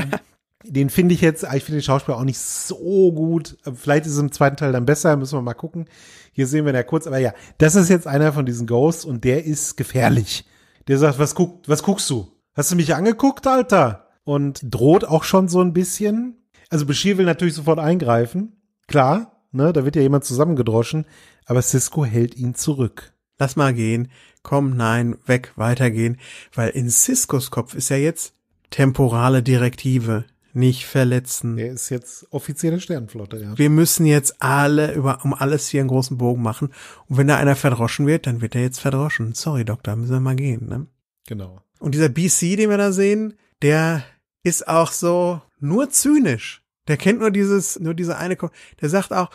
Den finde ich jetzt, ah, ich finde den Schauspieler auch nicht so gut. Ähm, vielleicht ist es im zweiten Teil dann besser, müssen wir mal gucken. Hier sehen wir ihn ja kurz, aber ja, das ist jetzt einer von diesen Ghosts und der ist gefährlich. Der sagt, was guckt, was guckst du? hast du mich angeguckt, Alter? Und droht auch schon so ein bisschen. Also Bashir will natürlich sofort eingreifen. Klar, ne, da wird ja jemand zusammengedroschen. Aber Cisco hält ihn zurück. Lass mal gehen. Komm, nein, weg, weitergehen. Weil in Ciscos Kopf ist ja jetzt temporale Direktive. Nicht verletzen. Er ist jetzt offizielle Sternenflotte, ja. Wir müssen jetzt alle über, um alles hier einen großen Bogen machen. Und wenn da einer verdroschen wird, dann wird er jetzt verdroschen. Sorry, Doktor, müssen wir mal gehen, ne? Genau. Und dieser BC, den wir da sehen, der ist auch so nur zynisch. Der kennt nur dieses, nur diese eine, Ko der sagt auch,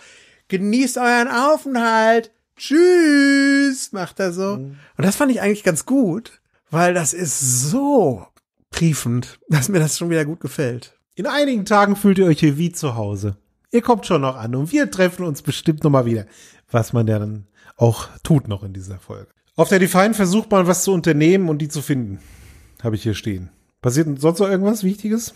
genießt euren Aufenthalt, tschüss, macht er so. Mhm. Und das fand ich eigentlich ganz gut, weil das ist so triefend, [laughs] dass mir das schon wieder gut gefällt. In einigen Tagen fühlt ihr euch hier wie zu Hause. Ihr kommt schon noch an und wir treffen uns bestimmt nochmal wieder, was man ja dann auch tut noch in dieser Folge. Auf der Define versucht man was zu unternehmen und die zu finden. Habe ich hier stehen. Passiert sonst noch irgendwas Wichtiges?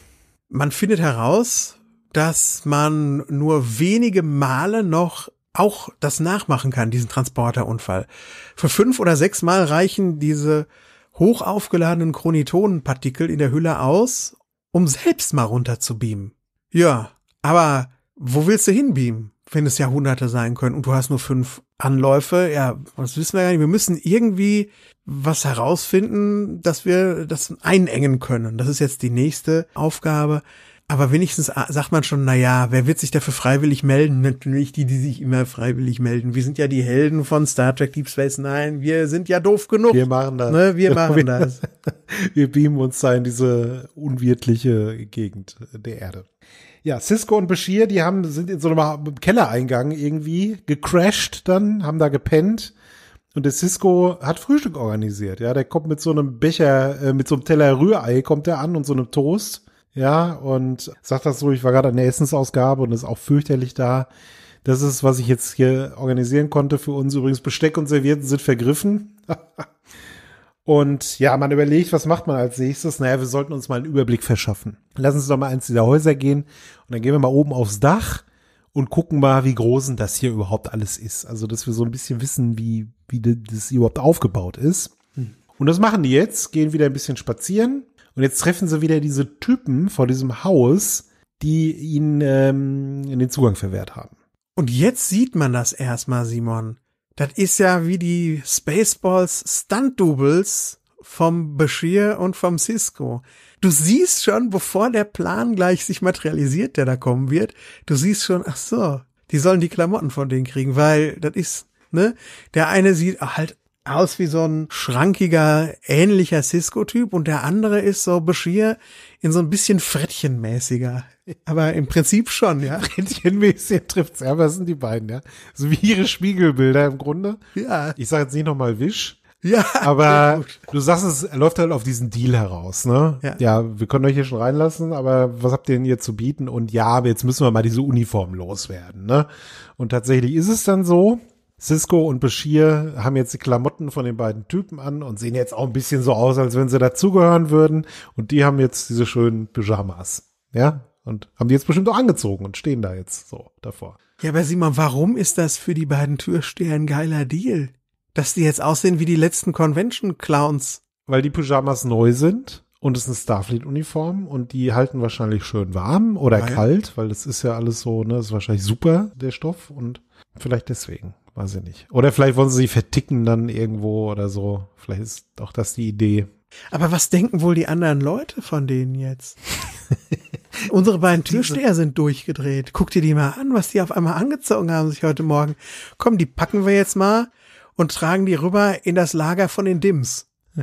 Man findet heraus, dass man nur wenige Male noch auch das nachmachen kann, diesen Transporterunfall. Für fünf oder sechs Mal reichen diese hoch aufgeladenen Chronitonenpartikel in der Hülle aus, um selbst mal runter zu beamen. Ja, aber wo willst du hinbeamen, wenn es Jahrhunderte sein können und du hast nur fünf Anläufe. Ja, was wissen wir gar nicht. Wir müssen irgendwie was herausfinden, dass wir das einengen können. Das ist jetzt die nächste Aufgabe. Aber wenigstens sagt man schon, na ja, wer wird sich dafür freiwillig melden? Natürlich die, die sich immer freiwillig melden. Wir sind ja die Helden von Star Trek Deep Space Nine. Wir sind ja doof genug. Wir machen das. Ne? Wir machen das. [laughs] Wir beamen uns da in diese unwirtliche Gegend der Erde ja, Cisco und Bashir, die haben, sind in so einem Kellereingang irgendwie gecrashed dann, haben da gepennt. Und der Cisco hat Frühstück organisiert, ja. Der kommt mit so einem Becher, äh, mit so einem Teller Rührei kommt er an und so einem Toast, ja. Und sagt das so, ich war gerade an der Essensausgabe und ist auch fürchterlich da. Das ist, was ich jetzt hier organisieren konnte für uns. Übrigens Besteck und Servietten sind vergriffen. [laughs] Und ja, man überlegt, was macht man als nächstes? Naja, wir sollten uns mal einen Überblick verschaffen. Lass uns doch mal eins dieser Häuser gehen und dann gehen wir mal oben aufs Dach und gucken mal, wie groß denn das hier überhaupt alles ist. Also, dass wir so ein bisschen wissen, wie, wie das überhaupt aufgebaut ist. Hm. Und das machen die jetzt, gehen wieder ein bisschen spazieren und jetzt treffen sie wieder diese Typen vor diesem Haus, die ihnen ähm, den Zugang verwehrt haben. Und jetzt sieht man das erstmal, Simon. Das ist ja wie die Spaceballs Stunt-Doubles vom Bashir und vom Cisco. Du siehst schon, bevor der Plan gleich sich materialisiert, der da kommen wird, du siehst schon, ach so, die sollen die Klamotten von denen kriegen, weil das ist, ne? Der eine sieht ah, halt aus wie so ein schrankiger, ähnlicher Cisco-Typ und der andere ist so Bashir in so ein bisschen Frettchenmäßiger. Aber im Prinzip schon, ja. [laughs] Frettchenmäßig trifft's. Ja, was sind die beiden, ja? So wie ihre Spiegelbilder im Grunde. Ja. Ich sag jetzt nicht nochmal Wisch. Ja. Aber du sagst, es läuft halt auf diesen Deal heraus, ne? Ja. ja, wir können euch hier schon reinlassen, aber was habt ihr denn hier zu bieten? Und ja, jetzt müssen wir mal diese Uniform loswerden, ne? Und tatsächlich ist es dann so, Cisco und Bashir haben jetzt die Klamotten von den beiden Typen an und sehen jetzt auch ein bisschen so aus, als wenn sie dazugehören würden. Und die haben jetzt diese schönen Pyjamas. Ja, und haben die jetzt bestimmt auch angezogen und stehen da jetzt so davor. Ja, aber Simon, warum ist das für die beiden Türsteher ein geiler Deal? Dass die jetzt aussehen wie die letzten Convention-Clowns. Weil die Pyjamas neu sind und es ist eine Starfleet-Uniform und die halten wahrscheinlich schön warm oder weil? kalt, weil das ist ja alles so, ne, ist wahrscheinlich super, der Stoff und vielleicht deswegen. Weiß ich nicht. Oder vielleicht wollen sie sie verticken dann irgendwo oder so. Vielleicht ist auch das die Idee. Aber was denken wohl die anderen Leute von denen jetzt? [laughs] Unsere beiden Türsteher sind durchgedreht. Guck dir die mal an, was die auf einmal angezogen haben sich heute Morgen. Komm, die packen wir jetzt mal und tragen die rüber in das Lager von den Dims. [laughs]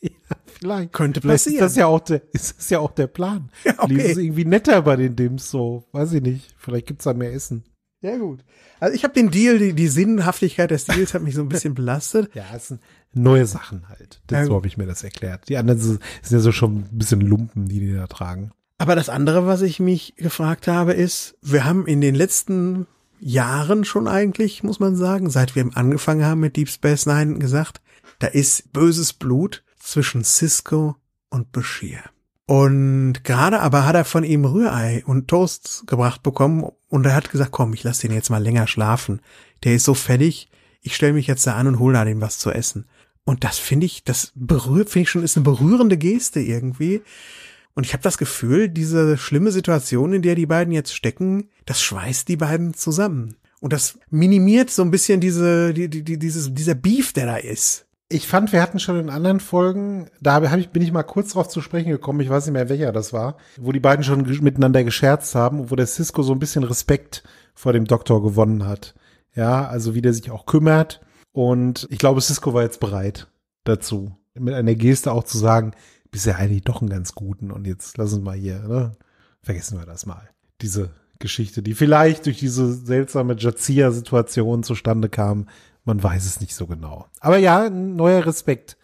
ja, vielleicht. Könnte vielleicht passieren. Ist das ja auch der, ist das ja auch der Plan. [laughs] Ja, okay. Vielleicht ist es irgendwie netter bei den Dims so. Weiß ich nicht. Vielleicht gibt's da mehr Essen. Ja, gut. Also ich habe den Deal, die, die Sinnhaftigkeit des Deals hat mich so ein bisschen belastet. [laughs] ja, es sind neue Sachen halt. Das, ja, so habe ich mir das erklärt. Die anderen sind ja so schon ein bisschen Lumpen, die die da tragen. Aber das andere, was ich mich gefragt habe, ist, wir haben in den letzten Jahren schon eigentlich, muss man sagen, seit wir angefangen haben mit Deep Space Nine gesagt, da ist böses Blut zwischen Cisco und Bashir. Und gerade aber hat er von ihm Rührei und Toast gebracht bekommen, und er hat gesagt, komm, ich lass den jetzt mal länger schlafen. Der ist so fertig, ich stelle mich jetzt da an und hole da den was zu essen. Und das finde ich, das berührt, finde ich schon, ist eine berührende Geste irgendwie. Und ich habe das Gefühl, diese schlimme Situation, in der die beiden jetzt stecken, das schweißt die beiden zusammen. Und das minimiert so ein bisschen diese, die, die, dieses, dieser Beef, der da ist ich fand, wir hatten schon in anderen Folgen, da hab ich, bin ich mal kurz drauf zu sprechen gekommen, ich weiß nicht mehr welcher das war, wo die beiden schon miteinander gescherzt haben und wo der Cisco so ein bisschen Respekt vor dem Doktor gewonnen hat. Ja, also wie der sich auch kümmert. Und ich glaube, Cisco war jetzt bereit dazu, mit einer Geste auch zu sagen, bist ja eigentlich doch einen ganz guten und jetzt lass uns mal hier, ne? Vergessen wir das mal. Diese Geschichte, die vielleicht durch diese seltsame Jazia-Situation zustande kam, man weiß es nicht so genau. Aber ja, ein neuer Respekt,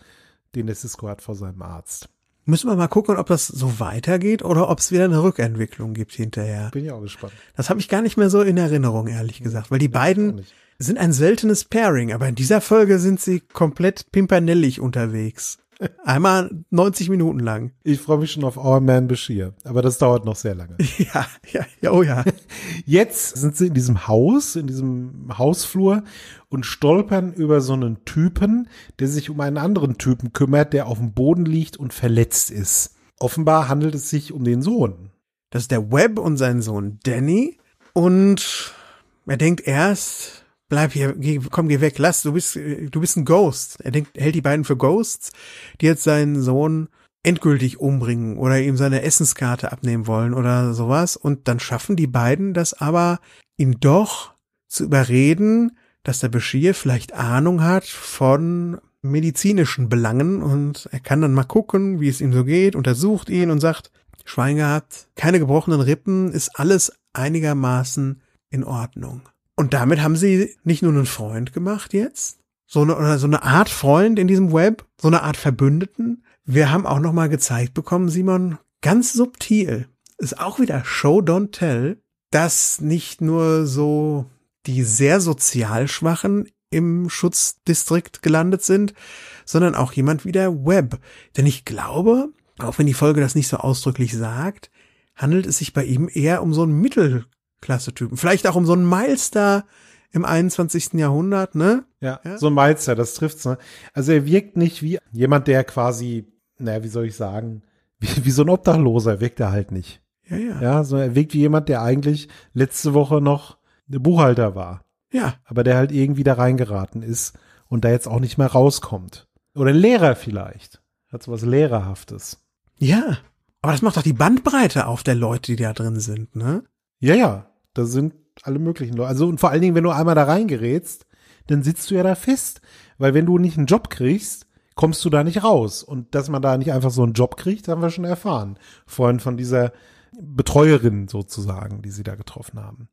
den der Cisco hat vor seinem Arzt. Müssen wir mal gucken, ob das so weitergeht oder ob es wieder eine Rückentwicklung gibt hinterher. Bin ja auch gespannt. Das habe ich gar nicht mehr so in Erinnerung, ehrlich gesagt, weil die ja, beiden sind ein seltenes Pairing, aber in dieser Folge sind sie komplett pimpernellig unterwegs. Einmal 90 Minuten lang. Ich freue mich schon auf Our Man Bashir, aber das dauert noch sehr lange. [laughs] Ja, ja, ja, oh ja. [laughs] Jetzt sind sie in diesem Haus, in diesem Hausflur und stolpern über so einen Typen, der sich um einen anderen Typen kümmert, der auf dem Boden liegt und verletzt ist. Offenbar handelt es sich um den Sohn. Das ist der Webb und sein Sohn Danny und er denkt erst, bleib hier, geh, komm, geh weg, lass, du bist, du bist ein Ghost. Er denkt, hält die beiden für Ghosts, die jetzt seinen Sohn endgültig umbringen oder ihm seine Essenskarte abnehmen wollen oder sowas. Und dann schaffen die beiden das aber, ihn doch zu überreden, dass der Bashir vielleicht Ahnung hat von medizinischen Belangen und er kann dann mal gucken, wie es ihm so geht, untersucht ihn und sagt, Schwein gehabt, keine gebrochenen Rippen, ist alles einigermaßen in Ordnung. Und damit haben sie nicht nur einen Freund gemacht jetzt, so eine, oder so eine Art Freund in diesem Web, so eine Art Verbündeten. Wir haben auch nochmal gezeigt bekommen, Simon, ganz subtil, ist auch wieder Show Don't Tell, dass nicht nur so die sehr sozial Schwachen im Schutzdistrikt gelandet sind, sondern auch jemand wie der Webb. Denn ich glaube, auch wenn die Folge das nicht so ausdrücklich sagt, handelt es sich bei ihm eher um so einen Mittel Klasse Typen. Vielleicht auch um so einen Meister im 21. Jahrhundert, ne? Ja, ja? so ein Meister, das trifft's, ne? Also er wirkt nicht wie jemand, der quasi, naja, wie soll ich sagen, [laughs] wie, wie so ein Obdachloser wirkt er halt nicht. Ja, ja. Ja, so er wirkt wie jemand, der eigentlich letzte Woche noch eine Buchhalter war. Ja. Aber der halt irgendwie da reingeraten ist und da jetzt auch nicht mehr rauskommt. Oder ein Lehrer vielleicht. Hat so was Lehrerhaftes. Ja. Aber das macht doch die Bandbreite auf der Leute, die da drin sind, ne? Ja, ja, da sind alle möglichen Leute. Also und vor allen Dingen, wenn du einmal da reingerätst, dann sitzt du ja da fest. Weil wenn du nicht einen Job kriegst, kommst du da nicht raus. Und dass man da nicht einfach so einen Job kriegt, haben wir schon erfahren. Vorhin von dieser Betreuerin sozusagen, die sie da getroffen haben.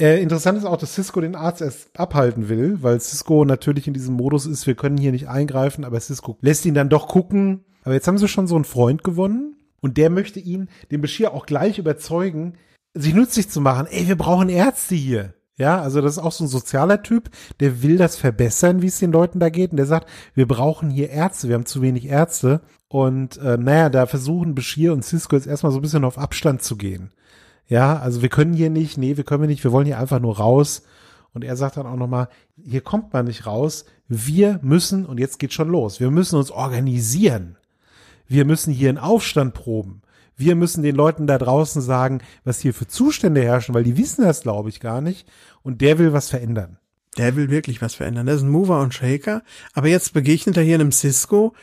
Äh, interessant ist auch, dass Cisco den Arzt erst abhalten will, weil Cisco natürlich in diesem Modus ist, wir können hier nicht eingreifen, aber Cisco lässt ihn dann doch gucken. Aber jetzt haben sie schon so einen Freund gewonnen und der möchte ihn, den Bashir, auch gleich überzeugen, sich nützlich zu machen. Ey, wir brauchen Ärzte hier. Ja, also das ist auch so ein sozialer Typ, der will das verbessern, wie es den Leuten da geht. Und der sagt, wir brauchen hier Ärzte, wir haben zu wenig Ärzte. Und äh, naja, da versuchen Bashir und Cisco jetzt erstmal so ein bisschen auf Abstand zu gehen. Ja, also wir können hier nicht, nee, wir können nicht, wir wollen hier einfach nur raus. Und er sagt dann auch nochmal, hier kommt man nicht raus. Wir müssen, und jetzt geht schon los, wir müssen uns organisieren. Wir müssen hier einen Aufstand proben. Wir müssen den Leuten da draußen sagen, was hier für Zustände herrschen, weil die wissen das, glaube ich, gar nicht. Und der will was verändern. Der will wirklich was verändern. Der ist ein Mover und Shaker. Aber jetzt begegnet er hier einem Cisco,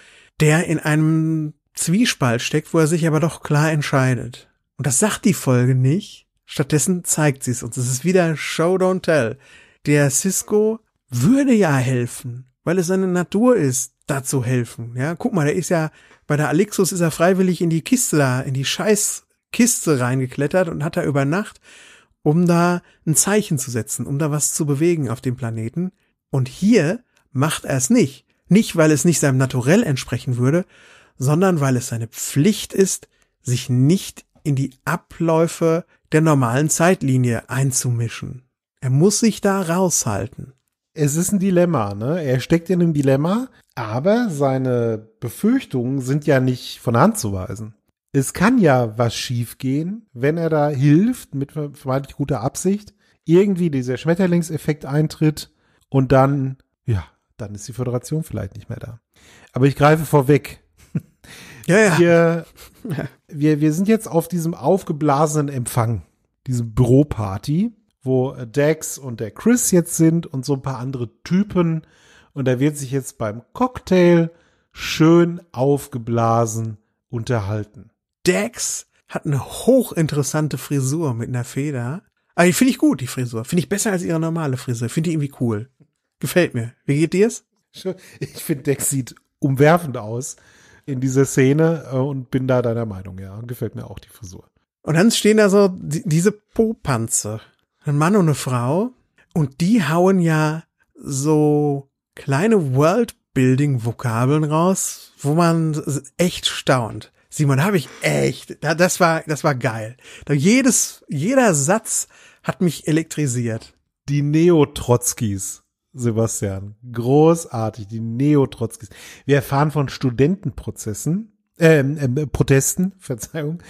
der in einem Zwiespalt steckt, wo er sich aber doch klar entscheidet. Und das sagt die Folge nicht. Stattdessen zeigt sie es uns. Es ist wieder Show Don't Tell. Der Cisco würde ja helfen, weil es seine Natur ist, dazu helfen. Ja, guck mal, der ist ja bei der Alixus ist er freiwillig in die Kiste da, in die Scheißkiste reingeklettert und hat da über Nacht, um da ein Zeichen zu setzen, um da was zu bewegen auf dem Planeten. Und hier macht er es nicht. Nicht, weil es nicht seinem Naturell entsprechen würde, sondern weil es seine Pflicht ist, sich nicht in die Abläufe der normalen Zeitlinie einzumischen. Er muss sich da raushalten es ist ein Dilemma, ne? Er steckt in einem Dilemma, aber seine Befürchtungen sind ja nicht von Hand zu weisen. Es kann ja was schiefgehen, wenn er da hilft, mit vermeintlich guter Absicht, irgendwie dieser Schmetterlingseffekt eintritt und dann, ja, dann ist die Föderation vielleicht nicht mehr da. Aber ich greife vorweg. [laughs] Ja, ja. Wir, wir, wir sind jetzt auf diesem aufgeblasenen Empfang, diesem Büroparty wo äh, Dex und der Chris jetzt sind und so ein paar andere Typen. Und er wird sich jetzt beim Cocktail schön aufgeblasen unterhalten. Dex hat eine hochinteressante Frisur mit einer Feder. Aber ah, die finde ich gut, die Frisur. Finde ich besser als ihre normale Frisur. Finde ich irgendwie cool. Gefällt mir. Wie geht dir's? Ich finde, Dex sieht umwerfend aus in dieser Szene äh, und bin da deiner Meinung, ja. Gefällt mir auch die Frisur. Und dann stehen da so die, diese Popanze ein Mann und eine Frau und die hauen ja so kleine Worldbuilding-Vokabeln raus, wo man echt staunt. Simon, habe ich echt, das war, das war geil. Jedes, jeder Satz hat mich elektrisiert. Die Neotrotzkis, Sebastian, großartig, die Neotrotzkis. Wir erfahren von Studentenprozessen, ähm, äh, Protesten, [laughs] Verzeihung,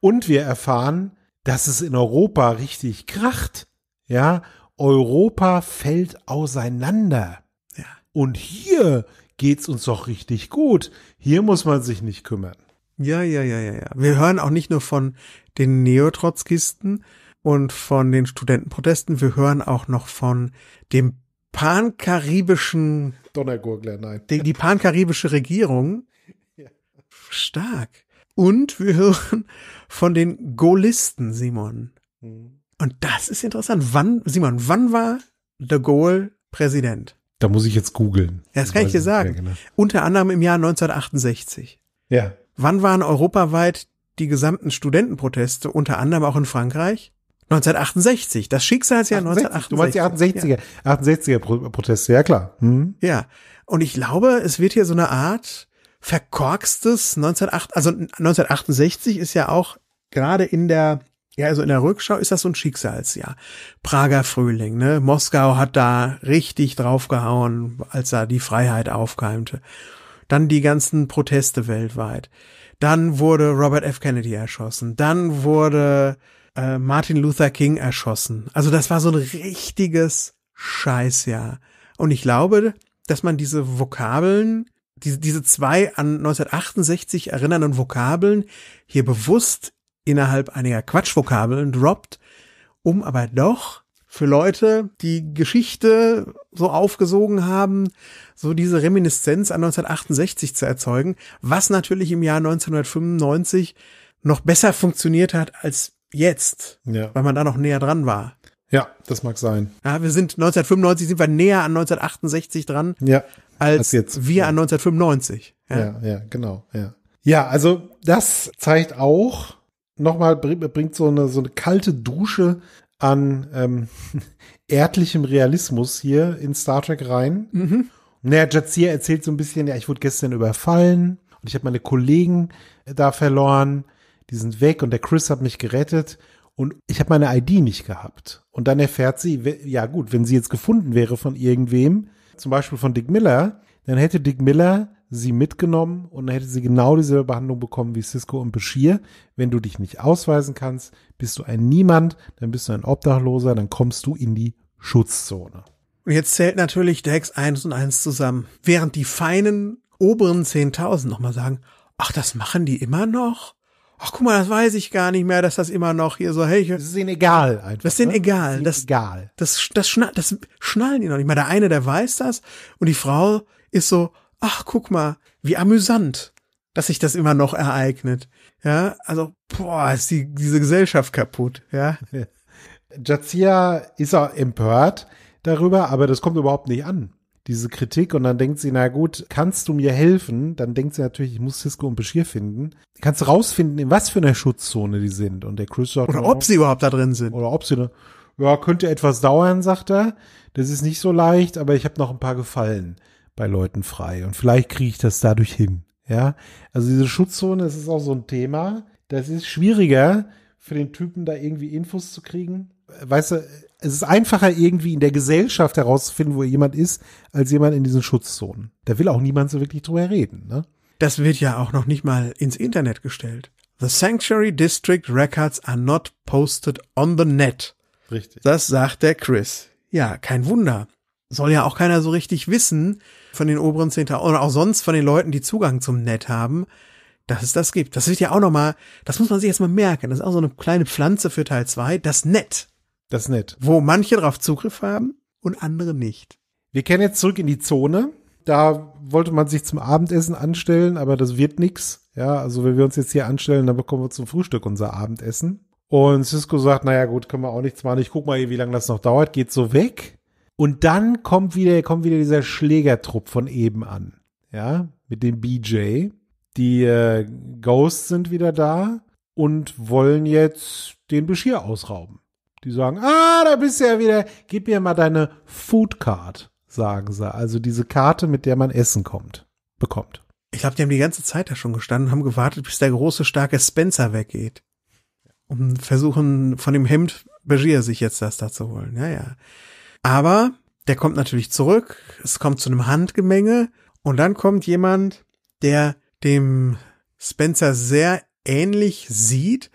und wir erfahren, dass es in Europa richtig kracht. Ja, Europa fällt auseinander. Ja. Und hier geht's uns doch richtig gut. Hier muss man sich nicht kümmern. Ja, ja, ja, ja, ja. Wir hören auch nicht nur von den Neotrotzkisten und von den Studentenprotesten, wir hören auch noch von dem pankaribischen Donnergurgler, nein. Die, die pankaribische Regierung. [laughs] Ja. Stark. Und wir hören von den Goalisten, Simon. Mhm. Und das ist interessant. Wann, Simon, wann war The Gaulle Präsident? Da muss ich jetzt googeln. Ja, das kann ich dir sagen. Genau. Unter anderem im Jahr 1968. Ja. Wann waren europaweit die gesamten Studentenproteste, unter anderem auch in Frankreich? 1968, das Schicksalsjahr 1968. Du meinst die 68er, ja. 68er Proteste, ja klar. Hm. Ja, und ich glaube, es wird hier so eine Art verkorkstes 1908, also 1968 ist ja auch gerade in der ja, also in der Rückschau ist das so ein Schicksalsjahr. Prager Frühling, ne? Moskau hat da richtig draufgehauen, als da die Freiheit aufkeimte. Dann die ganzen Proteste weltweit. Dann wurde Robert F. Kennedy erschossen. Dann wurde äh, Martin Luther King erschossen. Also das war so ein richtiges Scheißjahr. Und ich glaube, dass man diese Vokabeln diese, diese zwei an 1968 erinnernden Vokabeln hier bewusst innerhalb einiger Quatschvokabeln droppt, um aber doch für Leute, die Geschichte so aufgesogen haben, so diese Reminiszenz an 1968 zu erzeugen, was natürlich im Jahr 1995 noch besser funktioniert hat als jetzt, ja. weil man da noch näher dran war. Ja, das mag sein. Ja, wir sind 1995 sind wir näher an 1968 dran ja als, jetzt, wir ja. an 1995. Ja. ja, ja, genau, ja. Ja, also das zeigt auch nochmal, bringt so eine, so eine kalte Dusche an ähm, [laughs] erdlichem Realismus hier in Star Trek rein. Mhm. Naja, Jazir erzählt so ein bisschen, ja, ich wurde gestern überfallen und ich habe meine Kollegen äh, da verloren, die sind weg und der Chris hat mich gerettet und ich habe meine ID nicht gehabt. Und dann erfährt sie, ja gut, wenn sie jetzt gefunden wäre von irgendwem, zum Beispiel von Dick Miller, dann hätte Dick Miller sie mitgenommen und dann hätte sie genau dieselbe Behandlung bekommen wie Cisco und Bashir. Wenn du dich nicht ausweisen kannst, bist du ein Niemand, dann bist du ein Obdachloser, dann kommst du in die Schutzzone. Und jetzt zählt natürlich Dex 1 und 1 zusammen. Während die feinen oberen 10.000 nochmal sagen, ach, das machen die immer noch? ach guck mal, das weiß ich gar nicht mehr, dass das immer noch hier so, hey, ich, das ist ihnen egal einfach. Das ist ihnen ne? egal. Ist das, egal. Das, das, das, schna das schnallen die noch nicht mal. Der eine, der weiß das und die Frau ist so, ach guck mal, wie amüsant, dass sich das immer noch ereignet. Ja, also, boah, ist die, diese Gesellschaft kaputt, ja. [laughs] Jazia ist auch empört darüber, aber das kommt überhaupt nicht an diese Kritik und dann denkt sie, na gut, kannst du mir helfen? Dann denkt sie natürlich, ich muss Cisco und Bashir finden. Kannst du rausfinden, in was für einer Schutzzone die sind? Und der Chris sagt, oder ob sie überhaupt da drin sind. Oder ob sie, ne? ja, könnte etwas dauern, sagt er. Das ist nicht so leicht, aber ich habe noch ein paar Gefallen bei Leuten frei und vielleicht kriege ich das dadurch hin. Ja, also diese Schutzzone, das ist auch so ein Thema. Das ist schwieriger für den Typen da irgendwie Infos zu kriegen. Weißt du, es ist einfacher irgendwie in der Gesellschaft herauszufinden, wo jemand ist, als jemand in diesen Schutzzonen. Da will auch niemand so wirklich drüber reden, ne? Das wird ja auch noch nicht mal ins Internet gestellt. The Sanctuary District Records are not posted on the net. Richtig. Das sagt der Chris. Ja, kein Wunder. Soll ja auch keiner so richtig wissen von den oberen 10.000 oder auch sonst von den Leuten, die Zugang zum Net haben, dass es das gibt. Das wird ja auch nochmal, das muss man sich erstmal merken. Das ist auch so eine kleine Pflanze für Teil 2, das Net. Das ist nett. Wo manche drauf Zugriff haben und andere nicht. Wir kehren jetzt zurück in die Zone. Da wollte man sich zum Abendessen anstellen, aber das wird nix. Ja, also wenn wir uns jetzt hier anstellen, dann bekommen wir zum Frühstück unser Abendessen. Und Cisco sagt, naja gut, können wir auch nichts machen. Ich guck mal hier, wie lange das noch dauert. Geht so weg. Und dann kommt wieder, kommt wieder dieser Schlägertrupp von eben an. Ja, mit dem BJ. Die äh, Ghosts sind wieder da und wollen jetzt den Beschir ausrauben. Die sagen, ah, da bist du ja wieder, gib mir mal deine Food Card, sagen sie. Also diese Karte, mit der man Essen kommt, bekommt. Ich glaube, die haben die ganze Zeit da schon gestanden und haben gewartet, bis der große, starke Spencer weggeht. Und versuchen, von dem Hemd Bergier sich jetzt das da zu holen. Ja, ja. Aber der kommt natürlich zurück. Es kommt zu einem Handgemenge. Und dann kommt jemand, der dem Spencer sehr ähnlich sieht,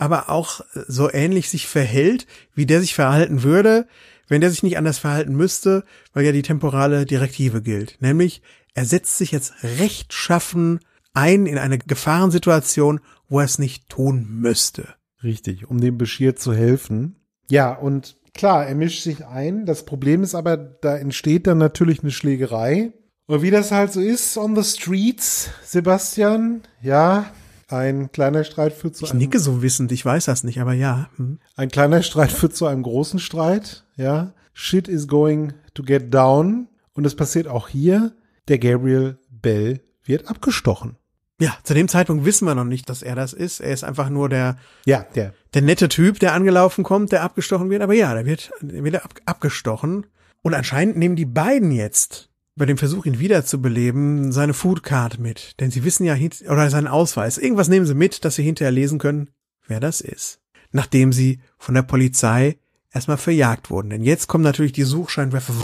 aber auch so ähnlich sich verhält, wie der sich verhalten würde, wenn der sich nicht anders verhalten müsste, weil ja die temporale Direktive gilt. Nämlich, er setzt sich jetzt rechtschaffen ein in eine Gefahrensituation, wo er es nicht tun müsste. Richtig, um dem Beschirr zu helfen. Ja, und klar, er mischt sich ein. Das Problem ist aber, da entsteht dann natürlich eine Schlägerei. Und wie das halt so ist, on the streets, Sebastian, ja, ein kleiner Streit führt zu ich einem. Ich nicke so wissend, ich weiß das nicht, aber ja. Hm. Ein kleiner Streit führt zu einem großen Streit, ja. Shit is going to get down. Und es passiert auch hier. Der Gabriel Bell wird abgestochen. Ja, zu dem Zeitpunkt wissen wir noch nicht, dass er das ist. Er ist einfach nur der, ja, der. der nette Typ, der angelaufen kommt, der abgestochen wird. Aber ja, der wird, der wird ab, abgestochen. Und anscheinend nehmen die beiden jetzt bei dem Versuch, ihn wiederzubeleben, seine Foodcard mit. Denn sie wissen ja, oder seinen Ausweis. Irgendwas nehmen sie mit, dass sie hinterher lesen können, wer das ist. Nachdem sie von der Polizei erstmal verjagt wurden. Denn jetzt kommen natürlich die Suchscheinwerfer.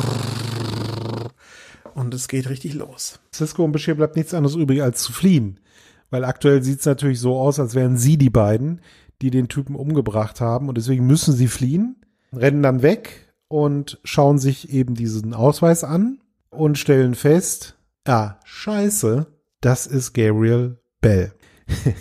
Und es geht richtig los. Cisco und Bashir bleibt nichts anderes übrig, als zu fliehen. Weil aktuell sieht es natürlich so aus, als wären sie die beiden, die den Typen umgebracht haben. Und deswegen müssen sie fliehen, rennen dann weg und schauen sich eben diesen Ausweis an und stellen fest, ah, scheiße, das ist Gabriel Bell. [laughs]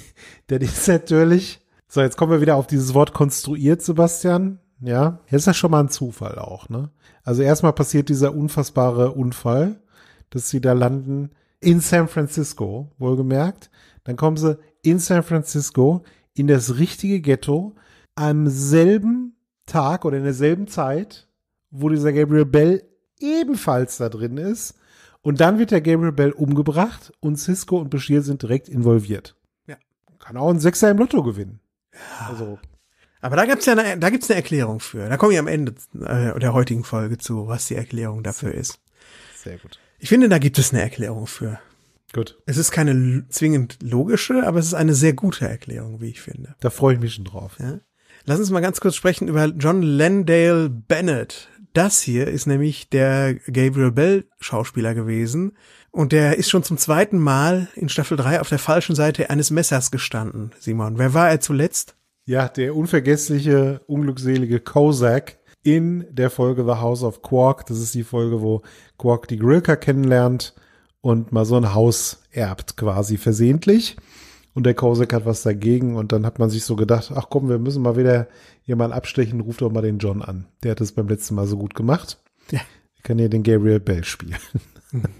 Denn ist natürlich, so jetzt kommen wir wieder auf dieses Wort konstruiert, Sebastian. Ja, jetzt ist das schon mal ein Zufall auch, ne? Also erstmal passiert dieser unfassbare Unfall, dass sie da landen in San Francisco, wohlgemerkt. Dann kommen sie in San Francisco in das richtige Ghetto am selben Tag oder in derselben Zeit, wo dieser Gabriel Bell ebenfalls da drin ist. Und dann wird der Gabriel Bell umgebracht und Cisco und Bashir sind direkt involviert. Ja. Kann auch ein Sechser im Lotto gewinnen. Ja. Also. Aber da gibt's ja eine, da gibt's eine Erklärung für. Da komme ich am Ende äh, der heutigen Folge zu, was die Erklärung dafür ist. Sehr gut. Ich finde, da gibt es eine Erklärung für. Gut. Es ist keine zwingend logische, aber es ist eine sehr gute Erklärung, wie ich finde. Da freue ich mich schon drauf. Ja? Lass uns mal ganz kurz sprechen über John Landale Bennett, das hier ist nämlich der Gabriel Bell Schauspieler gewesen und der ist schon zum zweiten Mal in Staffel 3 auf der falschen Seite eines Messers gestanden. Simon, wer war er zuletzt? Ja, der unvergessliche, unglückselige Kozak in der Folge The House of Quark. Das ist die Folge, wo Quark die Grilka kennenlernt und mal so ein Haus erbt quasi versehentlich und der Kosek hat was dagegen und dann hat man sich so gedacht, ach komm, wir müssen mal wieder jemanden abstechen, ruft doch mal den John an. Der hat es beim letzten Mal so gut gemacht. Ja. Ich kann hier den Gabriel Bell spielen.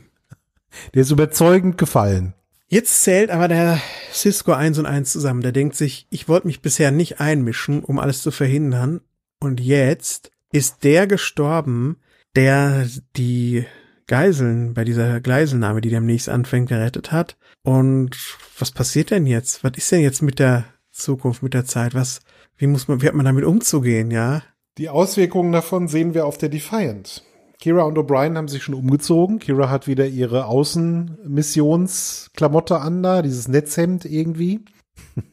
[laughs] der ist überzeugend gefallen. Jetzt zählt aber der Cisco eins und eins zusammen. Der denkt sich, ich wollte mich bisher nicht einmischen, um alles zu verhindern. Und jetzt ist der gestorben, der die Geiseln bei dieser Gleiselnahme, die demnächst anfängt, gerettet hat. Und was passiert denn jetzt? Was ist denn jetzt mit der Zukunft, mit der Zeit? Was, wie muss man, wie hat man damit umzugehen, ja? Die Auswirkungen davon sehen wir auf der Defiant. Kira und O'Brien haben sich schon umgezogen. Kira hat wieder ihre Außenmissionsklamotte an da, dieses Netzhemd irgendwie. [laughs]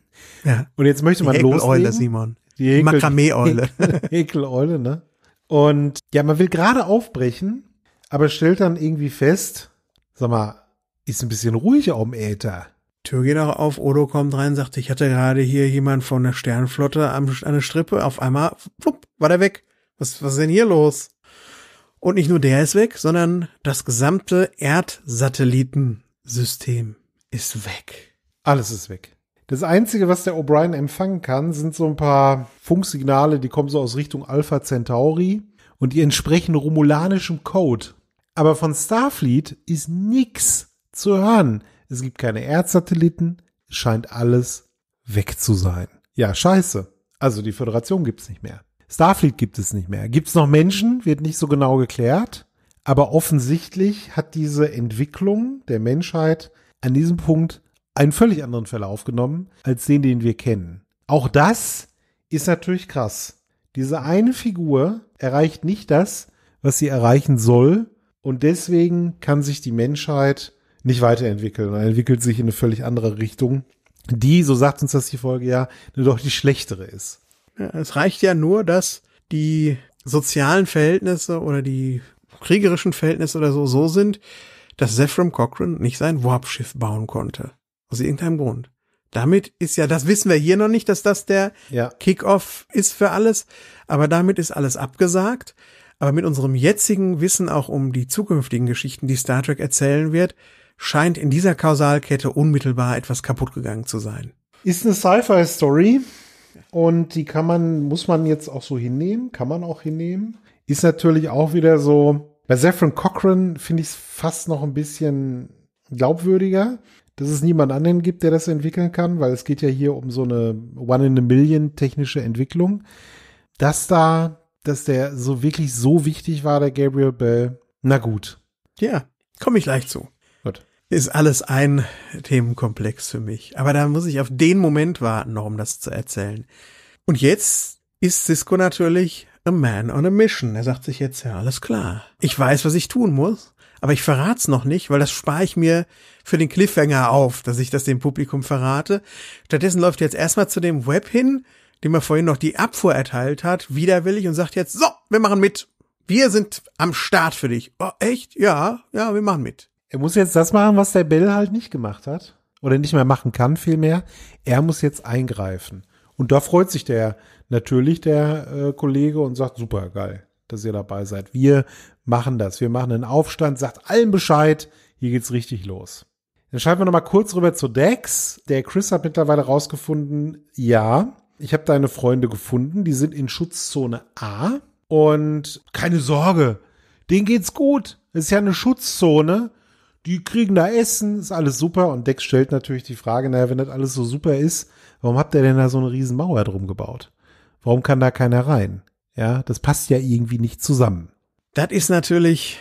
Ja. Und jetzt möchte man die loslegen. Eule, Simon. Die Makramee-Eule. Ekel-Eule, [laughs] ne? Und ja, man will gerade aufbrechen, aber stellt dann irgendwie fest, sag mal, ist ein bisschen ruhig am Äther. Tür geht auch auf, Odo kommt rein, sagt, ich hatte gerade hier jemand von der Sternflotte an eine Strippe, auf einmal, flupp, war der weg. Was, was ist denn hier los? Und nicht nur der ist weg, sondern das gesamte Erdsatellitensystem ist weg. Alles ist weg. Das Einzige, was der O'Brien empfangen kann, sind so ein paar Funksignale, die kommen so aus Richtung Alpha Centauri und die entsprechen romulanischem Code. Aber von Starfleet ist nichts zu hören. Es gibt keine Erdsatelliten, scheint alles weg zu sein. Ja, scheiße. Also die Föderation gibt's nicht mehr. Starfleet gibt es nicht mehr. Gibt's noch Menschen? Wird nicht so genau geklärt. Aber offensichtlich hat diese Entwicklung der Menschheit an diesem Punkt einen völlig anderen Verlauf genommen als den, den wir kennen. Auch das ist natürlich krass. Diese eine Figur erreicht nicht das, was sie erreichen soll, und deswegen kann sich die Menschheit nicht weiterentwickeln Er entwickelt sich in eine völlig andere Richtung, die, so sagt uns das die Folge ja, nur doch die schlechtere ist. Ja, es reicht ja nur, dass die sozialen Verhältnisse oder die kriegerischen Verhältnisse oder so so sind, dass Zephram Cochrane nicht sein warp Warpschiff bauen konnte. Aus irgendeinem Grund. Damit ist ja, das wissen wir hier noch nicht, dass das der ja. Kickoff ist für alles, aber damit ist alles abgesagt. Aber mit unserem jetzigen Wissen auch um die zukünftigen Geschichten, die Star Trek erzählen wird, scheint in dieser Kausalkette unmittelbar etwas kaputt gegangen zu sein. Ist eine Sci-Fi-Story und die kann man, muss man jetzt auch so hinnehmen, kann man auch hinnehmen. Ist natürlich auch wieder so, bei Zephyrin Cochran finde ich es fast noch ein bisschen glaubwürdiger, dass es niemand anderen gibt, der das entwickeln kann, weil es geht ja hier um so eine One in a Million technische Entwicklung. Dass da dass der so wirklich so wichtig war, der Gabriel Bell. Na gut. Ja, komme ich gleich zu. Gut. Ist alles ein Themenkomplex für mich. Aber da muss ich auf den Moment warten, noch um das zu erzählen. Und jetzt ist Cisco natürlich a man on a mission. Er sagt sich jetzt, ja, alles klar. Ich weiß, was ich tun muss, aber ich verrat's noch nicht, weil das spare ich mir für den Cliffhanger auf, dass ich das dem Publikum verrate. Stattdessen läuft er jetzt erstmal zu dem Web hin, dem er vorhin noch die Abfuhr erteilt hat, widerwillig und sagt jetzt, so, wir machen mit. Wir sind am Start für dich. Oh, echt? Ja, ja, wir machen mit. Er muss jetzt das machen, was der Bell halt nicht gemacht hat. Oder nicht mehr machen kann, vielmehr. Er muss jetzt eingreifen. Und da freut sich der natürlich, der äh, Kollege, und sagt, super geil, dass ihr dabei seid. Wir machen das. Wir machen einen Aufstand, sagt allen Bescheid. Hier geht's richtig los. Dann schalten wir nochmal kurz rüber zu Dex. Der Chris hat mittlerweile rausgefunden, ja, ich habe deine Freunde gefunden, die sind in Schutzzone A und keine Sorge, denen geht's gut. Es ist ja eine Schutzzone. Die kriegen da Essen, ist alles super. Und Dex stellt natürlich die Frage, naja, wenn das alles so super ist, warum habt ihr denn da so eine riesen Mauer drum gebaut? Warum kann da keiner rein? Ja, das passt ja irgendwie nicht zusammen. Das ist natürlich,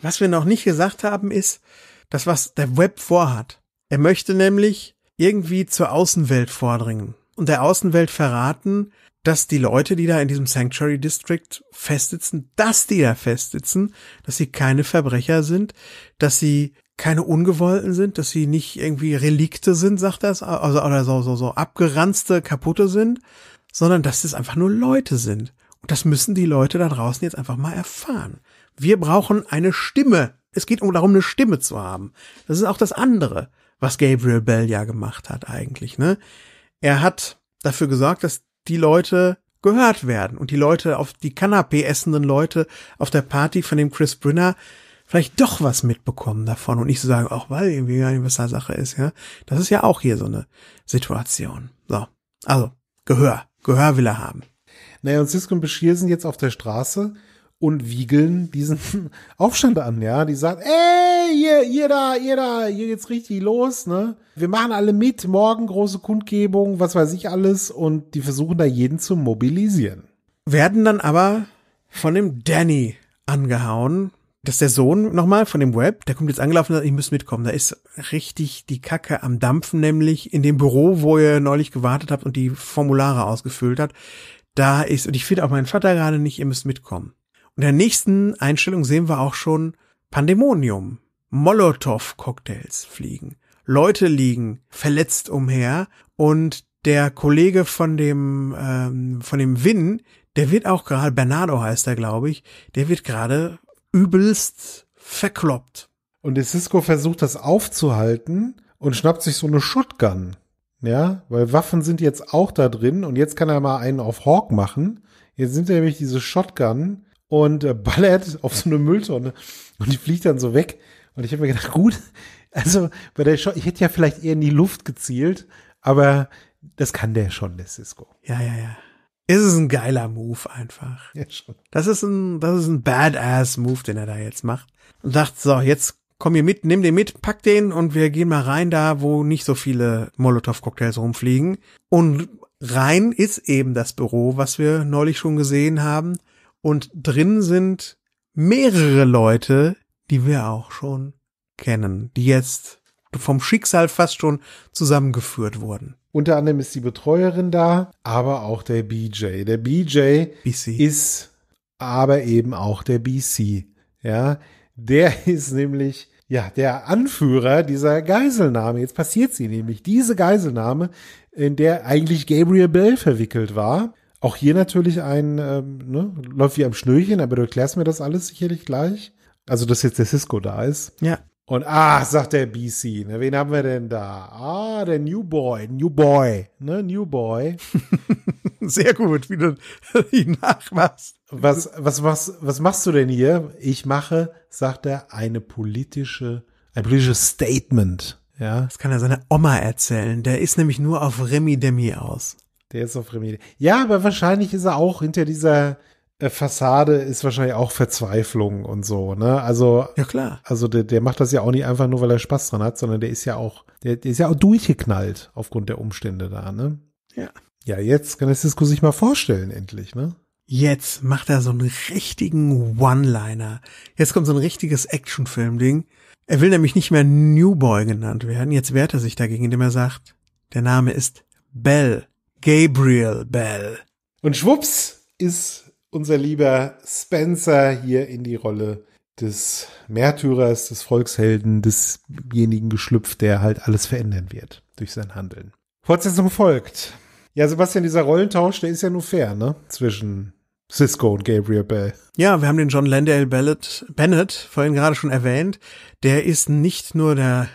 was wir noch nicht gesagt haben, ist das, was der Web vorhat. Er möchte nämlich irgendwie zur Außenwelt vordringen und der Außenwelt verraten, dass die Leute, die da in diesem Sanctuary District festsitzen, dass die da festsitzen, dass sie keine Verbrecher sind, dass sie keine Ungewollten sind, dass sie nicht irgendwie Relikte sind, sagt das, also oder so, so, so abgeranzte, kaputte sind, sondern dass es einfach nur Leute sind. Und das müssen die Leute da draußen jetzt einfach mal erfahren. Wir brauchen eine Stimme. Es geht um darum, eine Stimme zu haben. Das ist auch das andere, was Gabriel Bell ja gemacht hat eigentlich, ne? Er hat dafür gesorgt, dass die Leute gehört werden und die Leute auf die Kanapé essenden Leute auf der Party von dem Chris Brinner vielleicht doch was mitbekommen davon und nicht so sagen, auch weil irgendwie gar nicht was da Sache ist, ja. Das ist ja auch hier so eine Situation. So. Also, Gehör. Gehör will er haben. Naja, und Sisko und Bashir sind jetzt auf der Straße und wiegeln diesen [laughs] Aufstand an, ja. Die sagen, ey, ihr, ihr da, ihr da, hier geht's richtig los, ne? Wir machen alle mit, morgen große Kundgebung, was weiß ich alles und die versuchen da jeden zu mobilisieren. Werden dann aber von dem Danny angehauen. Das ist der Sohn nochmal von dem Web, der kommt jetzt angelaufen und sagt, ich muss mitkommen. Da ist richtig die Kacke am Dampfen, nämlich in dem Büro, wo ihr neulich gewartet habt und die Formulare ausgefüllt habt. Da ist, und ich finde auch meinen Vater gerade nicht, ihr müsst mitkommen. In der nächsten Einstellung sehen wir auch schon Pandemonium, Molotow-Cocktails fliegen, Leute liegen verletzt umher und der Kollege von dem ähm, von dem Win, der wird auch gerade Bernardo heißt er, glaube ich, der wird gerade übelst verkloppt. Und der Cisco versucht das aufzuhalten und schnappt sich so eine Shotgun. Ja, weil Waffen sind jetzt auch da drin und jetzt kann er mal einen auf Hawk machen. Jetzt sind nämlich diese Shotgun und äh, ballert auf so eine Mülltonne und die fliegt dann so weg. Und ich habe mir gedacht, gut, also bei der Shot, ich hätte ja vielleicht eher in die Luft gezielt, aber das kann der schon, der Cisco. Ja, ja, ja. Ist es ein geiler Move einfach. Ja, schon. Das ist ein, das ist ein Badass-Move, den er da jetzt macht. Und sagt, so, jetzt komm hier mit, nimm den mit, pack den und wir gehen mal rein da, wo nicht so viele Molotow-Cocktails rumfliegen. Und rein ist eben das Büro, was wir neulich schon gesehen haben. Und drin sind mehrere Leute, die wir auch schon kennen, die jetzt vom Schicksal fast schon zusammengeführt wurden. Unter anderem ist die Betreuerin da, aber auch der BJ. Der BJ BC. ist aber eben auch der BC. Ja, der [laughs] ist nämlich ja, der Anführer dieser Geiselnahme. Jetzt passiert sie nämlich. Diese Geiselnahme, in der eigentlich Gabriel Bell verwickelt war, auch hier natürlich ein, ähm, ne, läuft wie am Schnürchen, aber du erklärst mir das alles sicherlich gleich. Also, dass jetzt der Cisco da ist. Ja. Und ah, sagt der BC, ne, wen haben wir denn da? Ah, der New Boy, New Boy, ne, New Boy. [laughs] Sehr gut, wie du [laughs] ihn nachmachst. Was, was, was, was machst du denn hier? Ich mache, sagt er, eine politische, ein politisches Statement. Ja. Das kann er seiner Oma erzählen. Der ist nämlich nur auf Remi Demi aus. Der ist auf Premiere. Ja, aber wahrscheinlich ist er auch hinter dieser äh, Fassade ist wahrscheinlich auch Verzweiflung und so, ne? Also Ja klar. Also der, der macht das ja auch nicht einfach nur, weil er Spaß dran hat, sondern der ist ja auch der, der ist ja auch durchgeknallt aufgrund der Umstände da, ne? Ja. Ja, jetzt kann das Disco sich mal vorstellen endlich, ne? Jetzt macht er so einen richtigen One-Liner. Jetzt kommt so ein richtiges Actionfilm-Ding. Er will nämlich nicht mehr New Boy genannt werden. Jetzt wehrt er sich dagegen, indem er sagt, der Name ist Bell. Gabriel Bell. Und schwupps ist unser lieber Spencer hier in die Rolle des Märtyrers, des Volkshelden, desjenigen geschlüpft, der halt alles verändern wird durch sein Handeln. Fortsetzung folgt. Ja, Sebastian, dieser Rollentausch, der ist ja nur fair, ne? Zwischen Cisco und Gabriel Bell. Ja, wir haben den John Landale Bennett vorhin gerade schon erwähnt. Der ist nicht nur der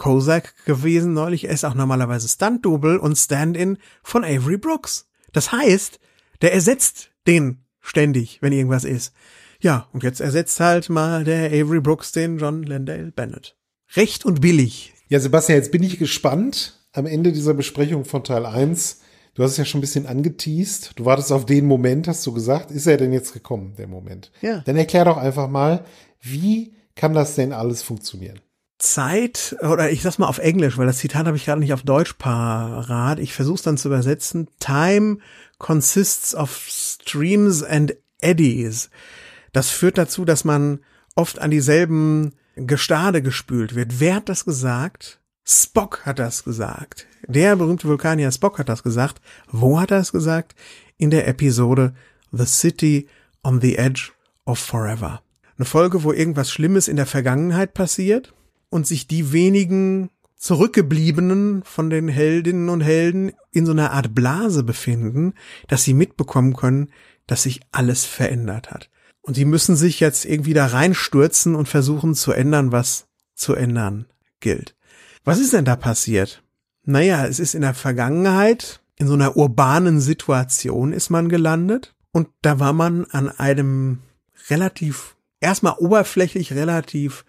Kozak gewesen neulich. Er ist auch normalerweise Stunt-Double und Stand-In von Avery Brooks. Das heißt, der ersetzt den ständig, wenn irgendwas ist. Ja, und jetzt ersetzt halt mal der Avery Brooks den John Landale Bennett. Recht und billig. Ja, Sebastian, jetzt bin ich gespannt am Ende dieser Besprechung von Teil 1. Du hast es ja schon ein bisschen angeteased. Du wartest auf den Moment, hast du gesagt. Ist er denn jetzt gekommen, der Moment? Ja. Dann erklär doch einfach mal, wie kann das denn alles funktionieren? Zeit, oder ich sag's mal auf Englisch, weil das Zitat habe ich gerade nicht auf Deutsch parat. Ich versuch's dann zu übersetzen. Time consists of streams and eddies. Das führt dazu, dass man oft an dieselben Gestade gespült wird. Wer hat das gesagt? Spock hat das gesagt. Der berühmte Vulkanier Spock hat das gesagt. Wo hat er es gesagt? In der Episode The City on the Edge of Forever. Eine Folge, wo irgendwas Schlimmes in der Vergangenheit passiert und sich die wenigen Zurückgebliebenen von den Heldinnen und Helden in so einer Art Blase befinden, dass sie mitbekommen können, dass sich alles verändert hat. Und sie müssen sich jetzt irgendwie da reinstürzen und versuchen zu ändern, was zu ändern gilt. Was ist denn da passiert? Naja, es ist in der Vergangenheit, in so einer urbanen Situation ist man gelandet und da war man an einem relativ, erstmal oberflächlich relativ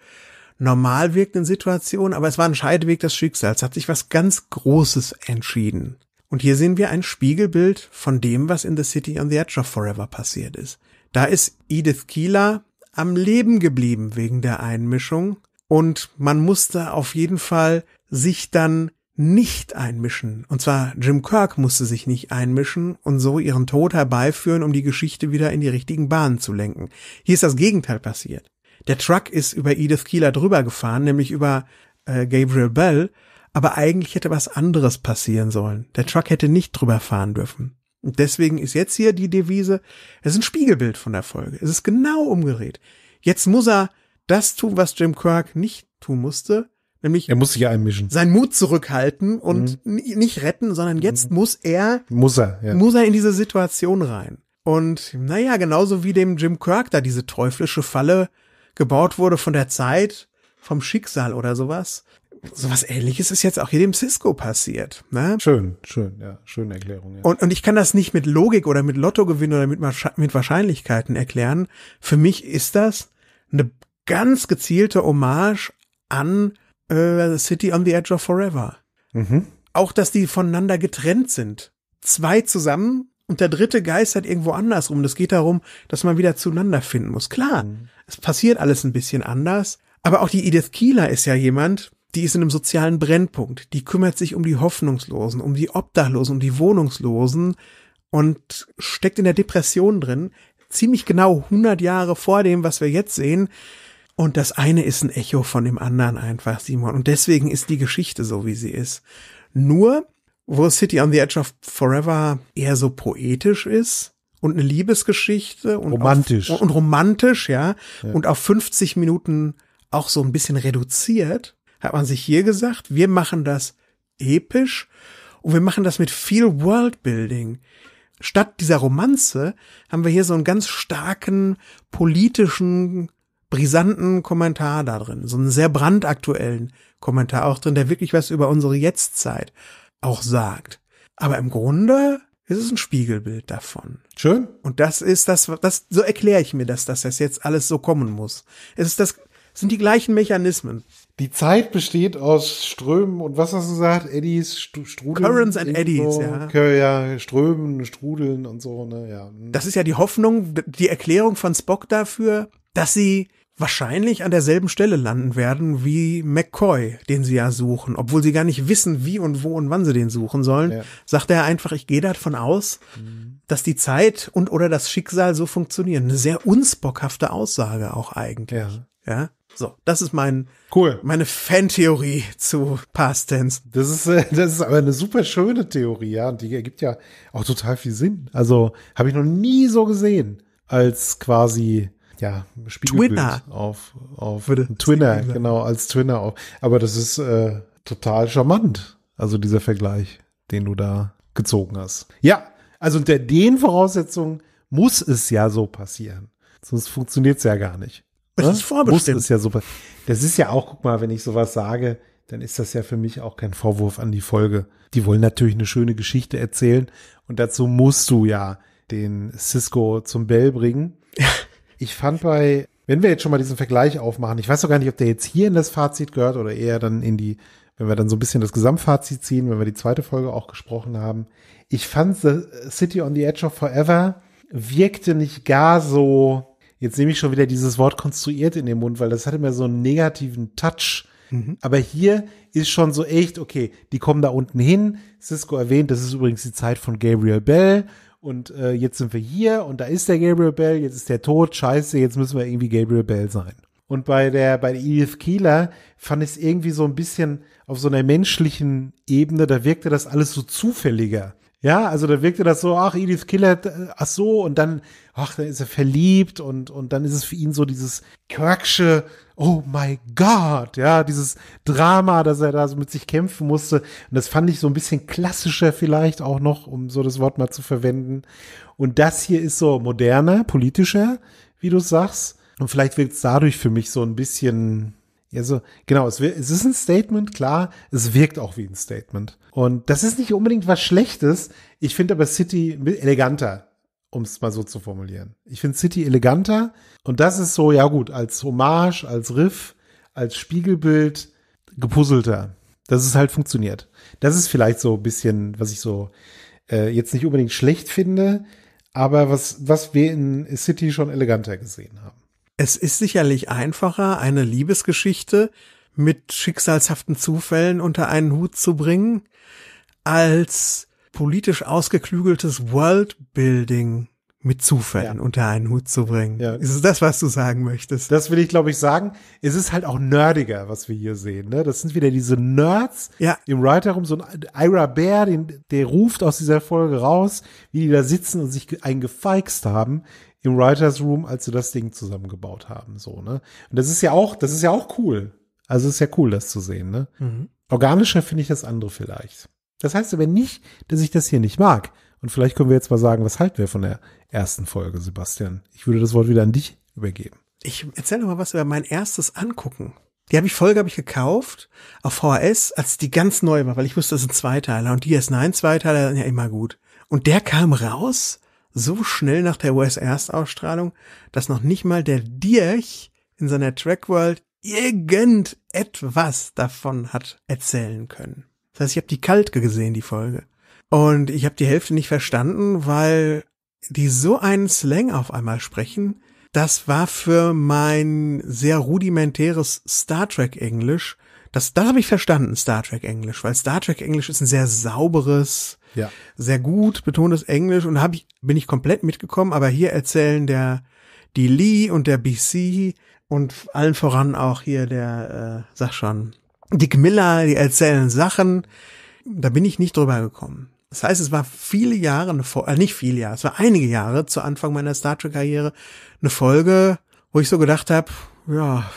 normal wirkenden Situation, aber es war ein Scheideweg des Schicksals, hat sich was ganz Großes entschieden. Und hier sehen wir ein Spiegelbild von dem, was in The City on the Edge of Forever passiert ist. Da ist Edith Keeler am Leben geblieben wegen der Einmischung und man musste auf jeden Fall sich dann nicht einmischen. Und zwar Jim Kirk musste sich nicht einmischen und so ihren Tod herbeiführen, um die Geschichte wieder in die richtigen Bahnen zu lenken. Hier ist das Gegenteil passiert. Der Truck ist über Edith Keeler drüber gefahren, nämlich über äh, Gabriel Bell, aber eigentlich hätte was anderes passieren sollen. Der Truck hätte nicht drüber fahren dürfen. Und deswegen ist jetzt hier die Devise, es ist ein Spiegelbild von der Folge. Es ist genau umgedreht. Jetzt muss er das tun, was Jim Kirk nicht tun musste, nämlich er muss sich einmischen. Seinen Mut zurückhalten und mhm. nicht retten, sondern jetzt mhm. muss er muss er, ja. muss er in diese Situation rein. Und naja, genauso wie dem Jim Kirk da diese teuflische Falle gebaut wurde von der Zeit, vom Schicksal oder sowas. Sowas ähnliches ist jetzt auch hier dem Cisco passiert. Ne? Schön, schön, ja, schöne Erklärung. Ja. Und, und ich kann das nicht mit Logik oder mit Lottogewinn oder mit, mit Wahrscheinlichkeiten erklären. Für mich ist das eine ganz gezielte Hommage an äh, City on the Edge of Forever. Mhm. Auch, dass die voneinander getrennt sind. Zwei zusammen und der dritte Geist hat irgendwo andersrum. Das geht darum, dass man wieder zueinander finden muss. Klar, mhm. es passiert alles ein bisschen anders, aber auch die Edith Kieler ist ja jemand, die ist in einem sozialen Brennpunkt. Die kümmert sich um die Hoffnungslosen, um die Obdachlosen, um die Wohnungslosen und steckt in der Depression drin. Ziemlich genau 100 Jahre vor dem, was wir jetzt sehen. Und das eine ist ein Echo von dem anderen einfach, Simon. Und deswegen ist die Geschichte so, wie sie ist. Nur, wo City on the Edge of Forever eher so poetisch ist und eine Liebesgeschichte und romantisch auf, und romantisch, ja, ja, und auf 50 Minuten auch so ein bisschen reduziert, hat man sich hier gesagt, wir machen das episch und wir machen das mit viel Worldbuilding. Statt dieser Romanze haben wir hier so einen ganz starken politischen brisanten Kommentar da drin, so einen sehr brandaktuellen Kommentar auch drin, der wirklich was über unsere Jetztzeit auch sagt. Aber im Grunde ist es ein Spiegelbild davon. Schön. Und das ist das, das so erkläre ich mir das, dass das jetzt alles so kommen muss. Es ist das, sind die gleichen Mechanismen. Die Zeit besteht aus Strömen und was hast du gesagt? Eddies, Strudeln. Currents and Eddies, ja. Ja, Strömen, Strudeln und so, ne, ja. Das ist ja die Hoffnung, die Erklärung von Spock dafür, dass sie wahrscheinlich an derselben Stelle landen werden wie McCoy, den sie ja suchen, obwohl sie gar nicht wissen, wie und wo und wann sie den suchen sollen, ja. sagt er einfach, ich gehe davon aus, mhm. dass die Zeit und oder das Schicksal so funktionieren. Eine sehr unsbockhafte Aussage auch eigentlich. Ja. ja? So, das ist mein cool. meine Fantheorie zu Past Tense. Das ist äh, das ist aber eine super schöne Theorie, ja, und die ergibt ja auch total viel Sinn. Also, habe ich noch nie so gesehen als quasi ja, Spiegelbild Twinner. auf, auf Twinner, Twinner, genau, als Twinner auf. Aber das ist äh, total charmant, also dieser Vergleich, den du da gezogen hast. Ja, also unter den Voraussetzungen muss es ja so passieren. Sonst funktioniert es ja gar nicht. Es ne? ist vorbestimmt. Muss es ja so das ist ja auch, guck mal, wenn ich sowas sage, dann ist das ja für mich auch kein Vorwurf an die Folge. Die wollen natürlich eine schöne Geschichte erzählen und dazu musst du ja den Cisco zum Bell bringen. Ich fand bei, wenn wir jetzt schon mal diesen Vergleich aufmachen, ich weiß sogar nicht, ob der jetzt hier in das Fazit gehört oder eher dann in die, wenn wir dann so ein bisschen das Gesamtfazit ziehen, wenn wir die zweite Folge auch gesprochen haben. Ich fand The City on the Edge of Forever wirkte nicht gar so, jetzt nehme ich schon wieder dieses Wort konstruiert in den Mund, weil das hatte mir so einen negativen Touch. Mhm. Aber hier ist schon so echt, okay, die kommen da unten hin. Cisco erwähnt, das ist übrigens die Zeit von Gabriel Bell und äh, jetzt sind wir hier und da ist der Gabriel Bell, jetzt ist der tot, scheiße, jetzt müssen wir irgendwie Gabriel Bell sein. Und bei der, bei der Edith Keeler fand ich es irgendwie so ein bisschen auf so einer menschlichen Ebene, da wirkte das alles so zufälliger. Ja, also da wirkte das so, ach, Edith Killer, äh, ach so, und dann, ach, dann ist er verliebt und, und dann ist es für ihn so dieses Kirksche, oh my God, ja, dieses Drama, dass er da so mit sich kämpfen musste. Und das fand ich so ein bisschen klassischer vielleicht auch noch, um so das Wort mal zu verwenden. Und das hier ist so moderner, politischer, wie du sagst. Und vielleicht wirkt es dadurch für mich so ein bisschen ja, so, genau, es, es ist ein Statement, klar, es wirkt auch wie ein Statement. Und das ist nicht unbedingt was Schlechtes. Ich finde aber City eleganter, um es mal so zu formulieren. Ich finde City eleganter und das ist so, ja gut, als Hommage, als Riff, als Spiegelbild gepuzzelter. Dass es halt funktioniert. Das ist vielleicht so ein bisschen, was ich so äh, jetzt nicht unbedingt schlecht finde, aber was, was wir in City schon eleganter gesehen haben. Es ist sicherlich einfacher, eine Liebesgeschichte mit schicksalshaften Zufällen unter einen Hut zu bringen, als politisch ausgeklügeltes Worldbuilding mit Zufällen ja. unter einen Hut zu bringen. Ja. Ist es das, was du sagen möchtest? Das will ich, glaube ich, sagen. Es ist halt auch nerdiger, was wir hier sehen. Ne? Das sind wieder diese Nerds ja. im Writer-Room. So ein Ira Bear, den, der ruft aus dieser Folge raus, wie die da sitzen und sich einen gefeixt haben im Writers Room, als sie das Ding zusammengebaut haben, so, ne? Und das ist ja auch, das ist ja auch cool. Also ist ja cool, das zu sehen, ne? Mhm. Organischer finde ich das andere vielleicht. Das heißt aber nicht, dass ich das hier nicht mag. Und vielleicht können wir jetzt mal sagen, was halten wir von der ersten Folge, Sebastian? Ich würde das Wort wieder an dich übergeben. Ich erzähle mal was über mein erstes Angucken. Die habe ich Folge habe ich gekauft auf VHS, als die ganz neu war, weil ich wusste, das sind Zweiteiler und die ist nein Zweiteiler sind ja immer gut. Und der kam raus so schnell nach der US-Erstausstrahlung, dass noch nicht mal der Dirch in seiner Trackworld irgendetwas davon hat erzählen können. Das heißt, ich habe die kalt gesehen, die Folge. Und ich habe die Hälfte nicht verstanden, weil die so einen Slang auf einmal sprechen, das war für mein sehr rudimentäres Star Trek Englisch. Das, das habe ich verstanden, Star Trek Englisch, weil Star Trek Englisch ist ein sehr sauberes, ja. Sehr gut, betontes Englisch und hab ich, bin ich komplett mitgekommen, aber hier erzählen der, die Lee und der BC und allen voran auch hier der, äh, sag schon, Dick Miller, die erzählen Sachen. Da bin ich nicht drüber gekommen. Das heißt, es war viele Jahre, eine äh, nicht viele Jahre, es war einige Jahre zu Anfang meiner Star Trek-Karriere eine Folge, wo ich so gedacht habe, ja,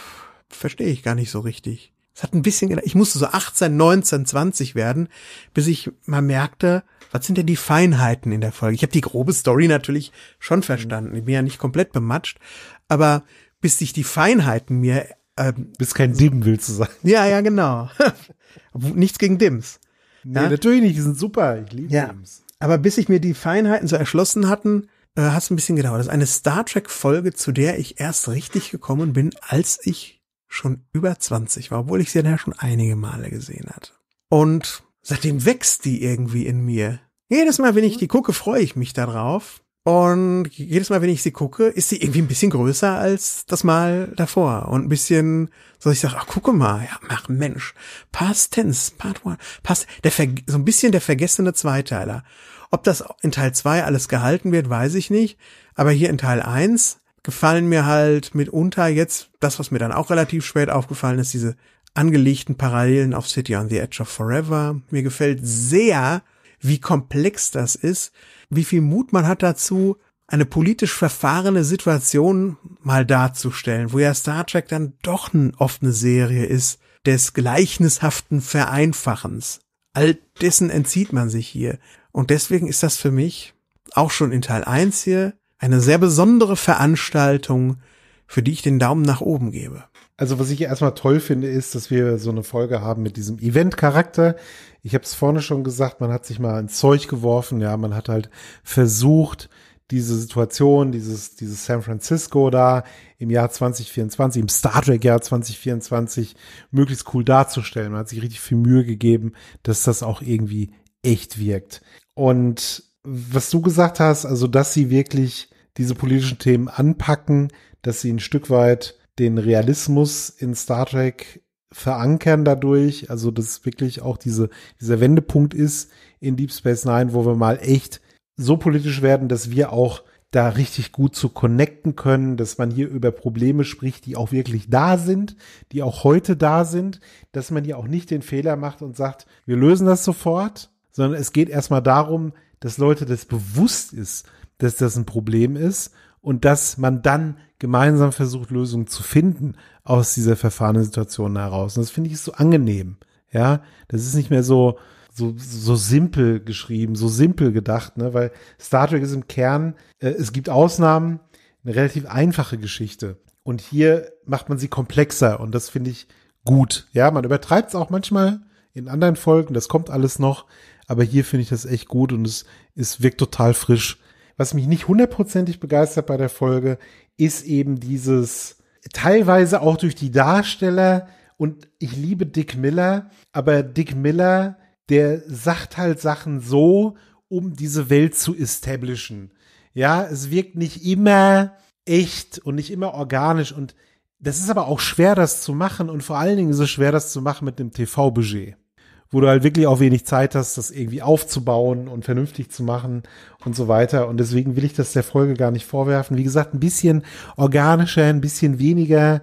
verstehe ich gar nicht so richtig. Es hat ein bisschen Ich musste so 18, 19, 20 werden, bis ich mal merkte, was sind denn die Feinheiten in der Folge? Ich habe die grobe Story natürlich schon mhm. verstanden. Ich bin ja nicht komplett bematscht, aber bis sich die Feinheiten mir ähm, bis kein Dim willst du sagen. Ja, ja, genau. [laughs] Nichts gegen Dims. Nee, ja? natürlich nicht, die sind super. Ich liebe ja. Dims. Aber bis ich mir die Feinheiten so erschlossen hatten, äh, hat es ein bisschen gedauert. Das ist eine Star Trek-Folge, zu der ich erst richtig gekommen bin, als ich schon über 20 war, obwohl ich sie dann ja schon einige Male gesehen hatte. Und seitdem wächst die irgendwie in mir. Jedes Mal, wenn ich mhm. die gucke, freue ich mich darauf. Und jedes Mal, wenn ich sie gucke, ist sie irgendwie ein bisschen größer als das Mal davor. Und ein bisschen, so ich sage, ach, gucke mal, ja, ach Mensch, Past Tense, Part One, Past, der, so ein bisschen der vergessene Zweiteiler. Ob das in Teil 2 alles gehalten wird, weiß ich nicht. Aber hier in Teil 1 gefallen mir halt mitunter jetzt, das, was mir dann auch relativ spät aufgefallen ist, diese angelegten Parallelen auf City on the Edge of Forever. Mir gefällt sehr, wie komplex das ist, wie viel Mut man hat dazu, eine politisch verfahrene Situation mal darzustellen, wo ja Star Trek dann doch eine offene Serie ist des gleichnishaften Vereinfachens. All dessen entzieht man sich hier. Und deswegen ist das für mich auch schon in Teil 1 hier eine sehr besondere Veranstaltung, für die ich den Daumen nach oben gebe. Also was ich erstmal toll finde, ist, dass wir so eine Folge haben mit diesem Event-Charakter. Ich habe es vorne schon gesagt, man hat sich mal ins Zeug geworfen, ja, man hat halt versucht, diese Situation, dieses, dieses San Francisco da im Jahr 2024, im Star Trek Jahr 2024 möglichst cool darzustellen. Man hat sich richtig viel Mühe gegeben, dass das auch irgendwie echt wirkt. Und was du gesagt hast, also dass sie wirklich diese politischen Themen anpacken, dass sie ein Stück weit den Realismus in Star Trek verankern dadurch, also dass wirklich auch diese, dieser Wendepunkt ist in Deep Space Nine, wo wir mal echt so politisch werden, dass wir auch da richtig gut zu connecten können, dass man hier über Probleme spricht, die auch wirklich da sind, die auch heute da sind, dass man hier auch nicht den Fehler macht und sagt, wir lösen das sofort, sondern es geht erstmal darum, dass Leute das bewusst ist, dass das ein Problem ist und dass man dann gemeinsam versucht, Lösungen zu finden aus dieser verfahrenen Situation heraus. Und das finde ich so angenehm. Ja, das ist nicht mehr so, so, so simpel geschrieben, so simpel gedacht, ne? weil Star Trek ist im Kern, äh, es gibt Ausnahmen, eine relativ einfache Geschichte. Und hier macht man sie komplexer und das finde ich gut. Ja, man übertreibt es auch manchmal in anderen Folgen, das kommt alles noch, aber hier finde ich das echt gut und es, es wirkt total frisch. Was mich nicht hundertprozentig begeistert bei der Folge, ist eben dieses teilweise auch durch die Darsteller und ich liebe Dick Miller, aber Dick Miller, der sagt halt Sachen so, um diese Welt zu establishen. Ja, es wirkt nicht immer echt und nicht immer organisch und das ist aber auch schwer, das zu machen und vor allen Dingen ist es schwer, das zu machen mit dem TV-Budget wo du halt wirklich auch wenig Zeit hast, das irgendwie aufzubauen und vernünftig zu machen und so weiter. Und deswegen will ich das der Folge gar nicht vorwerfen. Wie gesagt, ein bisschen organischer, ein bisschen weniger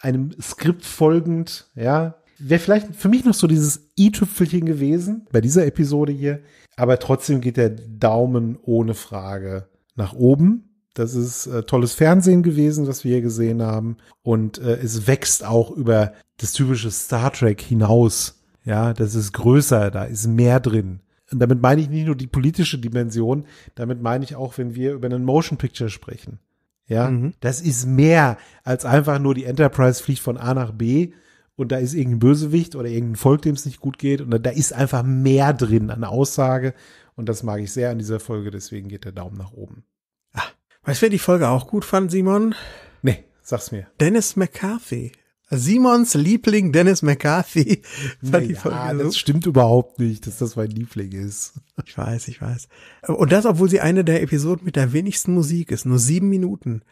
einem Skript folgend, ja. Wäre vielleicht für mich noch so dieses i-Tüpfelchen gewesen bei dieser Episode hier. Aber trotzdem geht der Daumen ohne Frage nach oben. Das ist äh, tolles Fernsehen gewesen, was wir hier gesehen haben. Und äh, es wächst auch über das typische Star Trek hinaus, ja, das ist größer, da ist mehr drin. Und damit meine ich nicht nur die politische Dimension, damit meine ich auch, wenn wir über einen Motion Picture sprechen. Ja, mhm. das ist mehr als einfach nur die Enterprise fliegt von A nach B und da ist irgendein Bösewicht oder irgendein Volk, dem es nicht gut geht und da ist einfach mehr drin an Aussage und das mag ich sehr an dieser Folge, deswegen geht der Daumen nach oben. Ah, weißt du, wer die Folge auch gut fand, Simon? Nee, sag's mir. Dennis McCarthy. Simons Liebling Dennis McCarthy. [laughs] Naja, das stimmt überhaupt nicht, dass das mein Liebling ist. Ich weiß, ich weiß. Und das, obwohl sie eine der Episoden mit der wenigsten Musik ist, nur sieben Minuten.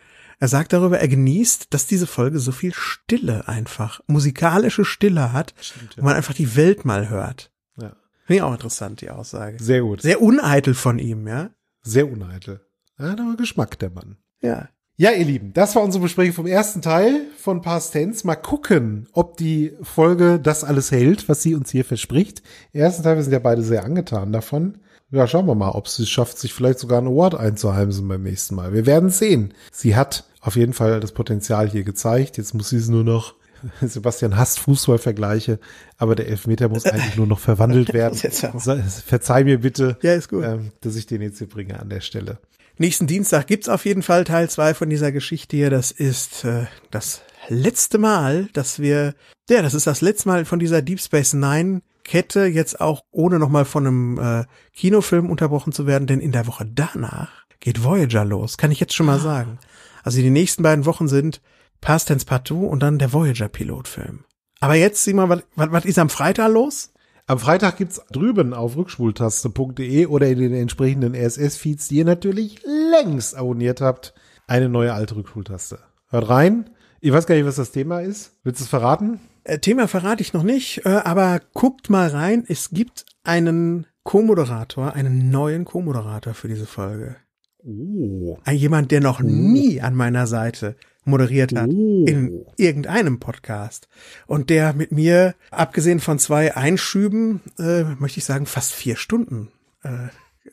Er sagt darüber, er genießt, dass diese Folge so viel Stille einfach, musikalische Stille hat, stimmt, ja. wo man einfach die Welt mal hört. Ja. Finde ich auch interessant, die Aussage. Sehr gut. Sehr uneitel von ihm, ja? Sehr uneitel. Er hat aber Geschmack, der Mann. Ja. Ja, ihr Lieben, das war unsere Besprechung vom ersten Teil von Past Tense. Mal gucken, ob die Folge das alles hält, was sie uns hier verspricht. ersten Teil, wir sind ja beide sehr angetan davon. Ja, schauen wir mal, ob sie es schafft, sich vielleicht sogar einen Award einzuheimsen beim nächsten Mal. Wir werden sehen. Sie hat auf jeden Fall das Potenzial hier gezeigt. Jetzt muss sie es nur noch [laughs] Sebastian hasst Fußballvergleiche, aber der Elfmeter muss eigentlich nur noch verwandelt [laughs] werden. Verzeih mir bitte, ja, ähm, dass ich den jetzt hier bringe an der Stelle. Nächsten Dienstag gibt's auf jeden Fall Teil zwei von dieser Geschichte hier. Das ist äh, das letzte Mal, dass wir, ja, das ist das letzte Mal von dieser Deep Space Nine Kette jetzt auch ohne nochmal von einem äh, Kinofilm unterbrochen zu werden, denn in der Woche danach geht Voyager los, kann ich jetzt schon mal ah. sagen. Also die nächsten beiden Wochen sind Past Tense Part 2 und dann der Voyager Pilotfilm. Aber jetzt sieh mal, was, was, was ist am Freitag los? Am Freitag gibt's drüben auf rückspultaste.de oder in den entsprechenden RSS-Feeds, die ihr natürlich längst abonniert habt, eine neue alte Rückspultaste. Hört rein. Ich weiß gar nicht, was das Thema ist. Willst du es verraten? Äh, Thema verrate ich noch nicht, äh, aber guckt mal rein. Es gibt einen Co-Moderator, einen neuen Co-Moderator für diese Folge. Oh. Jemand, der noch oh. nie an meiner Seite moderiert hat oh. in irgendeinem Podcast und der mit mir, abgesehen von zwei Einschüben, äh, möchte ich sagen, fast vier Stunden. Äh,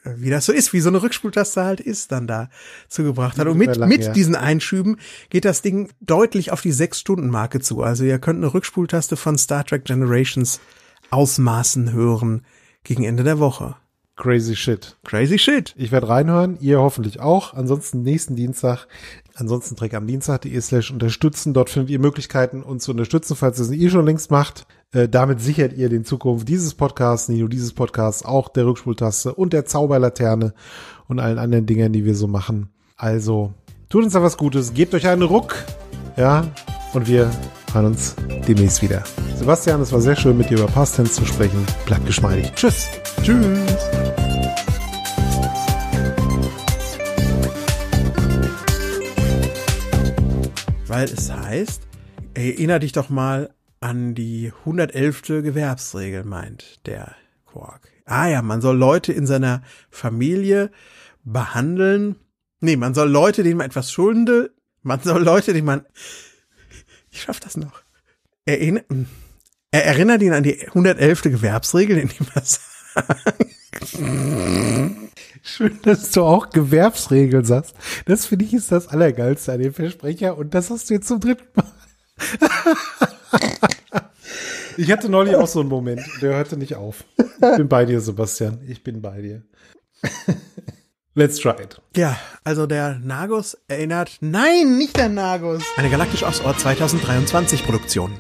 wie das so ist, wie so eine Rückspultaste halt ist, dann da zugebracht hat. Und mit, mit diesen Einschüben geht das Ding deutlich auf die Sechs-Stunden-Marke zu. Also ihr könnt eine Rückspultaste von Star Trek Generations ausmaßen hören gegen Ende der Woche. Crazy Shit. Crazy Shit. Ich werde reinhören, ihr hoffentlich auch. Ansonsten nächsten Dienstag Ansonsten Dreck am Dienstag.de slash unterstützen. Dort findet ihr Möglichkeiten, uns zu unterstützen, falls ihr es eh schon längst macht. Äh, damit sichert ihr den Zukunft dieses Podcasts, nicht nur dieses Podcasts, auch der Rückspultaste und der Zauberlaterne und allen anderen Dingern, die wir so machen. Also, tut uns da was Gutes, gebt euch einen Ruck, ja, und wir hören uns demnächst wieder. Sebastian, es war sehr schön, mit dir über Pastens zu sprechen. Bleibt geschmeidig. Tschüss. Tschüss. weil es heißt, erinner dich doch mal an die 111. Gewerbsregel, meint der Quark. Ah ja, man soll Leute in seiner Familie behandeln. Nee, man soll Leute, denen man etwas schulde, man soll Leute, denen man... Ich schaff das noch. Erinner, hm, er erinnert ihn an die 111. Gewerbsregel, indem er [laughs] sagt... Schön, dass du auch Gewerbsregeln sagst. Das finde ich ist das Allergeilste an dem Versprecher und das hast du jetzt zum dritten Mal. [laughs] ich hatte neulich auch so einen Moment, der hörte nicht auf. Ich bin bei dir, Sebastian. Ich bin bei dir. [laughs] Let's try it. Ja, also der Nagus erinnert. Nein, nicht der Nagus. Eine galaktisch aufs Ort 2023 Produktion.